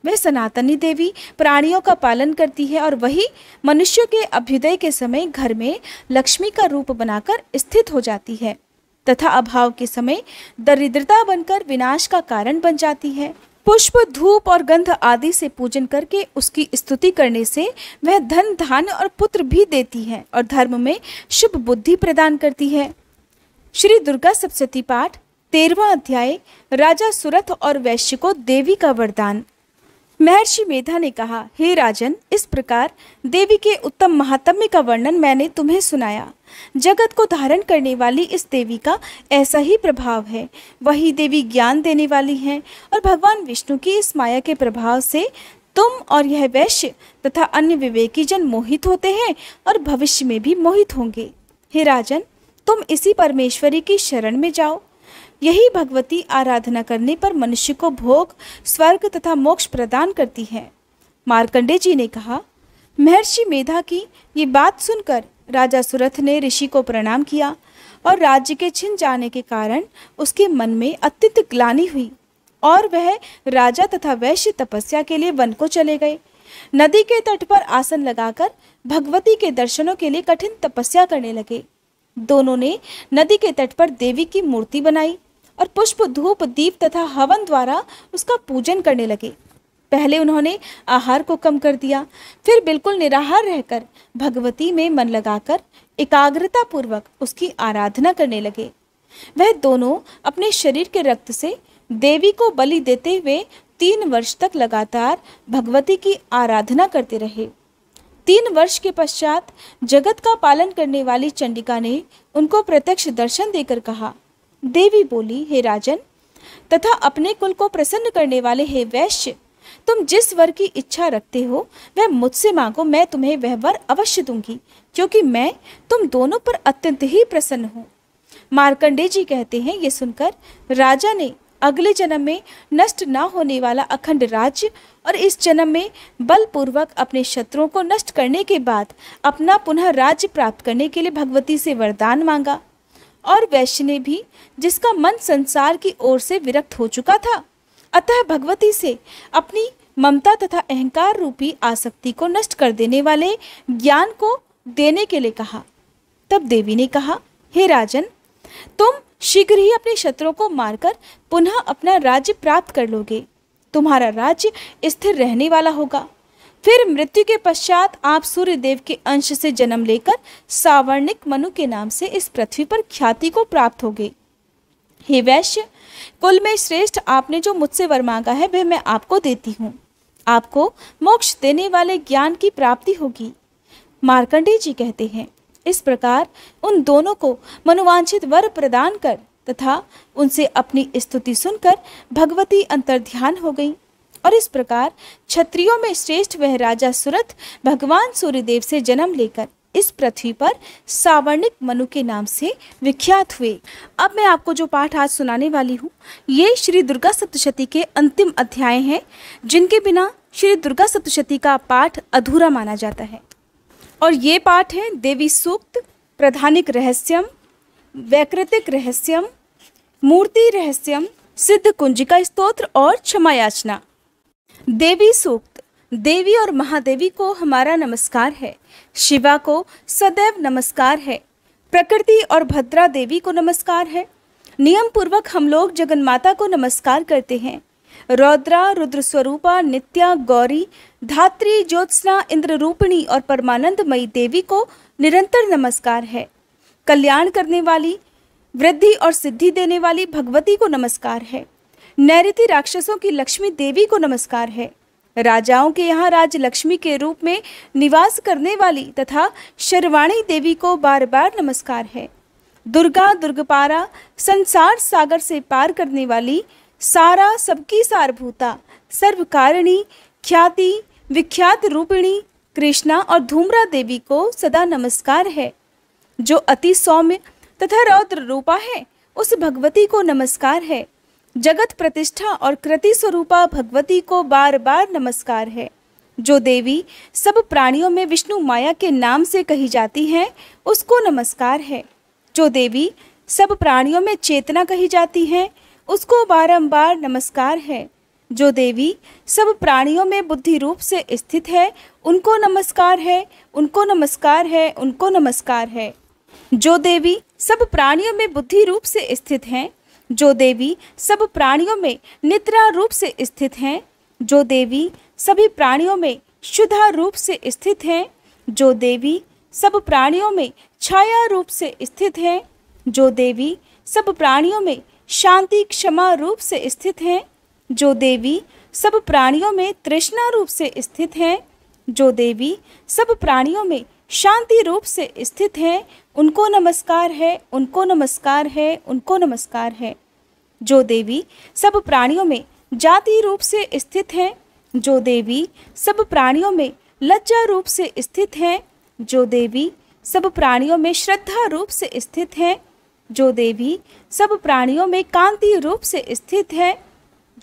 वह सनातनी देवी प्राणियों का पालन करती है और वही मनुष्यों के अभ्युदय के समय घर में लक्ष्मी का रूप बनाकर स्थित हो जाती है तथा अभाव के समय दरिद्रता बनकर विनाश का कारण बन जाती है पुष्प धूप और गंध आदि से पूजन करके उसकी स्तुति करने से वह धन धान और पुत्र भी देती है और धर्म में शुभ बुद्धि प्रदान करती है श्री दुर्गा सप्तती पाठ तेरवा अध्याय राजा सुरथ और वैश्य को देवी का वरदान महर्षि मेधा ने कहा हे राजन इस प्रकार देवी के उत्तम महात्म्य का वर्णन मैंने तुम्हें सुनाया जगत को धारण करने वाली इस देवी का ऐसा ही प्रभाव है वही देवी ज्ञान देने वाली है और भगवान विष्णु की इस माया के प्रभाव से तुम और यह वैश्य तथा अन्य विवेकी जन मोहित होते हैं और भविष्य में भी मोहित होंगे हे राजन तुम इसी परमेश्वरी की शरण में जाओ यही भगवती आराधना करने पर मनुष्य को भोग स्वर्ग तथा मोक्ष प्रदान करती है मार्कंडे जी ने कहा महर्षि मेधा की ये बात सुनकर राजा सुरथ ने ऋषि को प्रणाम किया और राज्य के छिन जाने के कारण उसके मन में अत्यंत ग्लानी हुई और वह राजा तथा वैश्य तपस्या के लिए वन को चले गए नदी के तट पर आसन लगाकर भगवती के दर्शनों के लिए कठिन तपस्या करने लगे दोनों ने नदी के तट पर देवी की मूर्ति बनाई और पुष्प धूप दीप तथा हवन द्वारा उसका पूजन करने लगे पहले उन्होंने आहार को कम कर दिया फिर बिल्कुल निराहार रहकर भगवती में मन लगाकर एकाग्रता पूर्वक उसकी आराधना करने लगे वह दोनों अपने शरीर के रक्त से देवी को बलि देते हुए तीन वर्ष तक लगातार भगवती की आराधना करते रहे तीन वर्ष के पश्चात जगत का पालन करने वाली चंडिका ने उनको प्रत्यक्ष दर्शन देकर कहा देवी बोली हे राजन तथा अपने कुल को प्रसन्न करने वाले हे वैश्य तुम जिस वर की इच्छा रखते हो वह मुझसे मांगो मैं तुम्हें वह वर अवश्य दूंगी क्योंकि मैं तुम दोनों पर अत्यंत ही प्रसन्न हूँ मार्कंडे जी कहते हैं ये सुनकर राजा ने अगले जन्म में नष्ट न होने वाला अखंड राज्य और इस जन्म में बलपूर्वक अपने शत्रुओं को नष्ट करने के बाद अपना पुनः राज्य प्राप्त करने के लिए भगवती से वरदान मांगा और वैश्य ने भी जिसका मन संसार की ओर से विरक्त हो चुका था अतः भगवती से अपनी ममता तथा अहंकार रूपी आसक्ति को नष्ट कर देने वाले ज्ञान को देने के लिए कहा तब देवी ने कहा हे राजन तुम शीघ्र ही अपने शत्रुओं को मारकर पुनः अपना राज्य प्राप्त कर लोगे तुम्हारा राज्य स्थिर रहने वाला होगा फिर मृत्यु के पश्चात आप सूर्य देव के अंश से जन्म लेकर सावर्णिक मनु के नाम से इस पृथ्वी पर ख्याति को प्राप्त होगे हे वैश्य कुल में श्रेष्ठ आपने जो मुझसे वर मांगा है वह मैं आपको देती हूँ आपको मोक्ष देने वाले ज्ञान की प्राप्ति होगी मार्कंडे जी कहते हैं इस प्रकार उन दोनों को मनोवांछित वर प्रदान कर तथा उनसे अपनी स्तुति सुनकर भगवती अंतर्ध्यान हो गई और इस प्रकार क्षत्रियों में श्रेष्ठ वह राजा सुरथ भगवान सूर्यदेव से जन्म लेकर इस पृथ्वी पर सावर्णिक मनु के नाम से विख्यात हुए अब मैं आपको जो पाठ आज सुनाने वाली हूँ ये श्री दुर्गा सप्तशती के अंतिम अध्याय हैं जिनके बिना श्री दुर्गा सप्तशती का पाठ अधूरा माना जाता है और ये पाठ है देवी सूक्त प्रधानिक रहस्यम वैकृतिक रहस्यम मूर्ति रहस्यम सिद्ध कुंजिका स्त्रोत्र और क्षमा याचना देवी सूक्त देवी और महादेवी को हमारा नमस्कार है शिवा को सदैव नमस्कार है प्रकृति और भद्रा देवी को नमस्कार है नियम पूर्वक हम लोग जगन माता को नमस्कार करते हैं रौद्रा रुद्र स्वरूपा नित्या गौरी धात्री ज्योत्सना इंद्र रूपिणी और मई देवी को निरंतर नमस्कार है कल्याण करने वाली वृद्धि और सिद्धि देने वाली भगवती को नमस्कार है नैरति राक्षसों की लक्ष्मी देवी को नमस्कार है राजाओं के यहाँ राजलक्ष्मी के रूप में निवास करने वाली तथा शर्वाणी देवी को बार बार नमस्कार है दुर्गा दुर्गपारा संसार सागर से पार करने वाली सारा सबकी सारभूता सर्वकारिणी ख्याति विख्यात रूपिणी कृष्णा और धूमरा देवी को सदा नमस्कार है जो अति सौम्य तथा रौद्र रूपा है उस भगवती को नमस्कार है जगत प्रतिष्ठा और कृति स्वरूपा भगवती को बार बार नमस्कार है जो देवी सब प्राणियों में विष्णु माया के नाम से कही जाती है उसको नमस्कार है जो देवी सब प्राणियों में चेतना कही जाती है उसको बारंबार नमस्कार है जो देवी सब प्राणियों में बुद्धि रूप से स्थित है उनको नमस्कार है उनको नमस्कार है उनको नमस्कार है जो देवी सब प्राणियों में बुद्धि रूप से स्थित हैं जो देवी सब प्राणियों में निद्रा रूप से स्थित हैं जो देवी सभी प्राणियों में शुद्धा रूप से स्थित हैं जो देवी सब प्राणियों में छाया रूप से स्थित हैं जो देवी सब प्राणियों में शांति क्षमा रूप से स्थित हैं जो देवी सब प्राणियों में तृष्णा रूप से स्थित हैं जो देवी सब प्राणियों में शांति रूप से स्थित हैं उनको नमस्कार है उनको नमस्कार है उनको नमस्कार है जो देवी सब प्राणियों में जाति रूप से स्थित हैं जो देवी सब प्राणियों में लज्जा रूप से स्थित हैं जो देवी सब प्राणियों में श्रद्धा रूप से स्थित हैं जो देवी सब प्राणियों में कांति रूप से स्थित हैं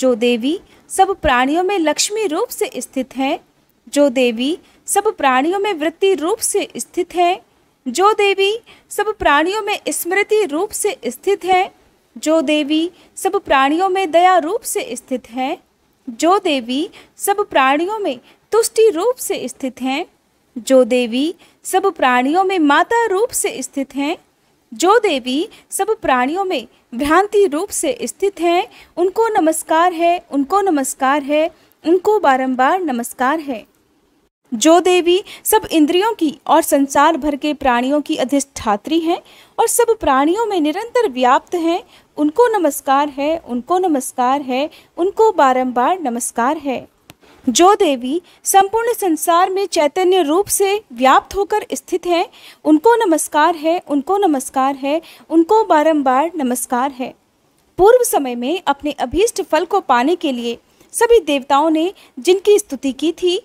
जो देवी सब प्राणियों में लक्ष्मी रूप से स्थित हैं जो देवी सब प्राणियों में वृत्ति रूप से स्थित हैं जो देवी सब प्राणियों में स्मृति रूप से स्थित है जो देवी सब प्राणियों में दया रूप से स्थित है जो देवी सब प्राणियों में तुष्टि रूप से स्थित हैं जो देवी सब प्राणियों में माता रूप से स्थित हैं जो देवी सब प्राणियों में भ्रांति रूप से स्थित हैं उनको नमस्कार है उनको नमस्कार है उनको बारंबार नमस्कार है जो देवी सब इंद्रियों की और संसार भर के प्राणियों की अधिष्ठात्री हैं और सब प्राणियों में निरंतर व्याप्त हैं उनको नमस्कार है उनको नमस्कार है उनको बारंबार नमस्कार है जो देवी संपूर्ण संसार में चैतन्य रूप से व्याप्त होकर स्थित हैं उनको नमस्कार है उनको नमस्कार है उनको बारंबार नमस्कार है पूर्व समय में अपने अभीष्ट फल को पाने के लिए सभी देवताओं ने जिनकी स्तुति की थी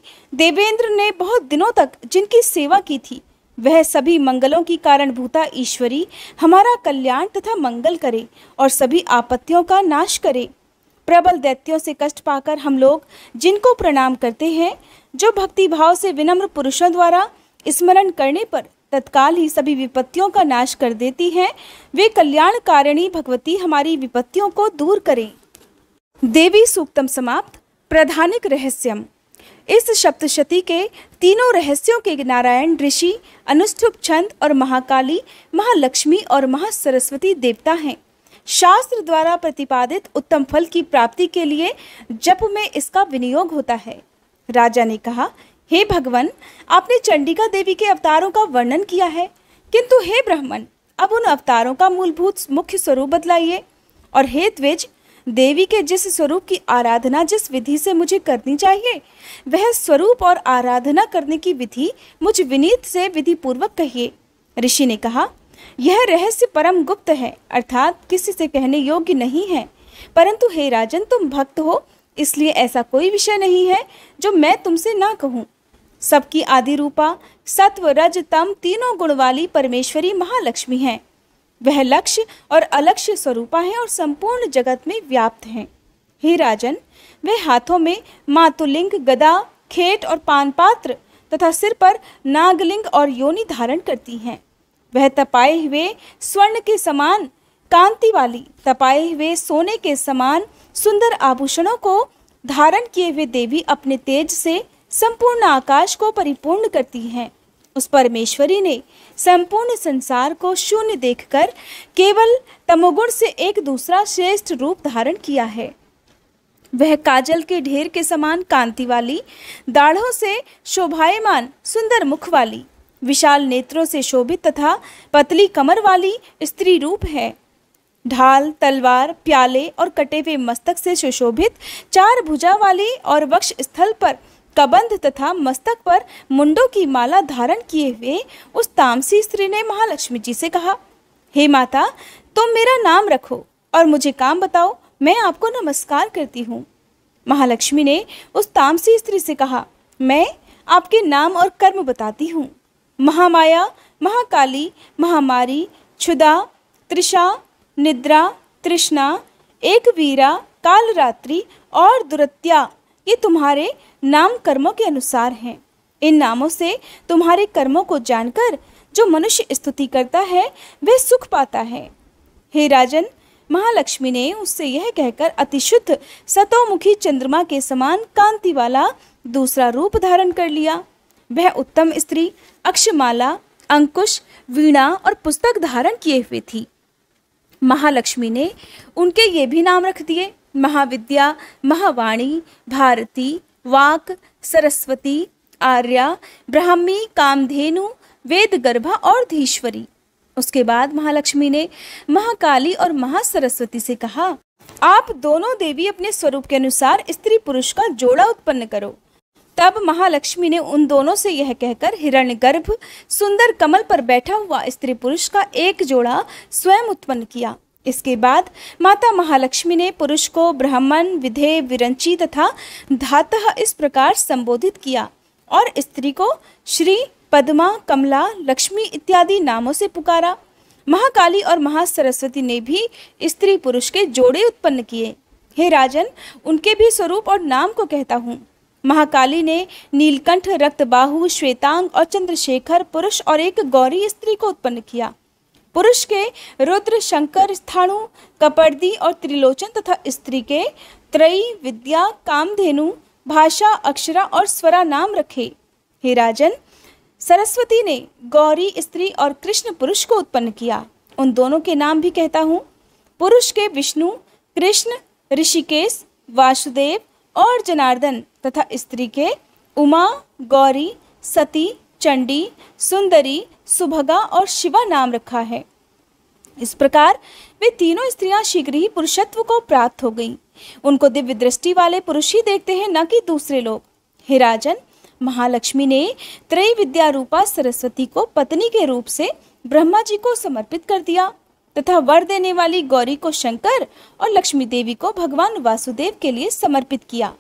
देवेंद्र ने बहुत दिनों तक जिनकी सेवा की थी वह सभी मंगलों की कारणभूता ईश्वरी हमारा कल्याण तथा मंगल करे और सभी आपत्तियों का नाश करे प्रबल दैत्यों से कष्ट पाकर हम लोग जिनको प्रणाम करते हैं जो भक्ति भाव से विनम्र पुरुषों द्वारा स्मरण करने पर तत्काल ही सभी विपत्तियों का नाश कर देती हैं वे कल्याणकारिणी भगवती हमारी विपत्तियों को दूर करें देवी सूक्तम समाप्त प्रधानिक रहस्यम इस सप्तशती के तीनों रहस्यों के नारायण ऋषि अनुष्ठुप छंद और महाकाली महालक्ष्मी और महासरस्वती देवता हैं शास्त्र द्वारा प्रतिपादित उत्तम फल की प्राप्ति के लिए जप में इसका विनियोग होता है राजा ने कहा हे भगवान आपने चंडिका देवी के अवतारों का वर्णन किया है किंतु हे ब्राह्मण अब उन अवतारों का मूलभूत मुख्य स्वरूप बदलाइए और हे द्विज देवी के जिस स्वरूप की आराधना जिस विधि से मुझे करनी चाहिए वह स्वरूप और आराधना करने की विधि मुझ विनीत से विधि पूर्वक कहिए ऋषि ने कहा यह रहस्य परम गुप्त है अर्थात किसी से कहने योग्य नहीं है परंतु हे राजन तुम भक्त हो इसलिए ऐसा कोई विषय नहीं है जो मैं तुमसे ना कहूँ सबकी आदि रूपा सत्व रज तम तीनों गुण वाली परमेश्वरी महालक्ष्मी हैं वह लक्ष्य और अलक्ष्य स्वरूपा है और संपूर्ण जगत में व्याप्त हैं हे राजन वे हाथों में मातुलिंग गदा खेत और पानपात्र तथा सिर पर नागलिंग और योनि धारण करती हैं वह तपाए हुए स्वर्ण के समान कांति वाली तपाए हुए सोने के समान सुंदर आभूषणों को धारण किए हुए देवी अपने तेज से संपूर्ण आकाश को परिपूर्ण करती हैं उस परमेश्वरी ने संपूर्ण संसार को शून्य देखकर केवल तमोगुण से एक दूसरा श्रेष्ठ रूप धारण किया है वह काजल के ढेर के समान कांति वाली दाढ़ों से शोभायमान सुंदर मुख वाली विशाल नेत्रों से शोभित तथा पतली कमर वाली स्त्री रूप है ढाल तलवार प्याले और कटे हुए मस्तक से सुशोभित चार भुजा वाली और वक्ष स्थल पर कबंध तथा मस्तक पर मुंडों की माला धारण किए हुए उस तामसी स्त्री ने महालक्ष्मी जी से कहा हे माता तुम मेरा नाम रखो और मुझे काम बताओ मैं आपको नमस्कार करती हूँ महालक्ष्मी ने उस तामसी स्त्री से कहा मैं आपके नाम और कर्म बताती हूँ महामाया महाकाली महामारी क्षुदा त्रिषा निद्रा तृष्णा एक वीरा कालरात्रि और दुरत्या ये तुम्हारे नाम कर्मों के अनुसार हैं इन नामों से तुम्हारे कर्मों को जानकर जो मनुष्य स्तुति करता है वह सुख पाता है हे राजन महालक्ष्मी ने उससे यह कहकर अतिशुद्ध सतोमुखी चंद्रमा के समान कांति वाला दूसरा रूप धारण कर लिया वह उत्तम स्त्री अक्षमाला अंकुश वीणा और पुस्तक धारण किए हुए थी महालक्ष्मी ने उनके ये भी नाम रख दिए महाविद्या महावाणी भारती वाक सरस्वती आर्या ब्राह्मी कामधेनु गर्भा और धीश्वरी उसके बाद महालक्ष्मी ने महाकाली और महासरस्वती से कहा आप दोनों देवी अपने स्वरूप के अनुसार स्त्री पुरुष का जोड़ा उत्पन्न करो तब महालक्ष्मी ने उन दोनों से यह कहकर गर्भ सुंदर कमल पर बैठा हुआ स्त्री पुरुष का एक जोड़ा स्वयं उत्पन्न किया इसके बाद माता महालक्ष्मी ने पुरुष को ब्राह्मण विधेय विरंची तथा धातः इस प्रकार संबोधित किया और स्त्री को श्री पद्मा कमला लक्ष्मी इत्यादि नामों से पुकारा महाकाली और महासरस्वती ने भी स्त्री पुरुष के जोड़े उत्पन्न किए हे राजन उनके भी स्वरूप और नाम को कहता हूँ महाकाली ने नीलकंठ रक्तबाहु श्वेतांग और चंद्रशेखर पुरुष और एक गौरी स्त्री को उत्पन्न किया पुरुष के रुद्र शंकर स्थाणु कपर्दी और त्रिलोचन तथा स्त्री के त्रयी विद्या कामधेनु भाषा अक्षरा और स्वरा नाम रखे हे राजन सरस्वती ने गौरी स्त्री और कृष्ण पुरुष को उत्पन्न किया उन दोनों के नाम भी कहता हूँ पुरुष के विष्णु कृष्ण ऋषिकेश वासुदेव और जनार्दन तथा स्त्री के उमा गौरी सती चंडी सुंदरी सुभगा और शिवा नाम रखा है इस प्रकार वे तीनों स्त्रियां शीघ्र ही पुरुषत्व को प्राप्त हो गईं। उनको दिव्य दृष्टि वाले पुरुष ही देखते हैं न कि दूसरे लोग हे राजन महालक्ष्मी ने त्रय विद्या रूपा सरस्वती को पत्नी के रूप से ब्रह्मा जी को समर्पित कर दिया तथा वर देने वाली गौरी को शंकर और लक्ष्मी देवी को भगवान वासुदेव के लिए समर्पित किया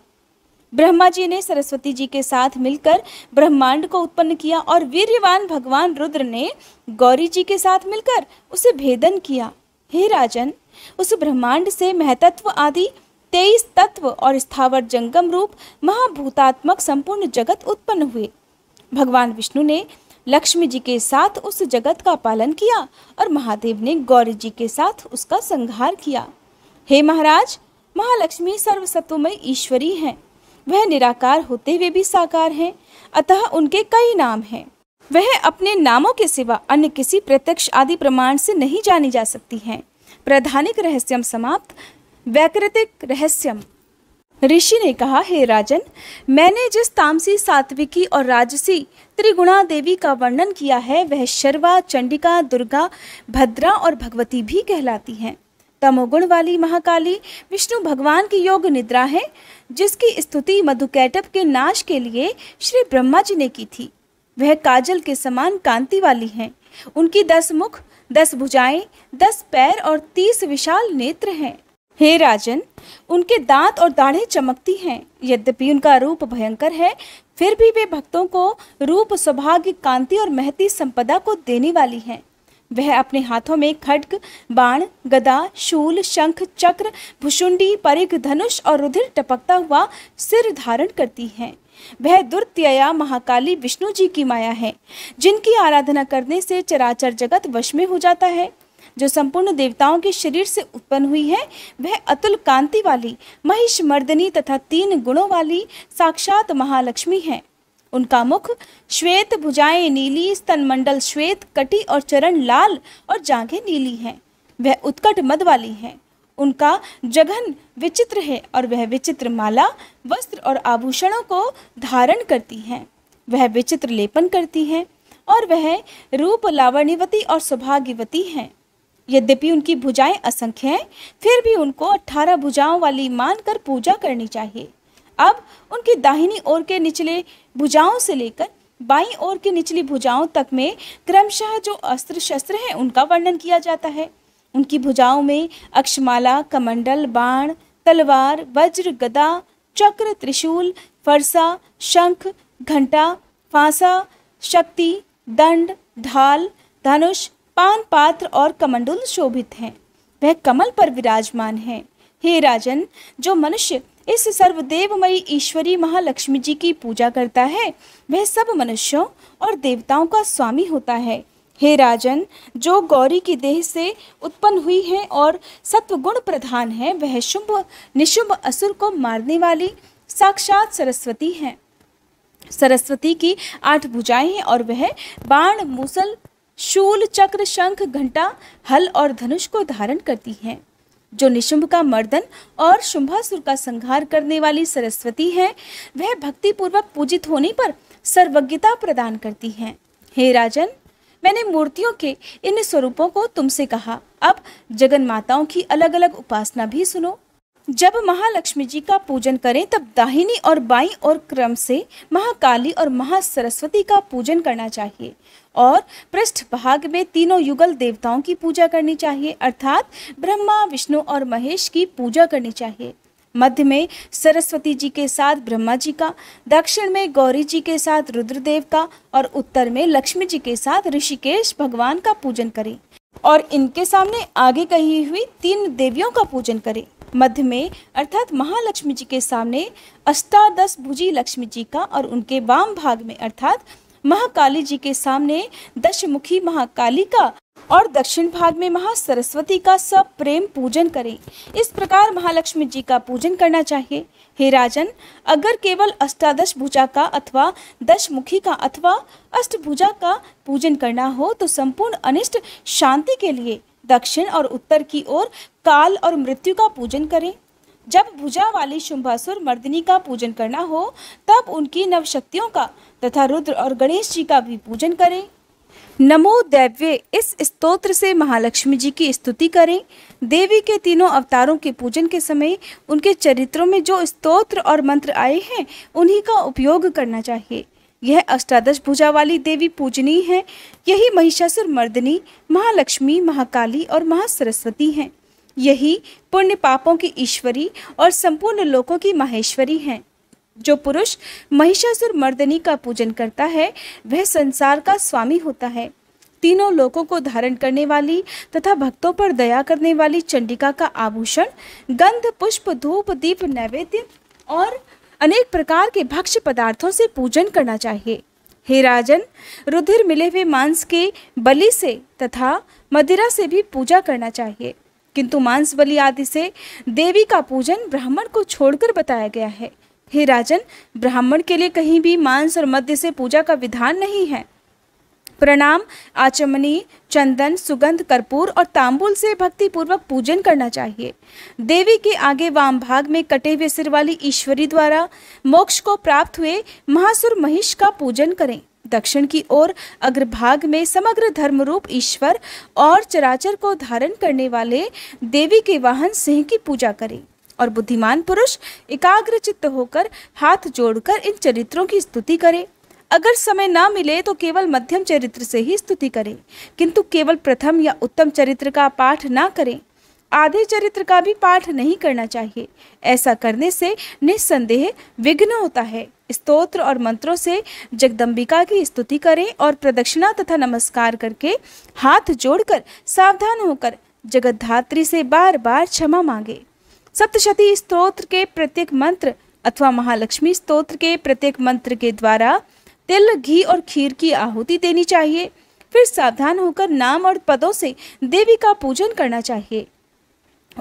ब्रह्मा जी ने सरस्वती जी के साथ मिलकर ब्रह्मांड को उत्पन्न किया और वीर्यवान भगवान रुद्र ने गौरी जी के साथ मिलकर उसे भेदन किया हे राजन उस ब्रह्मांड से महतत्व आदि तेईस तत्व और स्थावर जंगम रूप महाभूतात्मक संपूर्ण जगत उत्पन्न हुए भगवान विष्णु ने लक्ष्मी जी के साथ उस जगत का पालन किया और महादेव ने गौरी जी के साथ उसका संहार किया हे महाराज महालक्ष्मी सर्वसत्वमय ईश्वरी हैं वह निराकार होते हुए भी साकार हैं अतः उनके कई नाम हैं वह अपने नामों के सिवा अन्य किसी प्रत्यक्ष आदि प्रमाण से नहीं जानी जा सकती हैं प्रधानिक रहस्यम समाप्त वैकृतिक रहस्यम ऋषि ने कहा हे राजन मैंने जिस तामसी सात्विकी और राजसी त्रिगुणा देवी का वर्णन किया है वह शर्वा चंडिका दुर्गा भद्रा और भगवती भी कहलाती हैं तमोगुण वाली महाकाली विष्णु भगवान की योग निद्रा है जिसकी स्तुति मधुकैटप के नाश के लिए श्री ब्रह्मा जी ने की थी वह काजल के समान कांति वाली हैं उनकी दस मुख दस भुजाएं दस पैर और तीस विशाल नेत्र हैं हे राजन उनके दांत और दाढ़े चमकती हैं यद्यपि उनका रूप भयंकर है फिर भी वे भक्तों को रूप सौभाग्य कांति और महती संपदा को देने वाली हैं वह अपने हाथों में खड्ग बाण गदा शूल शंख चक्र भुषुंडी परिघ धनुष और रुधिर टपकता हुआ सिर धारण करती हैं वह दुर्त्यया महाकाली विष्णु जी की माया है जिनकी आराधना करने से चराचर जगत वश में हो जाता है जो संपूर्ण देवताओं के शरीर से उत्पन्न हुई है वह अतुल कांति वाली महिष मर्दनी तथा तीन गुणों वाली साक्षात महालक्ष्मी है उनका मुख श्वेत भुजाएं नीली स्तनमंडल श्वेत कटी और चरण लाल और जांघे नीली हैं वह उत्कट मद वाली हैं उनका जघन विचित्र है और वह विचित्र माला वस्त्र और आभूषणों को धारण करती हैं वह विचित्र लेपन करती हैं और वह रूप लावण्यवती और सौभाग्यवती हैं यद्यपि उनकी भुजाएं असंख्य हैं फिर भी उनको अठारह भुजाओं वाली मानकर पूजा करनी चाहिए अब उनकी दाहिनी ओर के निचले भुजाओं से लेकर बाईं ओर के निचली भुजाओं तक में क्रमशः जो अस्त्र शस्त्र हैं उनका वर्णन किया जाता है उनकी भुजाओं में अक्षमाला कमंडल बाण तलवार वज्र गदा चक्र त्रिशूल फरसा शंख घंटा फांसा शक्ति दंड ढाल धनुष पान पात्र और कमंडुल शोभित हैं वह कमल पर विराजमान है हे राजन जो मनुष्य इस सर्वदेवमयी ईश्वरी महालक्ष्मी जी की पूजा करता है वह सब मनुष्यों और देवताओं का स्वामी होता है हे राजन जो गौरी की देह से उत्पन्न हुई है और सत्वगुण प्रधान है वह शुंभ निशुंभ असुर को मारने वाली साक्षात सरस्वती है सरस्वती की आठ भुजाएं हैं और वह बाण मूसल शूल चक्र शंख घंटा हल और धनुष को धारण करती हैं जो निशुंभ का मर्दन और शुंभासुर का संहार करने वाली सरस्वती हैं वह पूर्वक पूजित होने पर सर्वज्ञता प्रदान करती हैं हे राजन मैंने मूर्तियों के इन स्वरूपों को तुमसे कहा अब जगन माताओं की अलग अलग उपासना भी सुनो जब महालक्ष्मी जी का पूजन करें तब दाहिनी और बाई और क्रम से महाकाली और महासरस्वती का पूजन करना चाहिए और पृष्ठ भाग में तीनों युगल देवताओं की पूजा करनी चाहिए अर्थात ब्रह्मा विष्णु और महेश की पूजा करनी चाहिए मध्य में सरस्वती जी के साथ ब्रह्मा जी का दक्षिण में गौरी जी के साथ रुद्रदेव का और उत्तर में लक्ष्मी जी के साथ ऋषिकेश भगवान का पूजन करें और इनके सामने आगे कही हुई तीन देवियों का पूजन करें मध्य में अर्थात महालक्ष्मी जी के सामने अष्टादश भुजी लक्ष्मी जी का और उनके वाम भाग में अर्थात महाकाली जी के सामने दशमुखी महाकाली का और दक्षिण भाग में महा सरस्वती का सब प्रेम पूजन करें इस प्रकार महालक्ष्मी जी का पूजन करना चाहिए हे राजन अगर केवल अष्टादश भुजा का अथवा दशमुखी का अथवा अष्टभुजा का पूजन करना हो तो संपूर्ण अनिष्ट शांति के लिए दक्षिण और उत्तर की ओर काल और मृत्यु का पूजन करें जब भुजा वाली शुंभासुर मर्दिनी का पूजन करना हो तब उनकी नवशक्तियों का तथा रुद्र और गणेश जी का भी पूजन करें नमो दैव्य इस स्तोत्र से महालक्ष्मी जी की स्तुति करें देवी के तीनों अवतारों के पूजन के समय उनके चरित्रों में जो स्तोत्र और मंत्र आए हैं उन्हीं का उपयोग करना चाहिए यह अष्टादश भुजा वाली देवी पूजनीय है यही महिषासुर मर्दनी महालक्ष्मी महाकाली और महासरस्वती हैं यही पुण्य पापों की ईश्वरी और संपूर्ण लोकों की माहेश्वरी हैं जो पुरुष महिषासुर मर्दनी का पूजन करता है वह संसार का स्वामी होता है तीनों लोकों को धारण करने वाली तथा भक्तों पर दया करने वाली चंडिका का आभूषण गंध पुष्प धूप दीप नैवेद्य और अनेक प्रकार के भक्ष्य पदार्थों से पूजन करना चाहिए हे राजन रुधिर मिले हुए मांस के बलि से तथा मदिरा से भी पूजा करना चाहिए किंतु मांस बलि आदि से देवी का पूजन ब्राह्मण को छोड़कर बताया गया है हे राजन ब्राह्मण के लिए कहीं भी मांस और मध्य से पूजा का विधान नहीं है प्रणाम आचमनी चंदन सुगंध कर्पूर और तांबुल से भक्ति पूर्वक पूजन करना चाहिए देवी के आगे वाम भाग में कटे हुए सिर वाली ईश्वरी द्वारा मोक्ष को प्राप्त हुए महासुर महिष का पूजन करें दक्षिण की ओर अग्रभाग में समग्र धर्मरूप ईश्वर और चराचर को धारण करने वाले देवी के वाहन सिंह की पूजा करें और बुद्धिमान पुरुष एकाग्रचित्त होकर हाथ जोड़कर इन चरित्रों की स्तुति करे अगर समय ना मिले तो केवल मध्यम चरित्र से ही स्तुति करें किंतु केवल प्रथम या उत्तम चरित्र का पाठ ना करें आधे चरित्र का भी पाठ नहीं करना चाहिए ऐसा करने से निस्संदेह विघ्न होता है स्तोत्र और मंत्रों से जगदम्बिका की स्तुति करें और प्रदक्षिणा तथा नमस्कार करके हाथ जोड़कर सावधान होकर जगत धात्री से बार बार क्षमा मांगे सप्तशती स्त्रोत्र के प्रत्येक मंत्र अथवा महालक्ष्मी स्त्रोत्र के प्रत्येक मंत्र के द्वारा तिल घी और खीर की आहुति देनी चाहिए फिर सावधान होकर नाम और पदों से देवी का पूजन करना चाहिए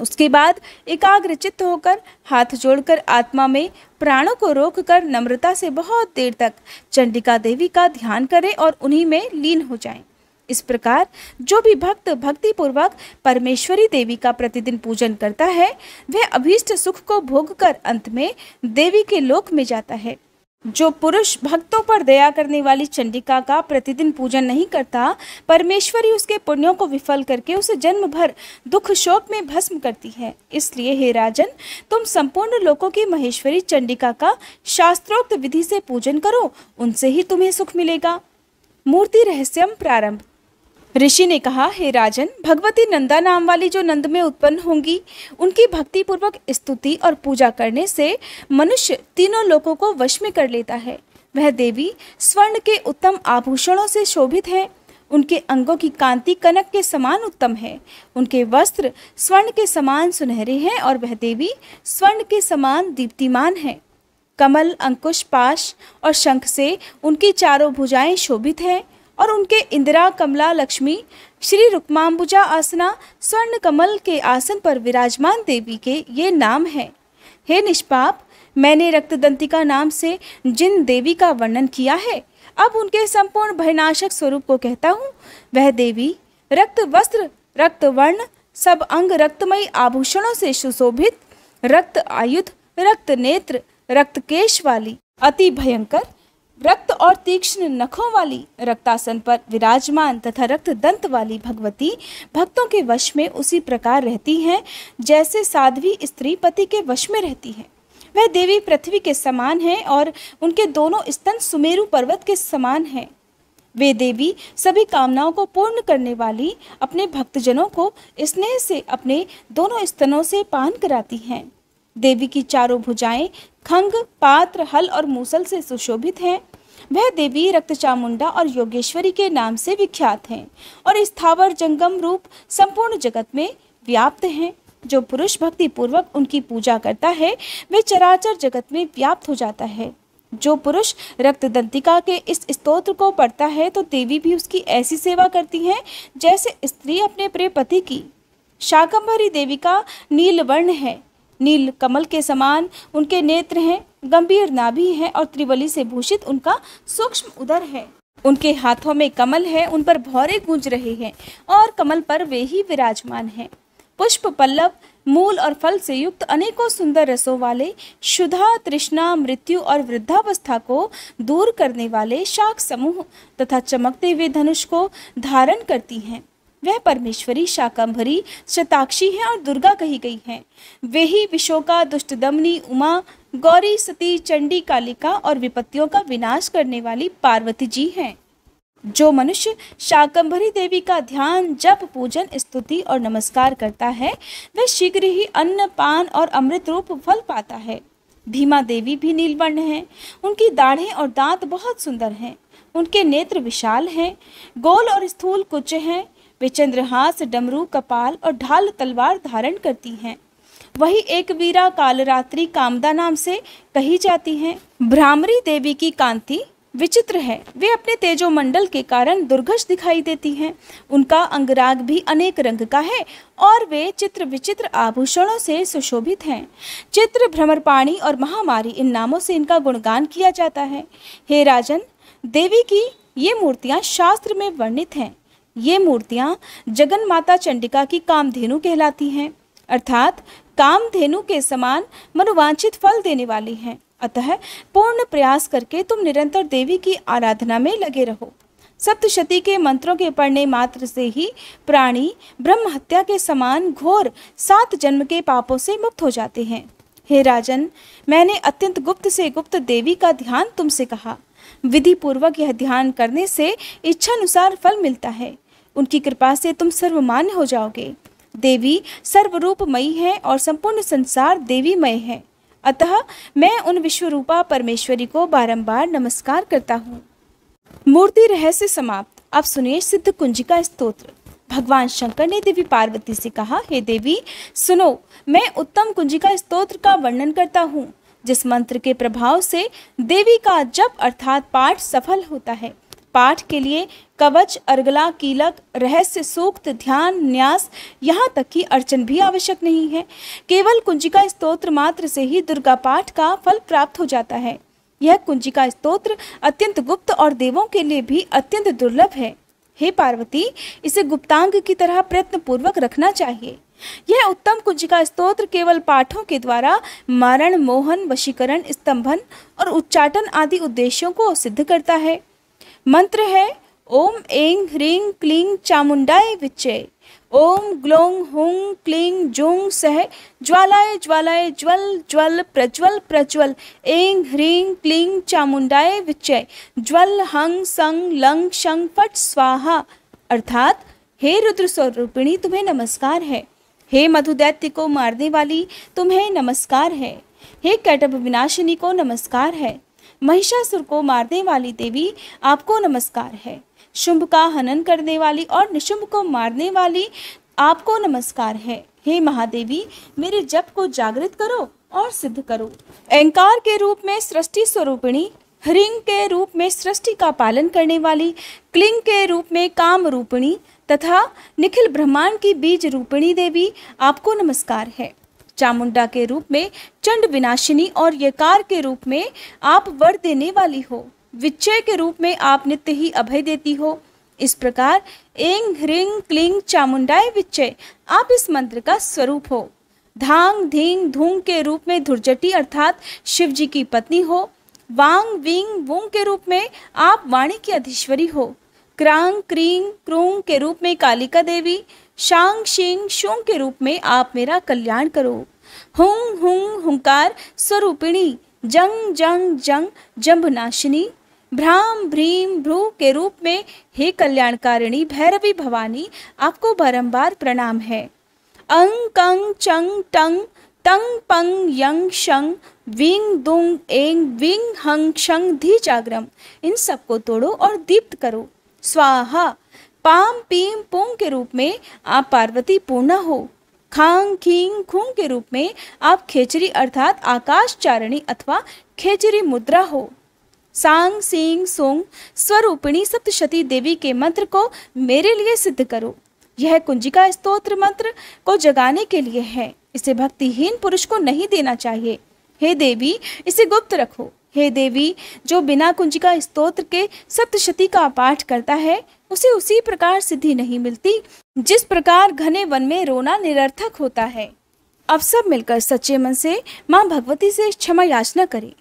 उसके बाद चित्त होकर हाथ जोड़कर आत्मा में प्राणों को रोककर नम्रता से बहुत देर तक चंडिका देवी का ध्यान करें और उन्हीं में लीन हो जाएं। इस प्रकार जो भी भक्त भक्ति पूर्वक परमेश्वरी देवी का प्रतिदिन पूजन करता है वह अभीष्ट सुख को भोग कर अंत में देवी के लोक में जाता है जो पुरुष भक्तों पर दया करने वाली चंडिका का प्रतिदिन पूजन नहीं करता परमेश्वरी उसके पुण्यों को विफल करके उसे जन्म भर दुख शोक में भस्म करती है इसलिए हे राजन तुम संपूर्ण लोकों की महेश्वरी चंडिका का शास्त्रोक्त विधि से पूजन करो उनसे ही तुम्हें सुख मिलेगा मूर्ति रहस्यम प्रारंभ ऋषि ने कहा हे राजन भगवती नंदा नाम वाली जो नंद में उत्पन्न होंगी उनकी भक्तिपूर्वक स्तुति और पूजा करने से मनुष्य तीनों लोगों को वश में कर लेता है वह देवी स्वर्ण के उत्तम आभूषणों से शोभित है उनके अंगों की कांति कनक के समान उत्तम है उनके वस्त्र स्वर्ण के समान सुनहरे हैं और वह देवी स्वर्ण के समान दीप्तिमान है कमल अंकुश पाश और शंख से उनकी चारों भुजाएं शोभित हैं और उनके इंदिरा कमला लक्ष्मी श्री रुक्माम्बुजा आसना स्वर्ण कमल के आसन पर विराजमान देवी के ये नाम हैं हे निष्पाप मैंने रक्तदंतिका नाम से जिन देवी का वर्णन किया है अब उनके संपूर्ण भयनाशक स्वरूप को कहता हूँ वह देवी रक्त वस्त्र रक्त वर्ण सब अंग रक्तमय आभूषणों से सुशोभित रक्त आयुध रक्त नेत्र रक्त केश वाली अति भयंकर रक्त और तीक्ष्ण नखों वाली रक्तासन पर विराजमान तथा रक्त दंत वाली भगवती भक्तों के वश में उसी प्रकार रहती हैं जैसे साध्वी स्त्री पति के वश में रहती है वह देवी पृथ्वी के समान है और उनके दोनों स्तन सुमेरु पर्वत के समान हैं वे देवी सभी कामनाओं को पूर्ण करने वाली अपने भक्तजनों को स्नेह से अपने दोनों स्तनों से पान कराती हैं देवी की चारों भुजाएं खंग पात्र हल और मूसल से सुशोभित हैं वह देवी रक्त चामुंडा और योगेश्वरी के नाम से विख्यात हैं और स्थावर जंगम रूप संपूर्ण जगत में व्याप्त हैं जो पुरुष भक्ति पूर्वक उनकी पूजा करता है वह चराचर जगत में व्याप्त हो जाता है जो पुरुष रक्तदंतिका के इस स्तोत्र को पढ़ता है तो देवी भी उसकी ऐसी सेवा करती हैं जैसे स्त्री अपने प्रिय पति की शाकंभरी देवी का नीलवर्ण है नील कमल के समान उनके नेत्र हैं गंभीर नाभि है और त्रिवली से भूषित उनका सूक्ष्म उदर है उनके हाथों में कमल है उन पर भौरे गूंज रहे हैं और कमल पर वे ही विराजमान हैं पुष्प पल्लव मूल और फल से युक्त अनेकों सुंदर रसों वाले शुद्धा तृष्णा मृत्यु और वृद्धावस्था को दूर करने वाले शाक समूह तथा चमकते हुए धनुष को धारण करती हैं वह परमेश्वरी शाकंभरी शताक्षी हैं और दुर्गा कही गई हैं वे ही विशोका दुष्ट दमनी उमा गौरी सती चंडी कालिका और विपत्तियों का विनाश करने वाली पार्वती जी हैं जो मनुष्य शाकंभरी देवी का ध्यान जप पूजन स्तुति और नमस्कार करता है वह शीघ्र ही अन्न पान और अमृत रूप फल पाता है भीमा देवी भी नीलवर्ण हैं उनकी दाढ़ें और दांत बहुत सुंदर हैं उनके नेत्र विशाल हैं गोल और स्थूल कुच हैं वे चंद्रहास डमरू कपाल और ढाल तलवार धारण करती हैं वही एक वीरा कालरात्रि कामदा नाम से कही जाती हैं भ्रामरी देवी की कांति विचित्र है वे अपने तेजो मंडल के कारण दुर्घश दिखाई देती हैं उनका अंगराग भी अनेक रंग का है और वे चित्र विचित्र आभूषणों से सुशोभित हैं चित्र भ्रमरपाणी और महामारी इन नामों से इनका गुणगान किया जाता है हे राजन देवी की ये मूर्तियाँ शास्त्र में वर्णित हैं ये मूर्तियाँ जगन माता चंडिका की कामधेनु कहलाती हैं अर्थात कामधेनु के समान मनोवांछित फल देने वाली हैं अतः पूर्ण प्रयास करके तुम निरंतर देवी की आराधना में लगे रहो सप्तशती के मंत्रों के पढ़ने मात्र से ही प्राणी ब्रह्म हत्या के समान घोर सात जन्म के पापों से मुक्त हो जाते हैं हे राजन मैंने अत्यंत गुप्त से गुप्त देवी का ध्यान तुमसे कहा विधि पूर्वक यह ध्यान करने से इच्छानुसार फल मिलता है उनकी कृपा से तुम सर्वमान्य हो जाओगे देवी सर्वरूपमयी है और संपूर्ण संसार देवीमय है अतः मैं उन विश्वरूपा परमेश्वरी को बारंबार नमस्कार करता हूँ मूर्ति रहस्य समाप्त अब सुनिए सिद्ध कुंजिका स्तोत्र भगवान शंकर ने देवी पार्वती से कहा हे देवी सुनो मैं उत्तम कुंजिका स्तोत्र का वर्णन करता हूँ जिस मंत्र के प्रभाव से देवी का जप अर्थात पाठ सफल होता है पाठ के लिए कवच अर्गला कीलक रहस्य सूक्त ध्यान न्यास यहाँ तक कि अर्चन भी आवश्यक नहीं है केवल कुंजिका स्तोत्र मात्र से ही दुर्गा पाठ का फल प्राप्त हो जाता है यह कुंजिका स्तोत्र अत्यंत गुप्त और देवों के लिए भी अत्यंत दुर्लभ है हे पार्वती इसे गुप्तांग की तरह प्रयत्न पूर्वक रखना चाहिए यह उत्तम कुंजिका स्तोत्र केवल पाठों के द्वारा मरण मोहन वशीकरण स्तंभन और उच्चाटन आदि उद्देश्यों को सिद्ध करता है मंत्र है ओम एंग ह्रीं क्लीं चामुंडाए विच्चे ओम ग्लोंग हुंग क्लीं जुंग सह ज्वालाय ज्वालाय ज्वल ज्वल प्रज्वल प्रज्वल एंग ह्रीं क्लीं चामुंडाए विच्चय ज्वल हंग संग लंग शंग फट स्वाहा अर्थात हे रुद्र स्वरूपिणी तुम्हें नमस्कार है हे मधुदैत्य को मारने वाली तुम्हें नमस्कार है हे कैटभ विनाशिनी को नमस्कार है महिषासुर को मारने वाली देवी आपको नमस्कार है शुंभ का हनन करने वाली और निशुंभ को मारने वाली आपको नमस्कार है हे महादेवी मेरे जप को जागृत करो और सिद्ध करो अहंकार के रूप में सृष्टि स्वरूपिणी ह्रिंग के रूप में सृष्टि का पालन करने वाली क्लिंग के रूप में काम रूपिणी तथा निखिल ब्रह्मांड की बीज रूपिणी देवी आपको नमस्कार है चामुंडा के रूप में चंड विनाशिनी और यकार के रूप में आप वर देने वाली हो विचय के रूप में आप नित्य ही अभय देती हो इस प्रकार एंग ह्रिंग क्लिंग चामुंडाए विचय आप इस मंत्र का स्वरूप हो धांग धींग धूंग के रूप में धुर्जटी अर्थात शिवजी की पत्नी हो वांग विंग वुंग के रूप में आप वाणी की अधीश्वरी हो क्रांग क्रींग क्रूंग के रूप में कालिका देवी शांग शिंग शुंग के रूप में आप मेरा कल्याण करो हुंग हुंग हुंकार स्वरूपिणी जंग जंग जंग जम्भनाशिनी भ्राम भ्रीम भ्रू के रूप में हे कल्याणकारिणी भैरवी भवानी आपको बारंबार प्रणाम है अंग कंग चंग टंग तंग पंग यंग शंग विंग दुंग एंग विंग हंग शंग धी जागरम इन सबको तोड़ो और दीप्त करो स्वाहा पाम पीम पुंग के रूप में आप पार्वती पूर्णा हो खांग खींग खूंग के रूप में आप खेचरी अर्थात आकाश चारणी अथवा खेचरी मुद्रा हो सांग सिंग सोंग स्वरूपिणी सप्तशती देवी के मंत्र को मेरे लिए सिद्ध करो यह कुंजिका स्तोत्र मंत्र को जगाने के लिए है इसे भक्तिहीन पुरुष को नहीं देना चाहिए हे देवी इसे गुप्त रखो हे देवी जो बिना कुंजिका स्त्रोत्र के सप्तशती का पाठ करता है उसे उसी प्रकार सिद्धि नहीं मिलती जिस प्रकार घने वन में रोना निरर्थक होता है अब सब मिलकर सच्चे मन से माँ भगवती से क्षमा याचना करें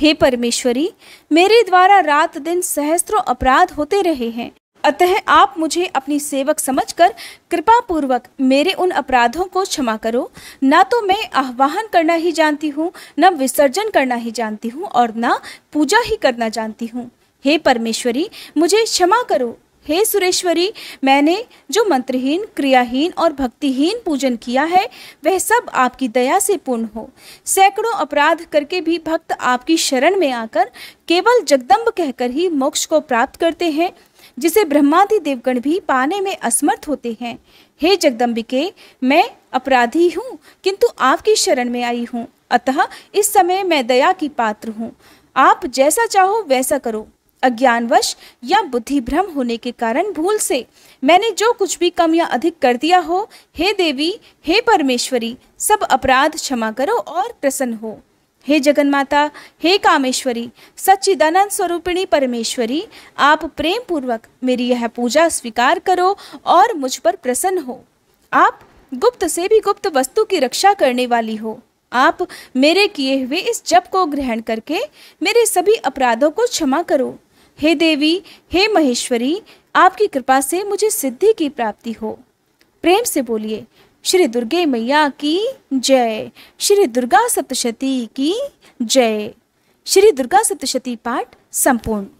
हे परमेश्वरी मेरे द्वारा रात दिन सहस्त्रों अपराध होते रहे हैं अतः आप मुझे अपनी सेवक समझकर कृपा पूर्वक मेरे उन अपराधों को क्षमा करो ना तो मैं आह्वान करना ही जानती हूँ न विसर्जन करना ही जानती हूँ और ना पूजा ही करना जानती हूँ हे परमेश्वरी मुझे क्षमा करो हे सुरेश्वरी मैंने जो मंत्रहीन क्रियाहीन और भक्तिहीन पूजन किया है वह सब आपकी दया से पूर्ण हो सैकड़ों अपराध करके भी भक्त आपकी शरण में आकर केवल जगदम्ब कहकर ही मोक्ष को प्राप्त करते हैं जिसे ब्रह्मादि देवगण भी पाने में असमर्थ होते हैं हे जगदम्बिके मैं अपराधी हूँ किंतु आपकी शरण में आई हूँ अतः इस समय मैं दया की पात्र हूँ आप जैसा चाहो वैसा करो अज्ञानवश या बुद्धि भ्रम होने के कारण भूल से मैंने जो कुछ भी कम या अधिक कर दिया हो हे देवी हे परमेश्वरी सब अपराध क्षमा करो और प्रसन्न हो हे जगन्माता हे कामेश्वरी सच्चिदानंद स्वरूपिणी परमेश्वरी आप प्रेम पूर्वक मेरी यह पूजा स्वीकार करो और मुझ पर प्रसन्न हो आप गुप्त से भी गुप्त वस्तु की रक्षा करने वाली हो आप मेरे किए हुए इस जप को ग्रहण करके मेरे सभी अपराधों को क्षमा करो हे देवी हे महेश्वरी आपकी कृपा से मुझे सिद्धि की प्राप्ति हो प्रेम से बोलिए श्री दुर्गे मैया की जय श्री दुर्गा सप्तशती की जय श्री दुर्गा सप्तशती पाठ संपूर्ण